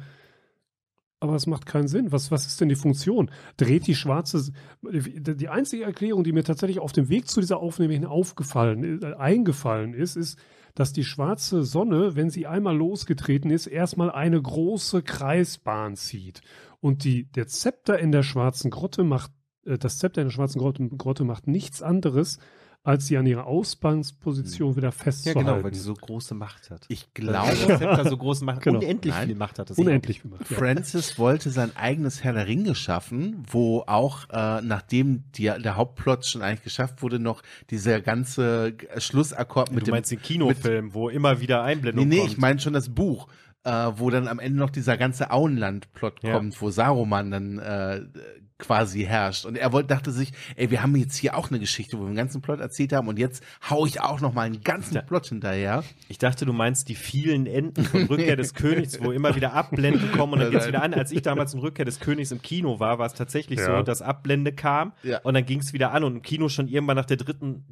aber es macht keinen Sinn. Was, was ist denn die Funktion? Dreht die schwarze. Die einzige Erklärung, die mir tatsächlich auf dem Weg zu dieser Aufnahme hin aufgefallen, äh, eingefallen ist, ist, dass die schwarze Sonne, wenn sie einmal losgetreten ist, erstmal eine große Kreisbahn zieht. Und die, der Zepter in der schwarzen Grotte macht, äh, das Zepter in der schwarzen Grotte macht nichts anderes, als sie an ihrer Ausgangsposition hm. wieder festzuhalten. Ja, genau, weil die so große Macht hat. Ich glaube, dass Scepter so große Macht genau. Unendlich Nein. viel Macht hat. Das Unendlich viel Macht. Francis ja. wollte sein eigenes Herr der Ringe schaffen, wo auch, äh, nachdem die, der Hauptplot schon eigentlich geschafft wurde, noch dieser ganze Schlussakkord mit du dem... Du meinst den Kinofilm, mit, wo immer wieder Einblendungen Nee, nee, kommt. ich meine schon das Buch, äh, wo dann am Ende noch dieser ganze Auenland-Plot ja. kommt, wo Saruman dann äh, quasi herrscht. Und er wollte, dachte sich, ey, wir haben jetzt hier auch eine Geschichte, wo wir einen ganzen Plot erzählt haben und jetzt hau ich auch noch mal einen ganzen Plot hinterher. Ich dachte, du meinst die vielen Enden von Rückkehr des Königs, wo immer wieder Abblende kommen und dann geht's wieder an. Als ich damals in Rückkehr des Königs im Kino war, war es tatsächlich ja. so, dass Abblende kam ja. und dann ging's wieder an und im Kino schon irgendwann nach der dritten,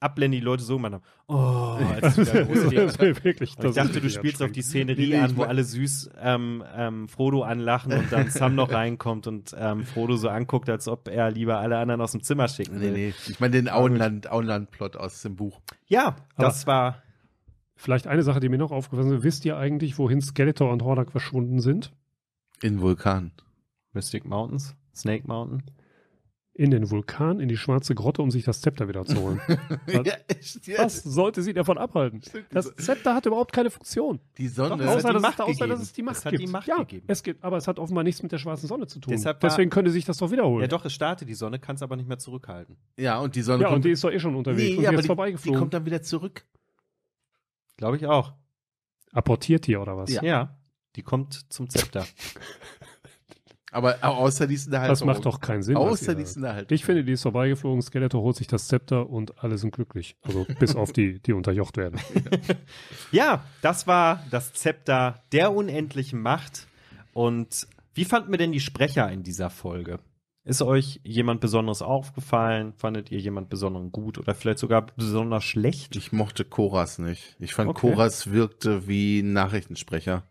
Abblende die Leute so gemacht haben. Oh, als das ist wirklich, das ich dachte, du spielst auf die Szenerie nee, an, wo alle süß ähm, ähm, Frodo anlachen und dann Sam noch reinkommt und ähm, Frodo so anguckt, als ob er lieber alle anderen aus dem Zimmer schicken will. Nee, nee. Ich meine den Auenland-Plot Auenland aus dem Buch. Ja, das war. Vielleicht eine Sache, die mir noch aufgefallen ist. Wisst ihr eigentlich, wohin Skeletor und Hordak verschwunden sind? In Vulkan. Mystic Mountains? Snake Mountain? in den Vulkan, in die schwarze Grotte, um sich das Zepter wieder zu holen. Was, ja, echt, ja. was sollte sie davon abhalten? Das Zepter hat überhaupt keine Funktion. Die Sonne Doch, außer, hat die Macht außer, dass es die Macht es hat gibt. Die Macht ja, gegeben. Es gibt, aber es hat offenbar nichts mit der schwarzen Sonne zu tun. Deshalb Deswegen könnte sich das doch wiederholen. Ja, doch, es startet die Sonne, kann es aber nicht mehr zurückhalten. Ja, und die Sonne. Ja, kommt, und die ist doch eh schon unterwegs. Nee, und ja, ist die, vorbeigeflogen. Die kommt dann wieder zurück. Glaube ich auch. Apportiert hier oder was? Ja. ja. Die kommt zum Zepter. Aber außer die ist in der Das macht doch keinen Sinn. Außer die ist in der Ich finde, die ist vorbeigeflogen. Skeletor holt sich das Zepter und alle sind glücklich. Also bis auf die, die unterjocht werden. ja, das war das Zepter der unendlichen Macht. Und wie fanden wir denn die Sprecher in dieser Folge? Ist euch jemand Besonderes aufgefallen? Fandet ihr jemand Besonderen gut oder vielleicht sogar besonders schlecht? Ich mochte Koras nicht. Ich fand okay. Koras wirkte wie Nachrichtensprecher.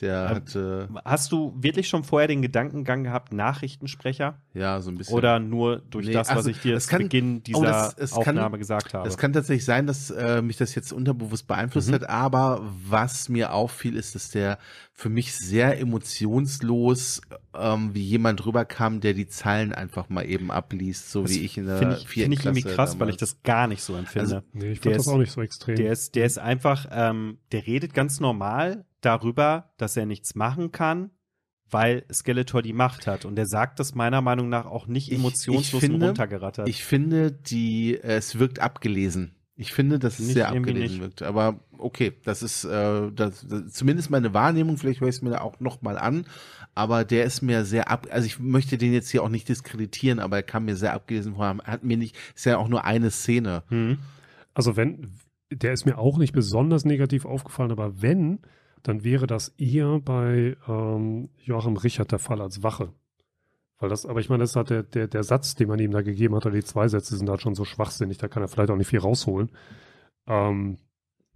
Der hat, äh, Hast du wirklich schon vorher den Gedankengang gehabt, Nachrichtensprecher? Ja, so ein bisschen. Oder nur durch nee, das, was also, ich dir zu Beginn oh, dieser oh, das, es Aufnahme kann, gesagt habe? Es kann tatsächlich sein, dass äh, mich das jetzt unterbewusst beeinflusst mhm. hat, aber was mir auffiel, ist, dass der für mich sehr emotionslos ähm, wie jemand rüberkam, der die Zeilen einfach mal eben abliest, so das wie ich in der Finde ich, find ich irgendwie krass, damals. weil ich das gar nicht so empfinde. Also, nee, ich finde das ist, auch nicht so extrem. Der ist, der ist einfach, ähm, der redet ganz normal darüber, dass er nichts machen kann, weil Skeletor die Macht hat. Und er sagt das meiner Meinung nach auch nicht emotionslos ich, ich finde, runtergerattert. Ich finde, die, es wirkt abgelesen. Ich finde, dass es nicht, sehr abgelesen wirkt. Aber okay, das ist äh, das, das, zumindest meine Wahrnehmung. Vielleicht höre ich es mir da auch nochmal an. Aber der ist mir sehr ab. Also ich möchte den jetzt hier auch nicht diskreditieren, aber er kam mir sehr abgelesen vor. Hat mir nicht. Ist ja auch nur eine Szene. Hm. Also wenn der ist mir auch nicht besonders negativ aufgefallen, aber wenn dann wäre das eher bei ähm, Joachim Richard der Fall als Wache. Weil das, aber ich meine, das hat der, der, der Satz, den man ihm da gegeben hat, oder die zwei Sätze sind da halt schon so schwachsinnig, da kann er vielleicht auch nicht viel rausholen. Ähm,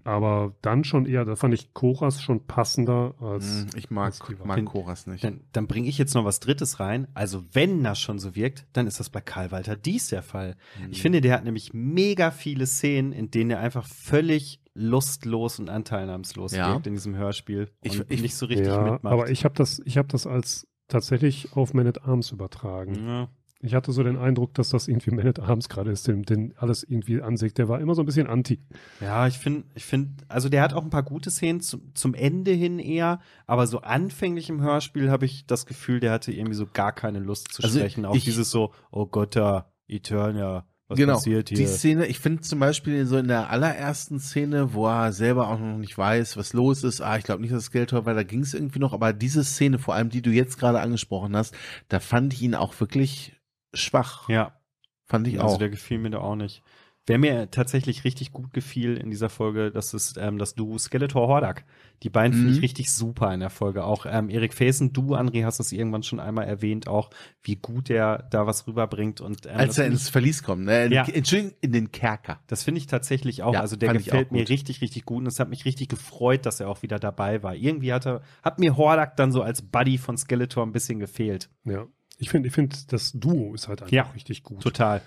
aber dann schon eher, da fand ich Koras schon passender als. Hm, ich mag, als mag Koras nicht. Dann, dann bringe ich jetzt noch was Drittes rein. Also wenn das schon so wirkt, dann ist das bei Karl Walter Dies der Fall. Mhm. Ich finde, der hat nämlich mega viele Szenen, in denen er einfach völlig lustlos und anteilnahmslos ja. wirkt in diesem Hörspiel. Ich, ich nicht so richtig ja, mitmacht. Aber ich habe das, ich habe das als tatsächlich auf Man at Arms übertragen. Ja. Ich hatte so den Eindruck, dass das irgendwie Man at Arms gerade ist, den, den alles irgendwie ansieht. Der war immer so ein bisschen anti. Ja, ich finde, ich finde, also der hat auch ein paar gute Szenen zum, zum Ende hin eher, aber so anfänglich im Hörspiel habe ich das Gefühl, der hatte irgendwie so gar keine Lust zu also sprechen. auch ich, dieses so, oh Gott, da, Eternia, was genau, passiert hier? Die Szene, ich finde zum Beispiel so in der allerersten Szene, wo er selber auch noch nicht weiß, was los ist, ah, ich glaube nicht, dass das Geld teuer war, da ging es irgendwie noch, aber diese Szene, vor allem die du jetzt gerade angesprochen hast, da fand ich ihn auch wirklich schwach. Ja. Fand ich also auch. Also der gefiel mir da auch nicht. Wer mir tatsächlich richtig gut gefiel in dieser Folge, das ist ähm, das Duo Skeletor Hordak. Die beiden mhm. finde ich richtig super in der Folge. Auch ähm, Erik Fäsen, du, André, hast es irgendwann schon einmal erwähnt, auch wie gut er da was rüberbringt. und ähm, Als er ins Verlies kommt, ne? ja. Entschuldigung, in den Kerker. Das finde ich tatsächlich auch. Ja, also der gefällt mir richtig, richtig gut und es hat mich richtig gefreut, dass er auch wieder dabei war. Irgendwie hatte, hat mir Hordak dann so als Buddy von Skeletor ein bisschen gefehlt. Ja. Ich finde, ich finde, das Duo ist halt einfach ja, richtig gut. Total.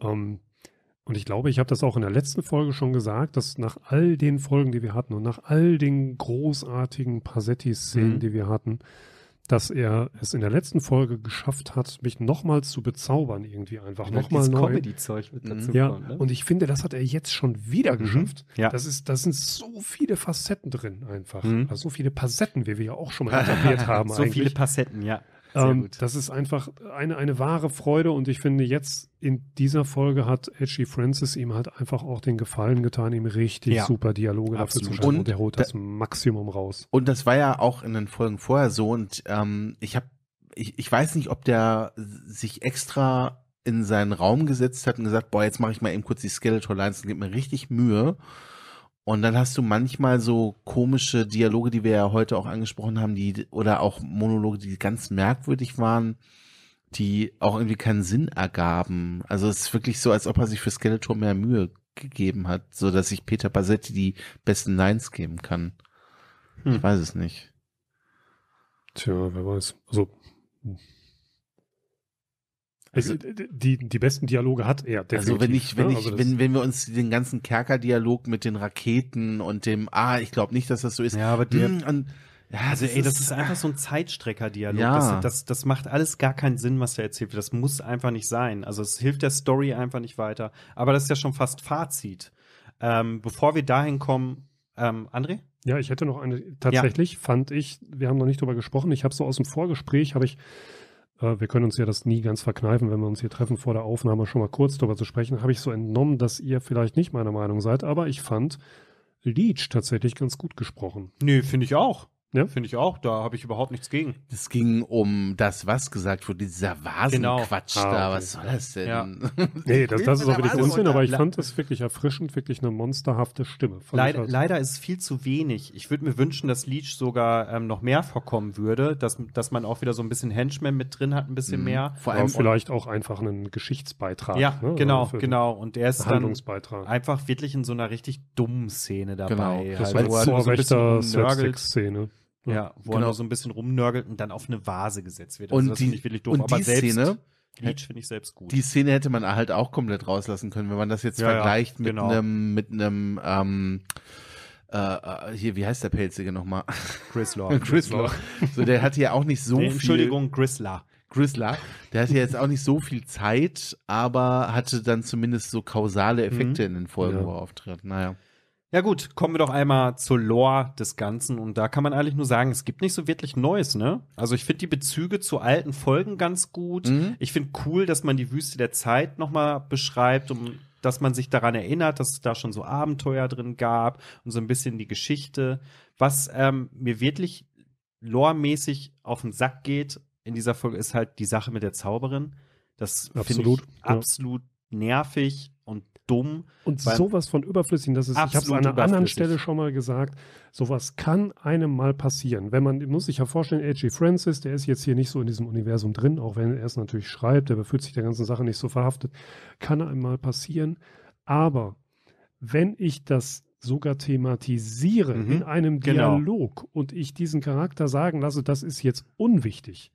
Ähm, und ich glaube, ich habe das auch in der letzten Folge schon gesagt, dass nach all den Folgen, die wir hatten und nach all den großartigen Passetti-Szenen, mhm. die wir hatten, dass er es in der letzten Folge geschafft hat, mich nochmal zu bezaubern, irgendwie einfach. Nochmal neu. Comedy-Zeug mit mhm. dazu. Ja, kommen, ne? und ich finde, das hat er jetzt schon wieder mhm. geschafft. Mhm. Ja. Das ist, das sind so viele Facetten drin einfach. Mhm. Also so viele Passetten, wie wir ja auch schon mal etabliert haben. so eigentlich. viele Passetten, ja. Ähm, das ist einfach eine, eine wahre Freude und ich finde, jetzt in dieser Folge hat Edgy Francis ihm halt einfach auch den Gefallen getan, ihm richtig ja, super Dialoge absolut. dafür zu schreiben und, und er holt das da, Maximum raus. Und das war ja auch in den Folgen vorher so und ähm, ich habe, ich, ich weiß nicht, ob der sich extra in seinen Raum gesetzt hat und gesagt, boah, jetzt mache ich mal eben kurz die Skeletor Lines und gebe mir richtig Mühe. Und dann hast du manchmal so komische Dialoge, die wir ja heute auch angesprochen haben, die oder auch Monologe, die ganz merkwürdig waren, die auch irgendwie keinen Sinn ergaben. Also es ist wirklich so, als ob er sich für Skeletor mehr Mühe gegeben hat, so dass ich Peter Basetti die besten Lines geben kann. Hm. Ich weiß es nicht. Tja, wer weiß. Also hm. Also, die, die besten Dialoge hat er. Also wenn ich, wenn ne? ich, also wenn, wenn wir uns den ganzen Kerker-Dialog mit den Raketen und dem, ah, ich glaube nicht, dass das so ist. Ja, aber der, hm, und, ja, also das ey, das ist, ist einfach so ein Zeitstrecker-Dialog. Ja. Das, das, das macht alles gar keinen Sinn, was er erzählt wird. Das muss einfach nicht sein. Also es hilft der Story einfach nicht weiter. Aber das ist ja schon fast Fazit. Ähm, bevor wir dahin kommen, ähm, André? Ja, ich hätte noch eine, tatsächlich ja. fand ich, wir haben noch nicht drüber gesprochen, ich habe so aus dem Vorgespräch, habe ich äh, wir können uns ja das nie ganz verkneifen, wenn wir uns hier treffen vor der Aufnahme, schon mal kurz darüber zu sprechen, habe ich so entnommen, dass ihr vielleicht nicht meiner Meinung seid, aber ich fand Leech tatsächlich ganz gut gesprochen. nee, finde ich auch. Ja? Finde ich auch, da habe ich überhaupt nichts gegen. Es ging um das, was gesagt wurde, dieser Vasenquatsch genau. ah, da, was soll das denn? Ja. nee, das, das ist auch wirklich Unsinn, aber ich fand das wirklich erfrischend, wirklich eine monsterhafte Stimme. Leider, halt. leider ist es viel zu wenig. Ich würde mir wünschen, dass Leech sogar ähm, noch mehr vorkommen würde, dass, dass man auch wieder so ein bisschen Henchman mit drin hat, ein bisschen mhm. mehr. Vor allem vielleicht auch einfach einen Geschichtsbeitrag. Ja, ne? genau, also genau. Und er ist dann einfach wirklich in so einer richtig dummen Szene dabei. Genau, das halt, war so, so ein bisschen Szene. Ja, wo genau. er so ein bisschen rumnörgelt und dann auf eine Vase gesetzt wird. Also und das die, ich wirklich doof. Und aber die selbst, Szene, Leech finde ich selbst gut. Die Szene hätte man halt auch komplett rauslassen können, wenn man das jetzt ja, vergleicht ja, genau. mit einem, mit einem, ähm, äh, äh, hier, wie heißt der Pelzige nochmal? Chris Law. Chris Law. So, der hatte ja auch nicht so nee, Entschuldigung, viel. Entschuldigung, Grizzler. Grizzler. Der hatte jetzt auch nicht so viel Zeit, aber hatte dann zumindest so kausale Effekte mhm. in den Folgen, ja. wo er auftritt. Naja. Ja gut, kommen wir doch einmal zur Lore des Ganzen und da kann man eigentlich nur sagen, es gibt nicht so wirklich Neues, ne? Also ich finde die Bezüge zu alten Folgen ganz gut. Mhm. Ich finde cool, dass man die Wüste der Zeit nochmal beschreibt, um dass man sich daran erinnert, dass es da schon so Abenteuer drin gab und so ein bisschen die Geschichte. Was ähm, mir wirklich loremäßig auf den Sack geht in dieser Folge ist halt die Sache mit der Zauberin. Das finde ich absolut nervig dumm. Und sowas von überflüssig, das ist, ich habe es an einer anderen Stelle schon mal gesagt, sowas kann einem mal passieren. Wenn man, muss sich ja vorstellen, A.G. Francis, der ist jetzt hier nicht so in diesem Universum drin, auch wenn er es natürlich schreibt, der befühlt sich der ganzen Sache nicht so verhaftet, kann einem mal passieren. Aber wenn ich das sogar thematisiere mhm, in einem genau. Dialog genau. und ich diesen Charakter sagen lasse, das ist jetzt unwichtig,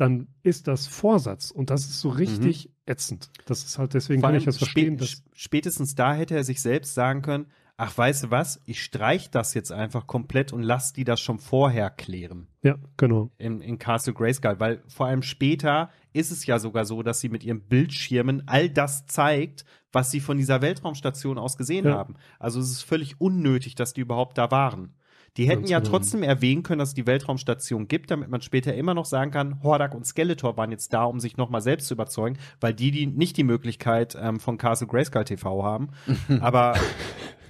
dann ist das Vorsatz und das ist so mhm. richtig mhm. ätzend. Das ist halt deswegen Vor kann ich das verstehen. Spät, spätestens da hätte er sich selbst sagen können, ach weißt du was, ich streich das jetzt einfach komplett und lass die das schon vorher klären. Ja, genau. In, in Castle Grayskull, weil vor allem später ist es ja sogar so, dass sie mit ihren Bildschirmen all das zeigt, was sie von dieser Weltraumstation aus gesehen ja. haben. Also es ist völlig unnötig, dass die überhaupt da waren. Die hätten ja trotzdem erwähnen können, dass es die Weltraumstation gibt, damit man später immer noch sagen kann, Hordak und Skeletor waren jetzt da, um sich nochmal selbst zu überzeugen, weil die, die nicht die Möglichkeit ähm, von Castle Grayskull TV haben. Aber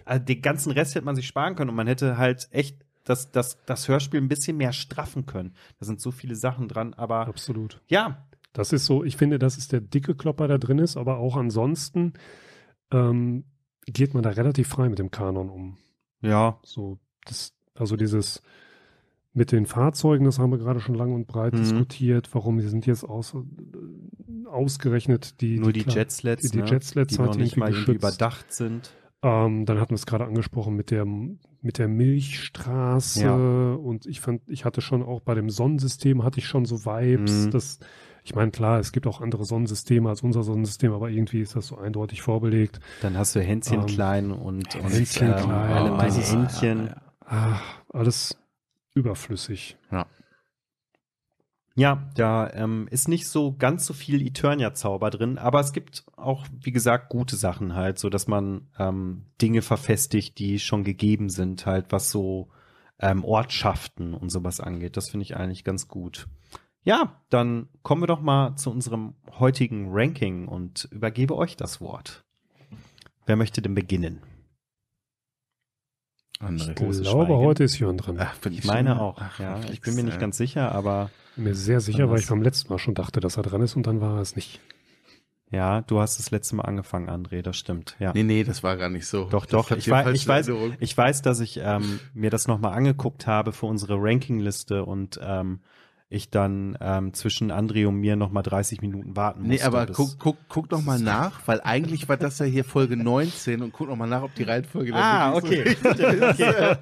also den ganzen Rest hätte man sich sparen können und man hätte halt echt das, das, das Hörspiel ein bisschen mehr straffen können. Da sind so viele Sachen dran, aber. Absolut. Ja. Das ist so, ich finde, das ist der dicke Klopper, der drin ist, aber auch ansonsten ähm, geht man da relativ frei mit dem Kanon um. Ja. So, das, also dieses mit den Fahrzeugen, das haben wir gerade schon lang und breit mhm. diskutiert, warum sind jetzt aus, ausgerechnet die nur die, die Jetslets, die, die ne? Jetslets die noch halt nicht mal überdacht sind. Ähm, dann hatten wir es gerade angesprochen mit der mit der Milchstraße ja. und ich fand, ich hatte schon auch bei dem Sonnensystem hatte ich schon so Vibes, mhm. dass ich meine, klar, es gibt auch andere Sonnensysteme als unser Sonnensystem, aber irgendwie ist das so eindeutig vorbelegt. Dann hast du Hänschen ähm, klein und, Hänschen und, ähm, klein, äh, alle meine Händchen. Ja, ja ah, alles überflüssig. Ja. Ja, da ähm, ist nicht so ganz so viel Eternia-Zauber drin, aber es gibt auch, wie gesagt, gute Sachen halt, so dass man ähm, Dinge verfestigt, die schon gegeben sind, halt, was so ähm, Ortschaften und sowas angeht. Das finde ich eigentlich ganz gut. Ja, dann kommen wir doch mal zu unserem heutigen Ranking und übergebe euch das Wort. Wer möchte denn beginnen? Andere ich glaube, heute ist Jörn dran. Ach, ich meine auch. Ach, ja, ich bin mir nicht ganz sicher, aber. Mir sehr sicher, weil ich beim letzten Mal schon dachte, dass er dran ist und dann war er es nicht. Ja, du hast das letzte Mal angefangen, André, das stimmt. Ja. Nee, nee, das war gar nicht so. Doch, doch, ich, wei ich, weiß, ich weiß, dass ich ähm, mir das nochmal angeguckt habe für unsere Rankingliste und ähm, ich dann ähm, zwischen André und mir nochmal 30 Minuten warten musste. Nee, aber guck, guck, guck noch mal nach, weil eigentlich war das ja hier Folge 19 und guck noch mal nach, ob die Reihenfolge ah, okay. So okay.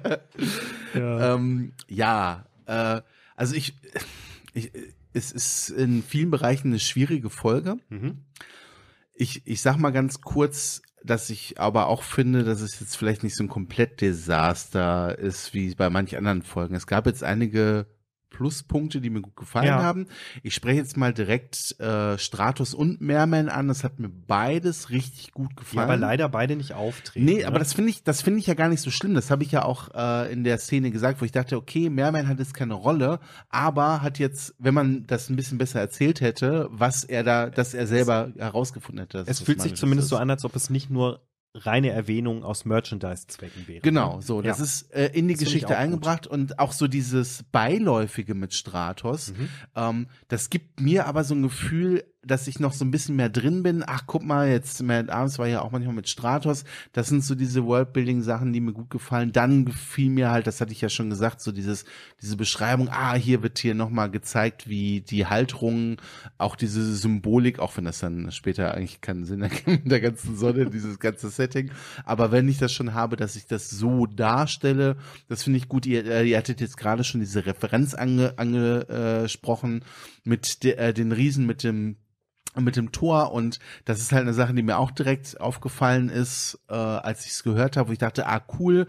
ja, ähm, ja äh, also ich, ich, es ist in vielen Bereichen eine schwierige Folge. Mhm. Ich, ich sag mal ganz kurz, dass ich aber auch finde, dass es jetzt vielleicht nicht so ein komplett Desaster ist wie bei manch anderen Folgen. Es gab jetzt einige Pluspunkte, die mir gut gefallen ja. haben. Ich spreche jetzt mal direkt äh, Stratus und Merman an. Das hat mir beides richtig gut gefallen. Ja, aber leider beide nicht auftreten. Nee, ne? aber das finde ich, das finde ich ja gar nicht so schlimm. Das habe ich ja auch äh, in der Szene gesagt, wo ich dachte, okay, Merman hat jetzt keine Rolle, aber hat jetzt, wenn man das ein bisschen besser erzählt hätte, was er da, dass er selber herausgefunden hätte. Es fühlt sich zumindest so an, als ob es nicht nur reine Erwähnung aus Merchandise-Zwecken wäre. Ne? Genau, so. Das ja. ist äh, in die das Geschichte eingebracht gut. und auch so dieses Beiläufige mit Stratos, mhm. ähm, das gibt mir aber so ein Gefühl, dass ich noch so ein bisschen mehr drin bin. Ach, guck mal, jetzt Mad Arms war ja auch manchmal mit Stratos. Das sind so diese Worldbuilding-Sachen, die mir gut gefallen. Dann gefiel mir halt, das hatte ich ja schon gesagt, so dieses, diese Beschreibung, ah, hier wird hier nochmal gezeigt, wie die Halterungen, auch diese Symbolik, auch wenn das dann später eigentlich keinen Sinn ergibt mit der ganzen Sonne, dieses ganze Setting. Aber wenn ich das schon habe, dass ich das so darstelle, das finde ich gut. Ihr, äh, ihr hattet jetzt gerade schon diese Referenz ange, angesprochen. Äh, mit de, äh, den Riesen, mit dem mit dem Tor und das ist halt eine Sache, die mir auch direkt aufgefallen ist, äh, als ich es gehört habe, wo ich dachte, ah cool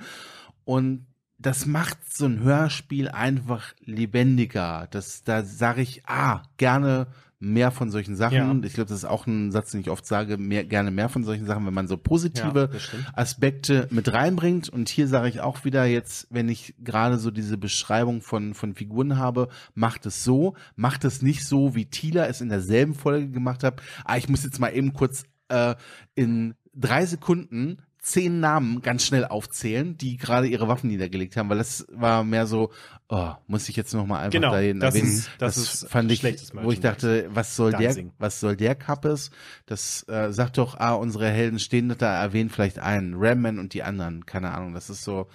und das macht so ein Hörspiel einfach lebendiger. Das da sage ich, ah gerne mehr von solchen Sachen. Ja. Ich glaube, das ist auch ein Satz, den ich oft sage, mehr, gerne mehr von solchen Sachen, wenn man so positive ja, Aspekte mit reinbringt. Und hier sage ich auch wieder jetzt, wenn ich gerade so diese Beschreibung von, von Figuren habe, macht es so, macht es nicht so, wie Thieler es in derselben Folge gemacht hat. Ah, ich muss jetzt mal eben kurz äh, in drei Sekunden zehn Namen ganz schnell aufzählen, die gerade ihre Waffen niedergelegt haben, weil das war mehr so, oh, muss ich jetzt nochmal einfach genau, da erwähnen. Das, ist, das, das ist fand ich, wo ich dachte, was soll Dancing. der, was soll der Kappes? Das äh, sagt doch, ah, unsere Helden stehen da, erwähnen vielleicht einen, Ramman und die anderen, keine Ahnung, das ist so,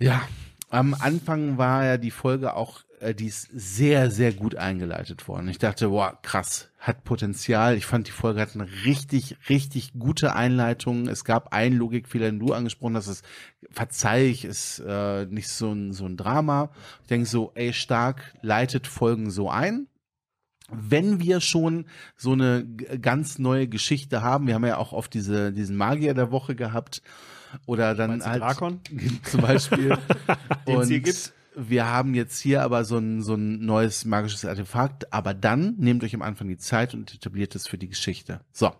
ja, am Anfang war ja die Folge auch, äh, die ist sehr, sehr gut eingeleitet worden. Ich dachte, boah, krass, hat Potenzial. Ich fand, die Folge hat eine richtig, richtig gute Einleitung. Es gab einen Logikfehler, den du angesprochen hast, das verzeih ich, ist äh, nicht so ein, so ein Drama. Ich denke so, ey, stark leitet Folgen so ein wenn wir schon so eine ganz neue Geschichte haben, wir haben ja auch oft diese, diesen Magier der Woche gehabt, oder dann Meinst halt Drakon? zum Beispiel. und wir haben jetzt hier aber so ein, so ein neues magisches Artefakt, aber dann nehmt euch am Anfang die Zeit und etabliert es für die Geschichte. So.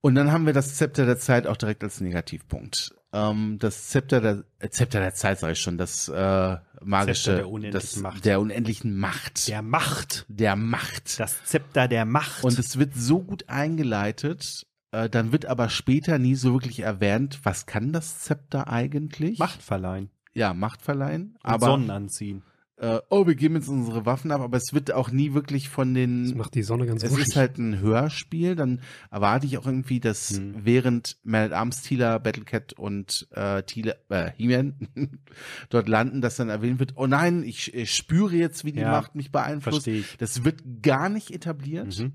Und dann haben wir das Zepter der Zeit auch direkt als Negativpunkt. Ähm, das Zepter der äh, Zepter der Zeit, sage ich schon, das äh, magische Zepter der unendlichen das, Macht. Der unendlichen Macht. Der Macht. Der Macht. Das Zepter der Macht. Und es wird so gut eingeleitet, äh, dann wird aber später nie so wirklich erwähnt, was kann das Zepter eigentlich? Macht verleihen. Ja, Macht verleihen. Und aber Sonnen anziehen. Äh, oh, wir geben jetzt unsere Waffen ab, aber es wird auch nie wirklich von den. Das macht die Sonne ganz Es wuschig. ist halt ein Hörspiel, dann erwarte ich auch irgendwie, dass hm. während Man at Arms, Tila, Battlecat und äh, Tila, äh, he man dort landen, dass dann erwähnt wird, oh nein, ich, ich spüre jetzt, wie die ja, Macht mich beeinflusst. Das wird gar nicht etabliert. Mhm.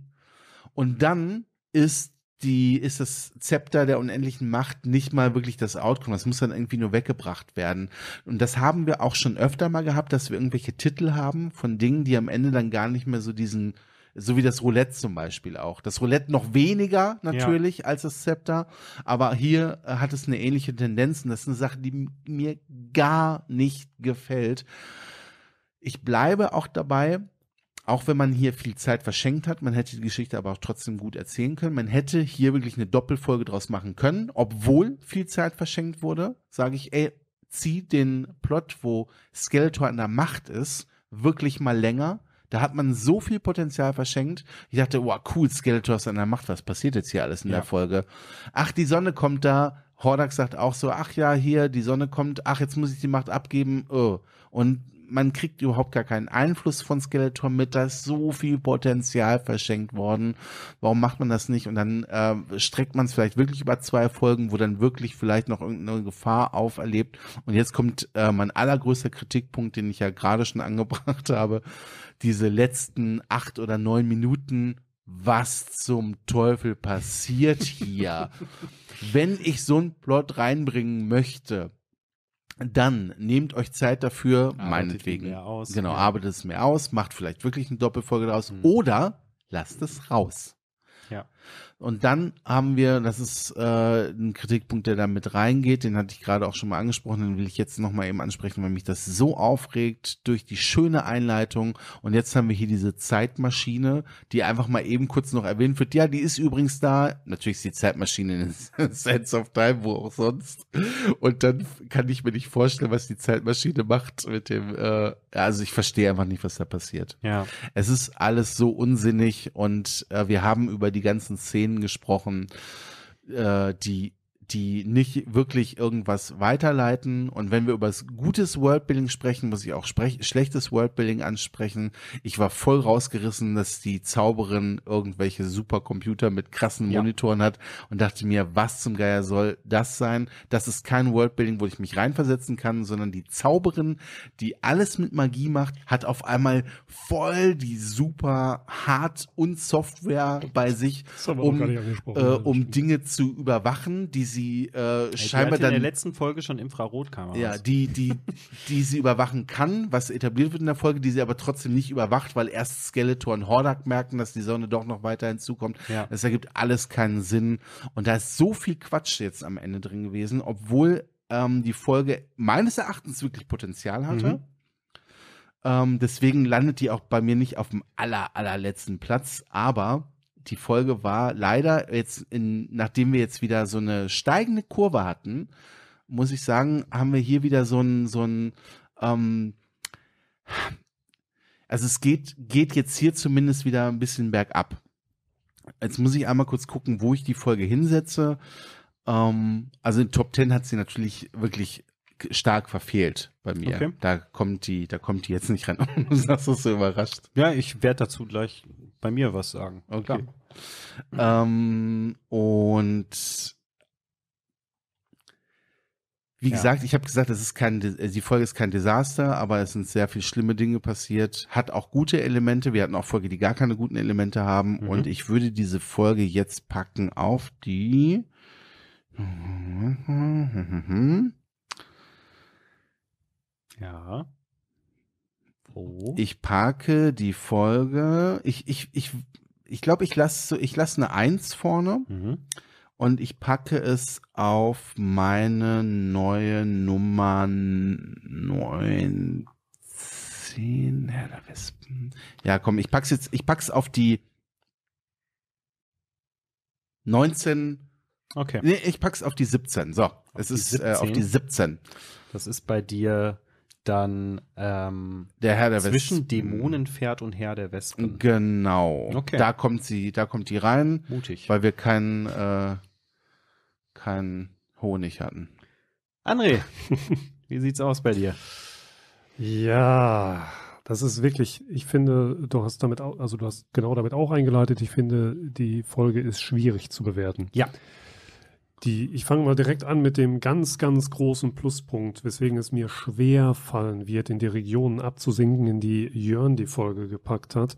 Und dann ist die ist das Zepter der unendlichen Macht nicht mal wirklich das Outcome. Das muss dann irgendwie nur weggebracht werden. Und das haben wir auch schon öfter mal gehabt, dass wir irgendwelche Titel haben von Dingen, die am Ende dann gar nicht mehr so diesen, so wie das Roulette zum Beispiel auch. Das Roulette noch weniger natürlich ja. als das Zepter, aber hier äh, hat es eine ähnliche Tendenz und das ist eine Sache, die mir gar nicht gefällt. Ich bleibe auch dabei, auch wenn man hier viel Zeit verschenkt hat, man hätte die Geschichte aber auch trotzdem gut erzählen können. Man hätte hier wirklich eine Doppelfolge draus machen können, obwohl viel Zeit verschenkt wurde. Sage ich, ey, zieh den Plot, wo Skeletor an der Macht ist, wirklich mal länger. Da hat man so viel Potenzial verschenkt. Ich dachte, wow, cool, Skeletor ist an der Macht. Was passiert jetzt hier alles in ja. der Folge? Ach, die Sonne kommt da. Hordak sagt auch so, ach ja, hier, die Sonne kommt. Ach, jetzt muss ich die Macht abgeben. Oh. Und man kriegt überhaupt gar keinen Einfluss von Skeletor mit, da ist so viel Potenzial verschenkt worden. Warum macht man das nicht? Und dann äh, streckt man es vielleicht wirklich über zwei Folgen, wo dann wirklich vielleicht noch irgendeine Gefahr auferlebt. Und jetzt kommt äh, mein allergrößter Kritikpunkt, den ich ja gerade schon angebracht habe. Diese letzten acht oder neun Minuten was zum Teufel passiert hier? Wenn ich so einen Plot reinbringen möchte, dann nehmt euch Zeit dafür, arbeitet meinetwegen. Aus, genau, ja. arbeitet es mehr aus, macht vielleicht wirklich eine Doppelfolge daraus mhm. oder lasst es raus. Ja. Und dann haben wir, das ist äh, ein Kritikpunkt, der da mit reingeht, den hatte ich gerade auch schon mal angesprochen, den will ich jetzt nochmal eben ansprechen, weil mich das so aufregt durch die schöne Einleitung. Und jetzt haben wir hier diese Zeitmaschine, die einfach mal eben kurz noch erwähnt wird. Ja, die ist übrigens da. Natürlich ist die Zeitmaschine in Sense of Time, wo auch sonst. Und dann kann ich mir nicht vorstellen, was die Zeitmaschine macht mit dem, äh, also ich verstehe einfach nicht, was da passiert. Ja. Es ist alles so unsinnig und äh, wir haben über die ganzen Szenen Szenen gesprochen, äh, die die nicht wirklich irgendwas weiterleiten. Und wenn wir über gutes Worldbuilding sprechen, muss ich auch sprech schlechtes Worldbuilding ansprechen. Ich war voll rausgerissen, dass die Zauberin irgendwelche Supercomputer mit krassen ja. Monitoren hat und dachte mir, was zum Geier soll das sein? Das ist kein Worldbuilding, wo ich mich reinversetzen kann, sondern die Zauberin, die alles mit Magie macht, hat auf einmal voll die super Hard- und Software bei sich, um, äh, um Dinge zu überwachen, die sie sie äh, ja, scheinbar dann. in der letzten Folge schon Infrarotkameras. Ja, die, die, die sie überwachen kann, was etabliert wird in der Folge, die sie aber trotzdem nicht überwacht, weil erst Skeletor und Hordak merken, dass die Sonne doch noch weiter hinzukommt. Ja. Das ergibt alles keinen Sinn. Und da ist so viel Quatsch jetzt am Ende drin gewesen, obwohl ähm, die Folge meines Erachtens wirklich Potenzial hatte. Mhm. Ähm, deswegen landet die auch bei mir nicht auf dem aller, allerletzten Platz. Aber die Folge war leider jetzt, in, nachdem wir jetzt wieder so eine steigende Kurve hatten, muss ich sagen, haben wir hier wieder so ein, so ein, ähm, also es geht, geht jetzt hier zumindest wieder ein bisschen bergab. Jetzt muss ich einmal kurz gucken, wo ich die Folge hinsetze. Ähm, also in Top 10 hat sie natürlich wirklich stark verfehlt bei mir. Okay. Da kommt die, da kommt die jetzt nicht rein. du sagst, das so überrascht. Ja, ich werde dazu gleich bei mir was sagen. Okay. Ähm, und wie ja. gesagt, ich habe gesagt, es ist kein, äh, die Folge ist kein Desaster, aber es sind sehr viele schlimme Dinge passiert. Hat auch gute Elemente. Wir hatten auch Folge, die gar keine guten Elemente haben. Mhm. Und ich würde diese Folge jetzt packen auf die ja. Oh. Ich parke die Folge. Ich, ich, ich, ich glaube, ich lasse ich lass eine Eins vorne mhm. und ich packe es auf meine neue Nummer 19. Herr der Wespen. Ja, komm, ich pack's jetzt, ich pack's auf die 19. Okay. Nee, ich pack's auf die 17. So, auf es ist 17? Äh, auf die 17. Das ist bei dir dann ähm, der Herr der zwischen Wespen. Dämonen und Herr der Wespen. Genau. Okay. Da kommt sie, da kommt die rein. Mutig. Weil wir keinen äh, keinen Honig hatten. André, wie sieht's aus bei dir? Ja, das ist wirklich, ich finde, du hast damit also du hast genau damit auch eingeleitet, ich finde, die Folge ist schwierig zu bewerten. Ja. Die, ich fange mal direkt an mit dem ganz, ganz großen Pluspunkt, weswegen es mir schwer fallen wird, in die Regionen abzusinken, in die Jörn die Folge gepackt hat.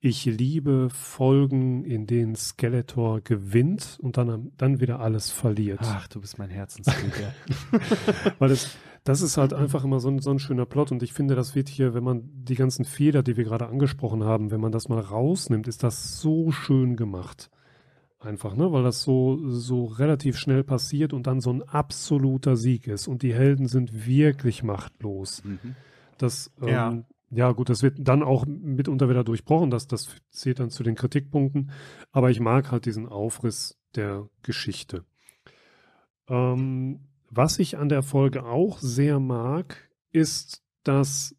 Ich liebe Folgen, in denen Skeletor gewinnt und dann, dann wieder alles verliert. Ach, du bist mein Herzenskrieger. Weil das, das ist halt einfach immer so ein, so ein schöner Plot und ich finde, das wird hier, wenn man die ganzen Feder, die wir gerade angesprochen haben, wenn man das mal rausnimmt, ist das so schön gemacht. Einfach, ne? Weil das so, so relativ schnell passiert und dann so ein absoluter Sieg ist. Und die Helden sind wirklich machtlos. Mhm. Das, ähm, ja. ja, gut, das wird dann auch mitunter wieder durchbrochen, das, das zählt dann zu den Kritikpunkten. Aber ich mag halt diesen Aufriss der Geschichte. Ähm, was ich an der Folge auch sehr mag, ist, dass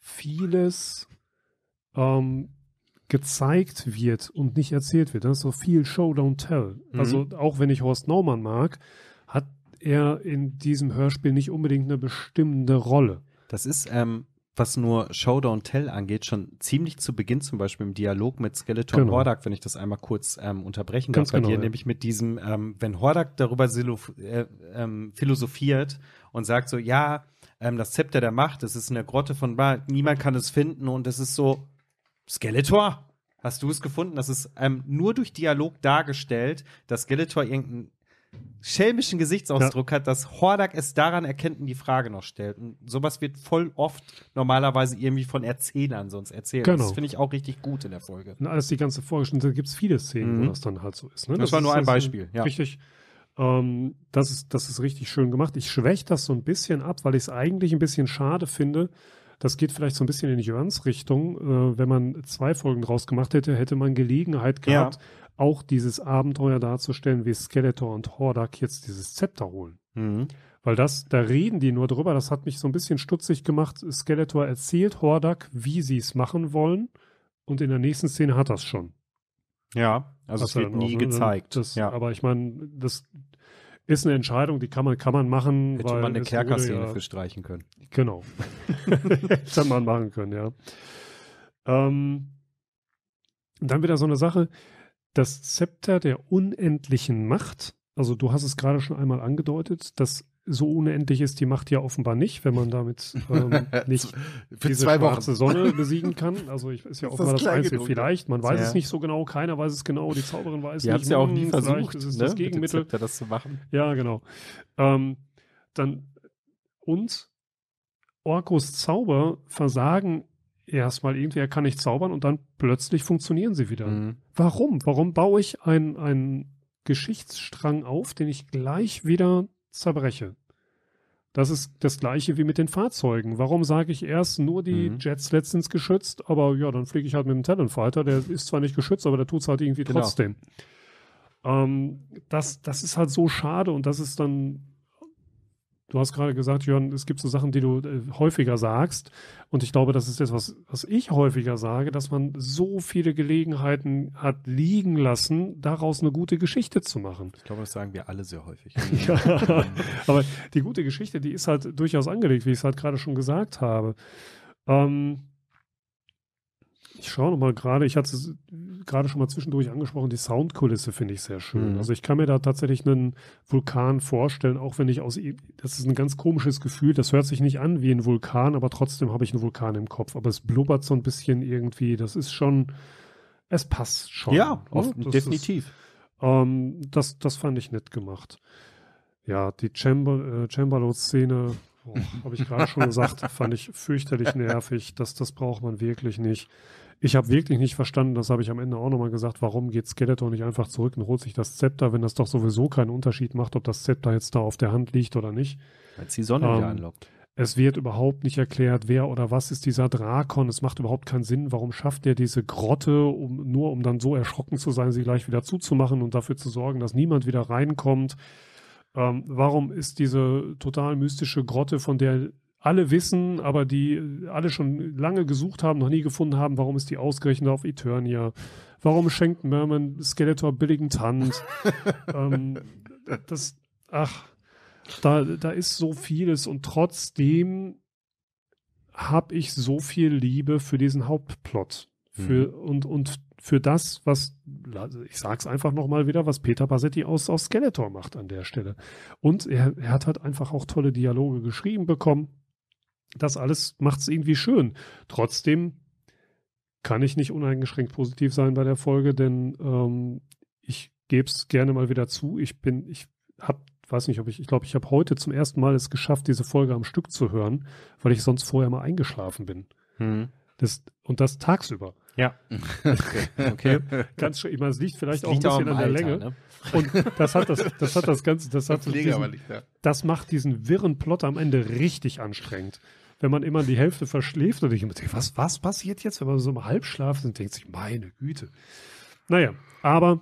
vieles ähm, gezeigt wird und nicht erzählt wird. Das ist so viel Show, don't tell. Mhm. Also auch wenn ich Horst Naumann mag, hat er in diesem Hörspiel nicht unbedingt eine bestimmende Rolle. Das ist, ähm, was nur Show, don't tell angeht, schon ziemlich zu Beginn zum Beispiel im Dialog mit Skeleton genau. Hordak, wenn ich das einmal kurz ähm, unterbrechen darf, Ganz genau, bei dir, ja. nämlich mit diesem, ähm, wenn Hordak darüber äh, ähm, philosophiert und sagt so, ja, ähm, das Zepter der Macht, das ist in der Grotte von Bar, niemand kann es finden und das ist so, Skeletor? Hast du es gefunden? Das ist ähm, nur durch Dialog dargestellt, dass Skeletor irgendeinen schelmischen Gesichtsausdruck ja. hat, dass Hordak es daran erkennt und die Frage noch stellt. Und sowas wird voll oft normalerweise irgendwie von Erzählern sonst erzählt. Genau. Das finde ich auch richtig gut in der Folge. Und alles die ganze Folge, da gibt es viele Szenen, mhm. wo das dann halt so ist. Ne? Das, das, war nur ein Beispiel. Ein, ja. Richtig. Ähm, das, ist, das ist richtig schön gemacht. Ich schwäche das so ein bisschen ab, weil ich es eigentlich ein bisschen schade finde, das geht vielleicht so ein bisschen in Jörns Richtung. Äh, wenn man zwei Folgen draus gemacht hätte, hätte man Gelegenheit gehabt, ja. auch dieses Abenteuer darzustellen, wie Skeletor und Hordak jetzt dieses Zepter holen. Mhm. Weil das, da reden die nur drüber, das hat mich so ein bisschen stutzig gemacht. Skeletor erzählt Hordak, wie sie es machen wollen, und in der nächsten Szene hat das schon. Ja, also das es wird nie ne? auch, gezeigt. Das, ja. Aber ich meine, das ist eine Entscheidung, die kann man, kann man machen. Hätte weil man eine Kerkerszene ja, für streichen können. Genau. Hätte man machen können, ja. Ähm, dann wieder so eine Sache. Das Zepter der unendlichen Macht, also du hast es gerade schon einmal angedeutet, das so unendlich ist die Macht ja offenbar nicht, wenn man damit ähm, nicht diese schwarze Sonne besiegen kann. Also ich, ist ja ist offenbar das, das Einzige. Ne? Vielleicht, man weiß ja. es nicht so genau, keiner weiß es genau, die Zauberin weiß die nicht. Die ja auch nie hm, versucht, ist es ne? das Gegenmittel. Zepter, das zu machen. Ja, genau. Ähm, dann und Orkos Zauber versagen erstmal irgendwie, er kann nicht zaubern und dann plötzlich funktionieren sie wieder. Mhm. Warum? Warum baue ich einen Geschichtsstrang auf, den ich gleich wieder zerbreche. Das ist das gleiche wie mit den Fahrzeugen. Warum sage ich erst nur die mhm. Jets letztens geschützt, aber ja, dann fliege ich halt mit dem Talon Fighter, der ist zwar nicht geschützt, aber der tut es halt irgendwie genau. trotzdem. Ähm, das, das ist halt so schade und das ist dann Du hast gerade gesagt, Jörn, es gibt so Sachen, die du äh, häufiger sagst. Und ich glaube, das ist das, was, was ich häufiger sage, dass man so viele Gelegenheiten hat liegen lassen, daraus eine gute Geschichte zu machen. Ich glaube, das sagen wir alle sehr häufig. ja, aber die gute Geschichte, die ist halt durchaus angelegt, wie ich es halt gerade schon gesagt habe. Ähm, ich schaue nochmal gerade, ich hatte es gerade schon mal zwischendurch angesprochen, die Soundkulisse finde ich sehr schön. Mhm. Also ich kann mir da tatsächlich einen Vulkan vorstellen, auch wenn ich aus, e, das ist ein ganz komisches Gefühl, das hört sich nicht an wie ein Vulkan, aber trotzdem habe ich einen Vulkan im Kopf. Aber es blubbert so ein bisschen irgendwie, das ist schon, es passt schon. Ja, ne? oft, ne? definitiv. Ist, ähm, das, das fand ich nett gemacht. Ja, die äh, Cembalo-Szene Oh, habe ich gerade schon gesagt, fand ich fürchterlich nervig. Das, das braucht man wirklich nicht. Ich habe wirklich nicht verstanden, das habe ich am Ende auch nochmal gesagt, warum geht Skeletor nicht einfach zurück und holt sich das Zepter, wenn das doch sowieso keinen Unterschied macht, ob das Zepter jetzt da auf der Hand liegt oder nicht. Weil es die Sonne ähm, anlockt. Es wird überhaupt nicht erklärt, wer oder was ist dieser Drakon. Es macht überhaupt keinen Sinn. Warum schafft er diese Grotte, um, nur um dann so erschrocken zu sein, sie gleich wieder zuzumachen und dafür zu sorgen, dass niemand wieder reinkommt? Ähm, warum ist diese total mystische Grotte, von der alle wissen, aber die äh, alle schon lange gesucht haben, noch nie gefunden haben, warum ist die ausgerechnet auf Eternia? Warum schenkt Merman Skeletor billigen Tand? ähm, das, ach, da, da ist so vieles und trotzdem habe ich so viel Liebe für diesen Hauptplot. Für, mhm. und, und für das, was, ich sag's einfach nochmal wieder, was Peter Bassetti aus, aus Skeletor macht an der Stelle. Und er, er hat halt einfach auch tolle Dialoge geschrieben bekommen. Das alles macht es irgendwie schön. Trotzdem kann ich nicht uneingeschränkt positiv sein bei der Folge, denn ähm, ich gebe es gerne mal wieder zu. Ich bin, ich habe, weiß nicht, ob ich, ich glaube, ich habe heute zum ersten Mal es geschafft, diese Folge am Stück zu hören, weil ich sonst vorher mal eingeschlafen bin. Hm. Das, und das tagsüber. Ja. Okay. okay. Ganz schön, ich meine, es liegt vielleicht das liegt auch ein bisschen an der Alter, Länge. Ne? Und das hat das, das hat das Ganze, das hat das, diesen, liegt, ja. das macht diesen wirren Plot am Ende richtig anstrengend. Wenn man immer die Hälfte verschläft und ich immer denke, was, was passiert jetzt, wenn man so im Halbschlaf ist und denkt sich, meine Güte. Naja, aber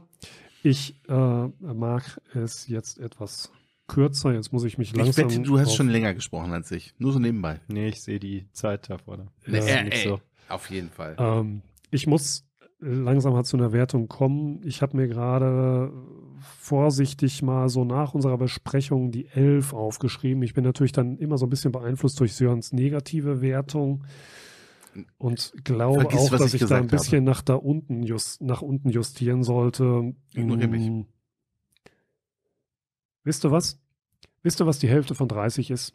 ich äh, mag es jetzt etwas kürzer. Jetzt muss ich mich langsam. Ich wette, du hast schon länger gesprochen als ich. Nur so nebenbei. Nee, ich sehe die Zeit da vorne. Nee, äh, so. Auf jeden Fall. Ähm, ich muss langsam mal zu einer Wertung kommen. Ich habe mir gerade vorsichtig mal so nach unserer Besprechung die 11 aufgeschrieben. Ich bin natürlich dann immer so ein bisschen beeinflusst durch Sörens negative Wertung und glaube Vergiss, auch, dass ich, ich da ein bisschen habe. nach da unten just, nach unten justieren sollte. Ignoriere mich. Hm. Wisst ihr was? Wisst ihr, was die Hälfte von 30 ist?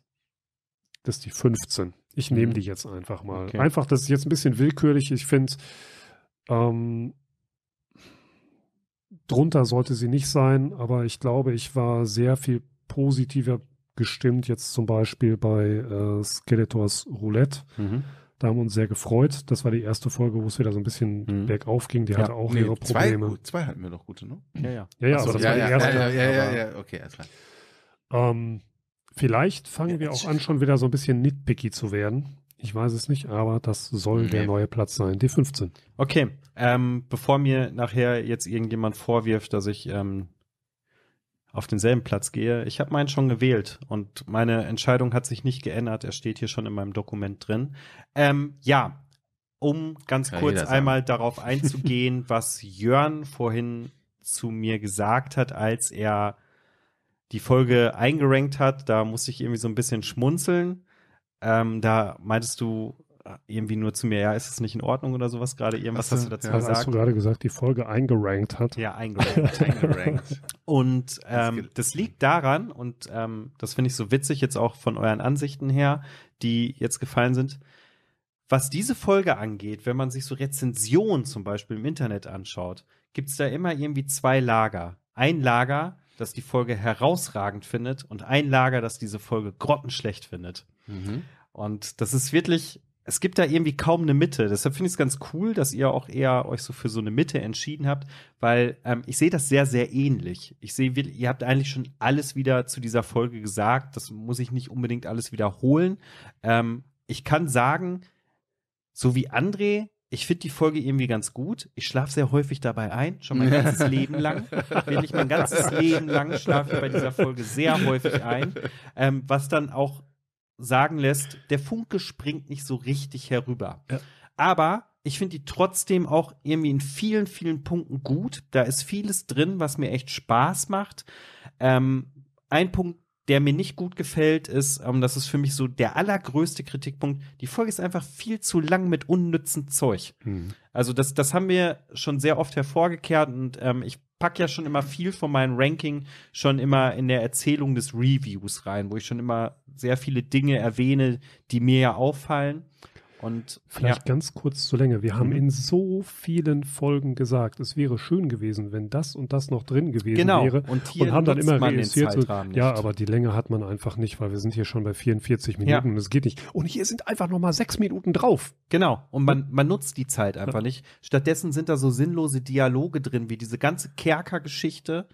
Das ist die 15. Ich nehme mhm. die jetzt einfach mal. Okay. Einfach, das ist jetzt ein bisschen willkürlich. Ich finde, ähm, drunter sollte sie nicht sein, aber ich glaube, ich war sehr viel positiver gestimmt, jetzt zum Beispiel bei äh, Skeletors Roulette. Mhm. Da haben wir uns sehr gefreut. Das war die erste Folge, wo es wieder so ein bisschen mhm. bergauf ging. Die ja. hatte auch nee, ihre Probleme. Zwei, zwei hatten wir noch gute, ne? Ja, ja. Ja, ja, so, also das ja, war ja, die erste. Ja, ja, ja, ja, okay, alles klar. Ähm, Vielleicht fangen wir auch an, schon wieder so ein bisschen nitpicky zu werden. Ich weiß es nicht, aber das soll nee. der neue Platz sein, d 15. Okay, ähm, bevor mir nachher jetzt irgendjemand vorwirft, dass ich ähm, auf denselben Platz gehe, ich habe meinen schon gewählt und meine Entscheidung hat sich nicht geändert. Er steht hier schon in meinem Dokument drin. Ähm, ja, um ganz Kann kurz einmal darauf einzugehen, was Jörn vorhin zu mir gesagt hat, als er die Folge eingerankt hat, da musste ich irgendwie so ein bisschen schmunzeln. Ähm, da meintest du äh, irgendwie nur zu mir, ja, ist es nicht in Ordnung oder sowas gerade? Irgendwas hast, hast du dazu ja, gesagt? Hast du gerade gesagt, die Folge eingerankt hat? Ja, eingerankt. eingerankt. Und ähm, das liegt daran, und ähm, das finde ich so witzig jetzt auch von euren Ansichten her, die jetzt gefallen sind. Was diese Folge angeht, wenn man sich so Rezensionen zum Beispiel im Internet anschaut, gibt es da immer irgendwie zwei Lager. Ein Lager, das die Folge herausragend findet und ein Lager, das diese Folge grottenschlecht findet. Mhm. Und das ist wirklich, es gibt da irgendwie kaum eine Mitte. Deshalb finde ich es ganz cool, dass ihr auch eher euch so für so eine Mitte entschieden habt, weil ähm, ich sehe das sehr, sehr ähnlich. Ich sehe, ihr habt eigentlich schon alles wieder zu dieser Folge gesagt. Das muss ich nicht unbedingt alles wiederholen. Ähm, ich kann sagen, so wie André ich finde die Folge irgendwie ganz gut. Ich schlafe sehr häufig dabei ein, schon mein ganzes Leben lang. Wenn ich mein ganzes Leben lang schlafe bei dieser Folge sehr häufig ein. Ähm, was dann auch sagen lässt, der Funke springt nicht so richtig herüber. Ja. Aber ich finde die trotzdem auch irgendwie in vielen, vielen Punkten gut. Da ist vieles drin, was mir echt Spaß macht. Ähm, ein Punkt, der mir nicht gut gefällt, ist, ähm, das ist für mich so der allergrößte Kritikpunkt, die Folge ist einfach viel zu lang mit unnützen Zeug. Mhm. Also das, das haben wir schon sehr oft hervorgekehrt und ähm, ich pack ja schon immer viel von meinem Ranking schon immer in der Erzählung des Reviews rein, wo ich schon immer sehr viele Dinge erwähne, die mir ja auffallen. Und vielleicht ja. ganz kurz zur Länge. Wir haben mhm. in so vielen Folgen gesagt, es wäre schön gewesen, wenn das und das noch drin gewesen genau. wäre. Und, hier und haben dann immer reüssiert. So, ja, aber die Länge hat man einfach nicht, weil wir sind hier schon bei 44 Minuten ja. und es geht nicht. Und hier sind einfach nochmal sechs Minuten drauf. Genau. Und man, man nutzt die Zeit einfach ja. nicht. Stattdessen sind da so sinnlose Dialoge drin, wie diese ganze Kerkergeschichte.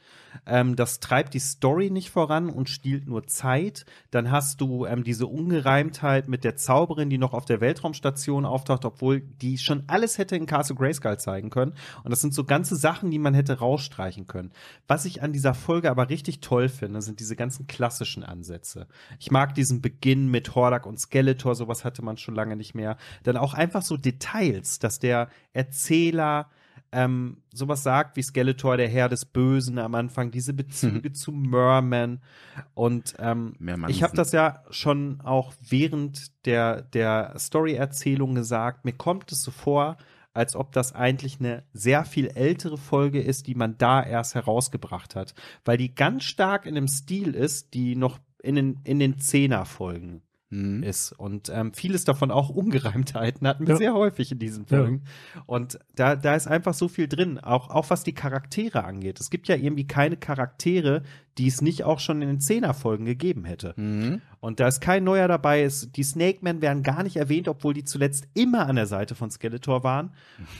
Ähm, das treibt die Story nicht voran und stiehlt nur Zeit. Dann hast du ähm, diese Ungereimtheit mit der Zauberin, die noch auf der Weltraum Raumstation auftaucht, obwohl die schon alles hätte in Castle Grayskull zeigen können. Und das sind so ganze Sachen, die man hätte rausstreichen können. Was ich an dieser Folge aber richtig toll finde, sind diese ganzen klassischen Ansätze. Ich mag diesen Beginn mit Hordak und Skeletor, sowas hatte man schon lange nicht mehr. Dann auch einfach so Details, dass der Erzähler ähm, sowas sagt wie Skeletor, der Herr des Bösen am Anfang, diese Bezüge mhm. zu Merman. Und ähm, ich habe das ja schon auch während der, der Story-Erzählung gesagt, mir kommt es so vor, als ob das eigentlich eine sehr viel ältere Folge ist, die man da erst herausgebracht hat. Weil die ganz stark in einem Stil ist, die noch in den, in den Zehner-Folgen mhm. ist. Und ähm, vieles davon auch Ungereimtheiten hatten wir ja. sehr häufig in diesen Folgen. Ja. Und da, da ist einfach so viel drin, auch, auch was die Charaktere angeht. Es gibt ja irgendwie keine Charaktere, die es nicht auch schon in den Zehnerfolgen gegeben hätte. Mhm. Und da ist kein neuer dabei. Es, die Snake Men werden gar nicht erwähnt, obwohl die zuletzt immer an der Seite von Skeletor waren.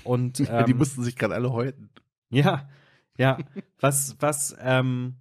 Und ähm, die mussten sich gerade alle häuten. Ja, ja. was, was, ähm,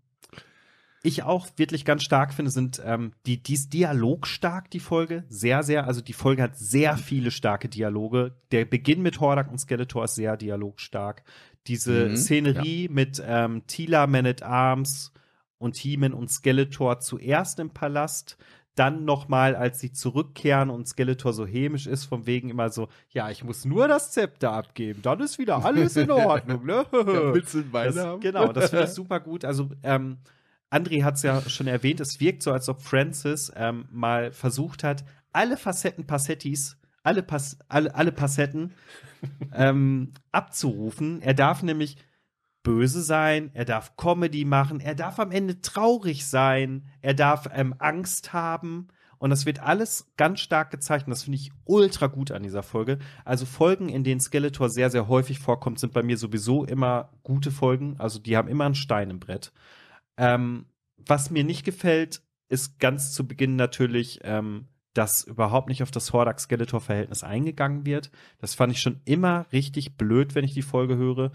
ich auch wirklich ganz stark finde, sind ähm, die, die ist dialogstark, die Folge. Sehr, sehr, also die Folge hat sehr viele starke Dialoge. Der Beginn mit Hordak und Skeletor ist sehr dialogstark. Diese mhm, Szenerie ja. mit ähm, Tila, Man at Arms und Heeman und Skeletor zuerst im Palast, dann nochmal, als sie zurückkehren und Skeletor so hämisch ist, von wegen immer so, ja, ich muss nur das Zepter abgeben, dann ist wieder alles in Ordnung. Ne? ja, willst du das, genau, das finde ich super gut. Also ähm, André hat es ja schon erwähnt, es wirkt so, als ob Francis ähm, mal versucht hat, alle Facetten Passettis, alle, Pas alle, alle Passetten ähm, abzurufen. Er darf nämlich böse sein, er darf Comedy machen, er darf am Ende traurig sein, er darf ähm, Angst haben. Und das wird alles ganz stark gezeichnet. Das finde ich ultra gut an dieser Folge. Also Folgen, in denen Skeletor sehr, sehr häufig vorkommt, sind bei mir sowieso immer gute Folgen. Also die haben immer einen Stein im Brett. Ähm, was mir nicht gefällt, ist ganz zu Beginn natürlich, ähm, dass überhaupt nicht auf das Hordak-Skeletor-Verhältnis eingegangen wird. Das fand ich schon immer richtig blöd, wenn ich die Folge höre.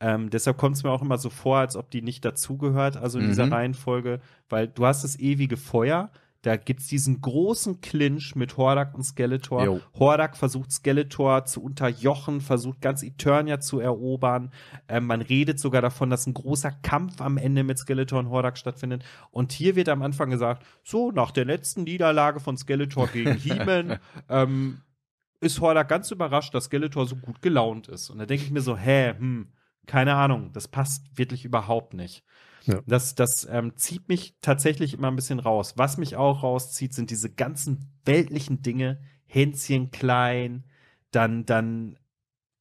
Ähm, deshalb kommt es mir auch immer so vor, als ob die nicht dazugehört, also in mhm. dieser Reihenfolge, weil du hast das ewige Feuer, da gibt's diesen großen Clinch mit Hordak und Skeletor. Jo. Hordak versucht Skeletor zu unterjochen, versucht ganz Eternia zu erobern. Ähm, man redet sogar davon, dass ein großer Kampf am Ende mit Skeletor und Hordak stattfindet. Und hier wird am Anfang gesagt, so, nach der letzten Niederlage von Skeletor gegen He-Man, ähm, ist Hordak ganz überrascht, dass Skeletor so gut gelaunt ist. Und da denke ich mir so, hä, hm, keine Ahnung, das passt wirklich überhaupt nicht. Ja. Das, das ähm, zieht mich tatsächlich immer ein bisschen raus. Was mich auch rauszieht, sind diese ganzen weltlichen Dinge. Hänschen klein, dann, dann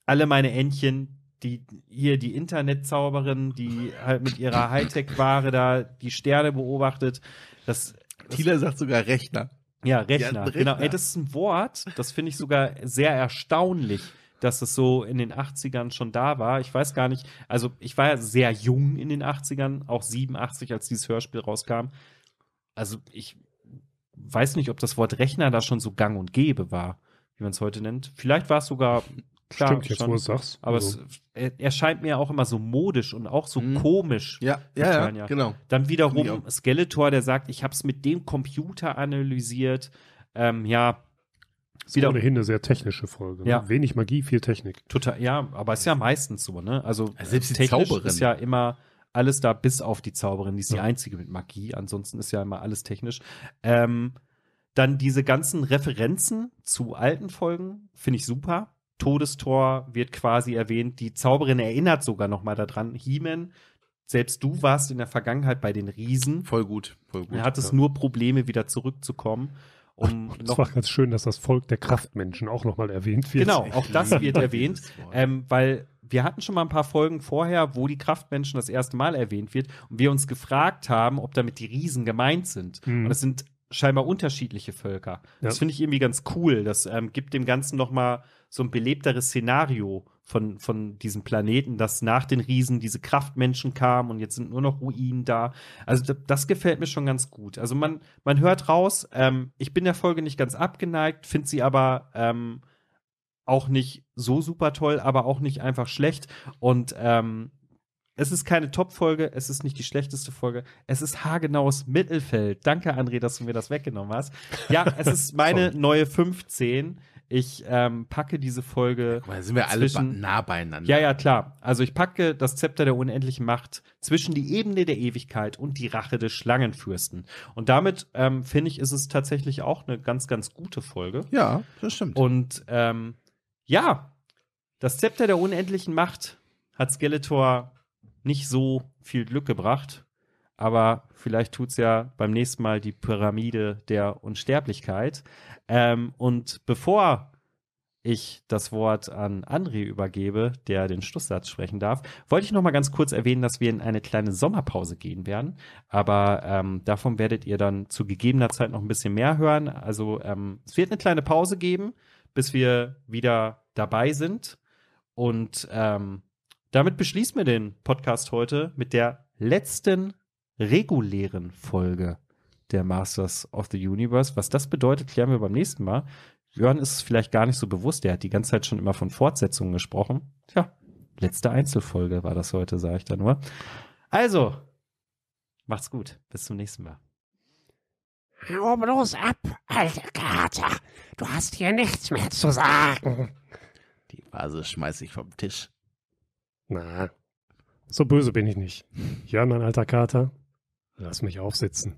alle meine Entchen, die hier die Internetzauberin, die halt mit ihrer Hightech-Ware da die Sterne beobachtet. Das, das sagt sogar Rechner. Ja, Rechner. Rechner. Genau. Ey, das ist ein Wort, das finde ich sogar sehr erstaunlich dass es so in den 80ern schon da war. Ich weiß gar nicht, also ich war ja sehr jung in den 80ern, auch 87, als dieses Hörspiel rauskam. Also ich weiß nicht, ob das Wort Rechner da schon so gang und gäbe war, wie man es heute nennt. Vielleicht war es sogar klar. Stimmt, jetzt schon, wo du sagst. Aber also. es erscheint mir auch immer so modisch und auch so mhm. komisch. Ja, ja, ja, genau. Dann wiederum Skeletor, der sagt, ich habe es mit dem Computer analysiert. Ähm, ja, ist wieder ohnehin eine sehr technische Folge. Ne? Ja. Ne? Wenig Magie, viel Technik. Total, ja, aber ist ja meistens so, ne? Also, also selbst die Zauberin ist ja immer alles da, bis auf die Zauberin. Die ist ja. die einzige mit Magie. Ansonsten ist ja immer alles technisch. Ähm, dann diese ganzen Referenzen zu alten Folgen finde ich super. Todestor wird quasi erwähnt. Die Zauberin erinnert sogar nochmal daran. He-Man, selbst du warst in der Vergangenheit bei den Riesen. Voll gut, voll gut. Er hat es ja. nur Probleme, wieder zurückzukommen. Um das war ganz schön, dass das Volk der Kraftmenschen auch nochmal erwähnt wird. Genau, auch das wird erwähnt, ähm, weil wir hatten schon mal ein paar Folgen vorher, wo die Kraftmenschen das erste Mal erwähnt wird und wir uns gefragt haben, ob damit die Riesen gemeint sind. Mhm. Und es sind scheinbar unterschiedliche Völker. Ja. Das finde ich irgendwie ganz cool. Das ähm, gibt dem Ganzen nochmal so ein belebteres Szenario, von, von diesem Planeten, dass nach den Riesen diese Kraftmenschen kamen und jetzt sind nur noch Ruinen da. Also das, das gefällt mir schon ganz gut. Also man, man hört raus, ähm, ich bin der Folge nicht ganz abgeneigt, finde sie aber ähm, auch nicht so super toll, aber auch nicht einfach schlecht. Und ähm, es ist keine Top-Folge, es ist nicht die schlechteste Folge, es ist haargenaues Mittelfeld. Danke, André, dass du mir das weggenommen hast. Ja, es ist meine neue 15. Ich ähm, packe diese Folge. Ja, mal, sind wir zwischen, alle nah beieinander. Ja, ja, klar. Also ich packe das Zepter der unendlichen Macht zwischen die Ebene der Ewigkeit und die Rache des Schlangenfürsten. Und damit, ähm, finde ich, ist es tatsächlich auch eine ganz, ganz gute Folge. Ja, das stimmt. Und ähm, ja, das Zepter der unendlichen Macht hat Skeletor nicht so viel Glück gebracht aber vielleicht tut es ja beim nächsten Mal die Pyramide der Unsterblichkeit. Ähm, und bevor ich das Wort an André übergebe, der den Schlusssatz sprechen darf, wollte ich noch mal ganz kurz erwähnen, dass wir in eine kleine Sommerpause gehen werden. Aber ähm, davon werdet ihr dann zu gegebener Zeit noch ein bisschen mehr hören. Also ähm, es wird eine kleine Pause geben, bis wir wieder dabei sind. Und ähm, damit beschließen wir den Podcast heute mit der letzten regulären Folge der Masters of the Universe. Was das bedeutet, klären wir beim nächsten Mal. Jörn ist es vielleicht gar nicht so bewusst, der hat die ganze Zeit schon immer von Fortsetzungen gesprochen. Tja, letzte Einzelfolge war das heute, sage ich da nur. Also, macht's gut. Bis zum nächsten Mal. Hau bloß ab, alte Kater. Du hast hier nichts mehr zu sagen. Die Vase schmeiß ich vom Tisch. Na, so böse bin ich nicht. Jörn, mein alter Kater, Lass mich aufsitzen.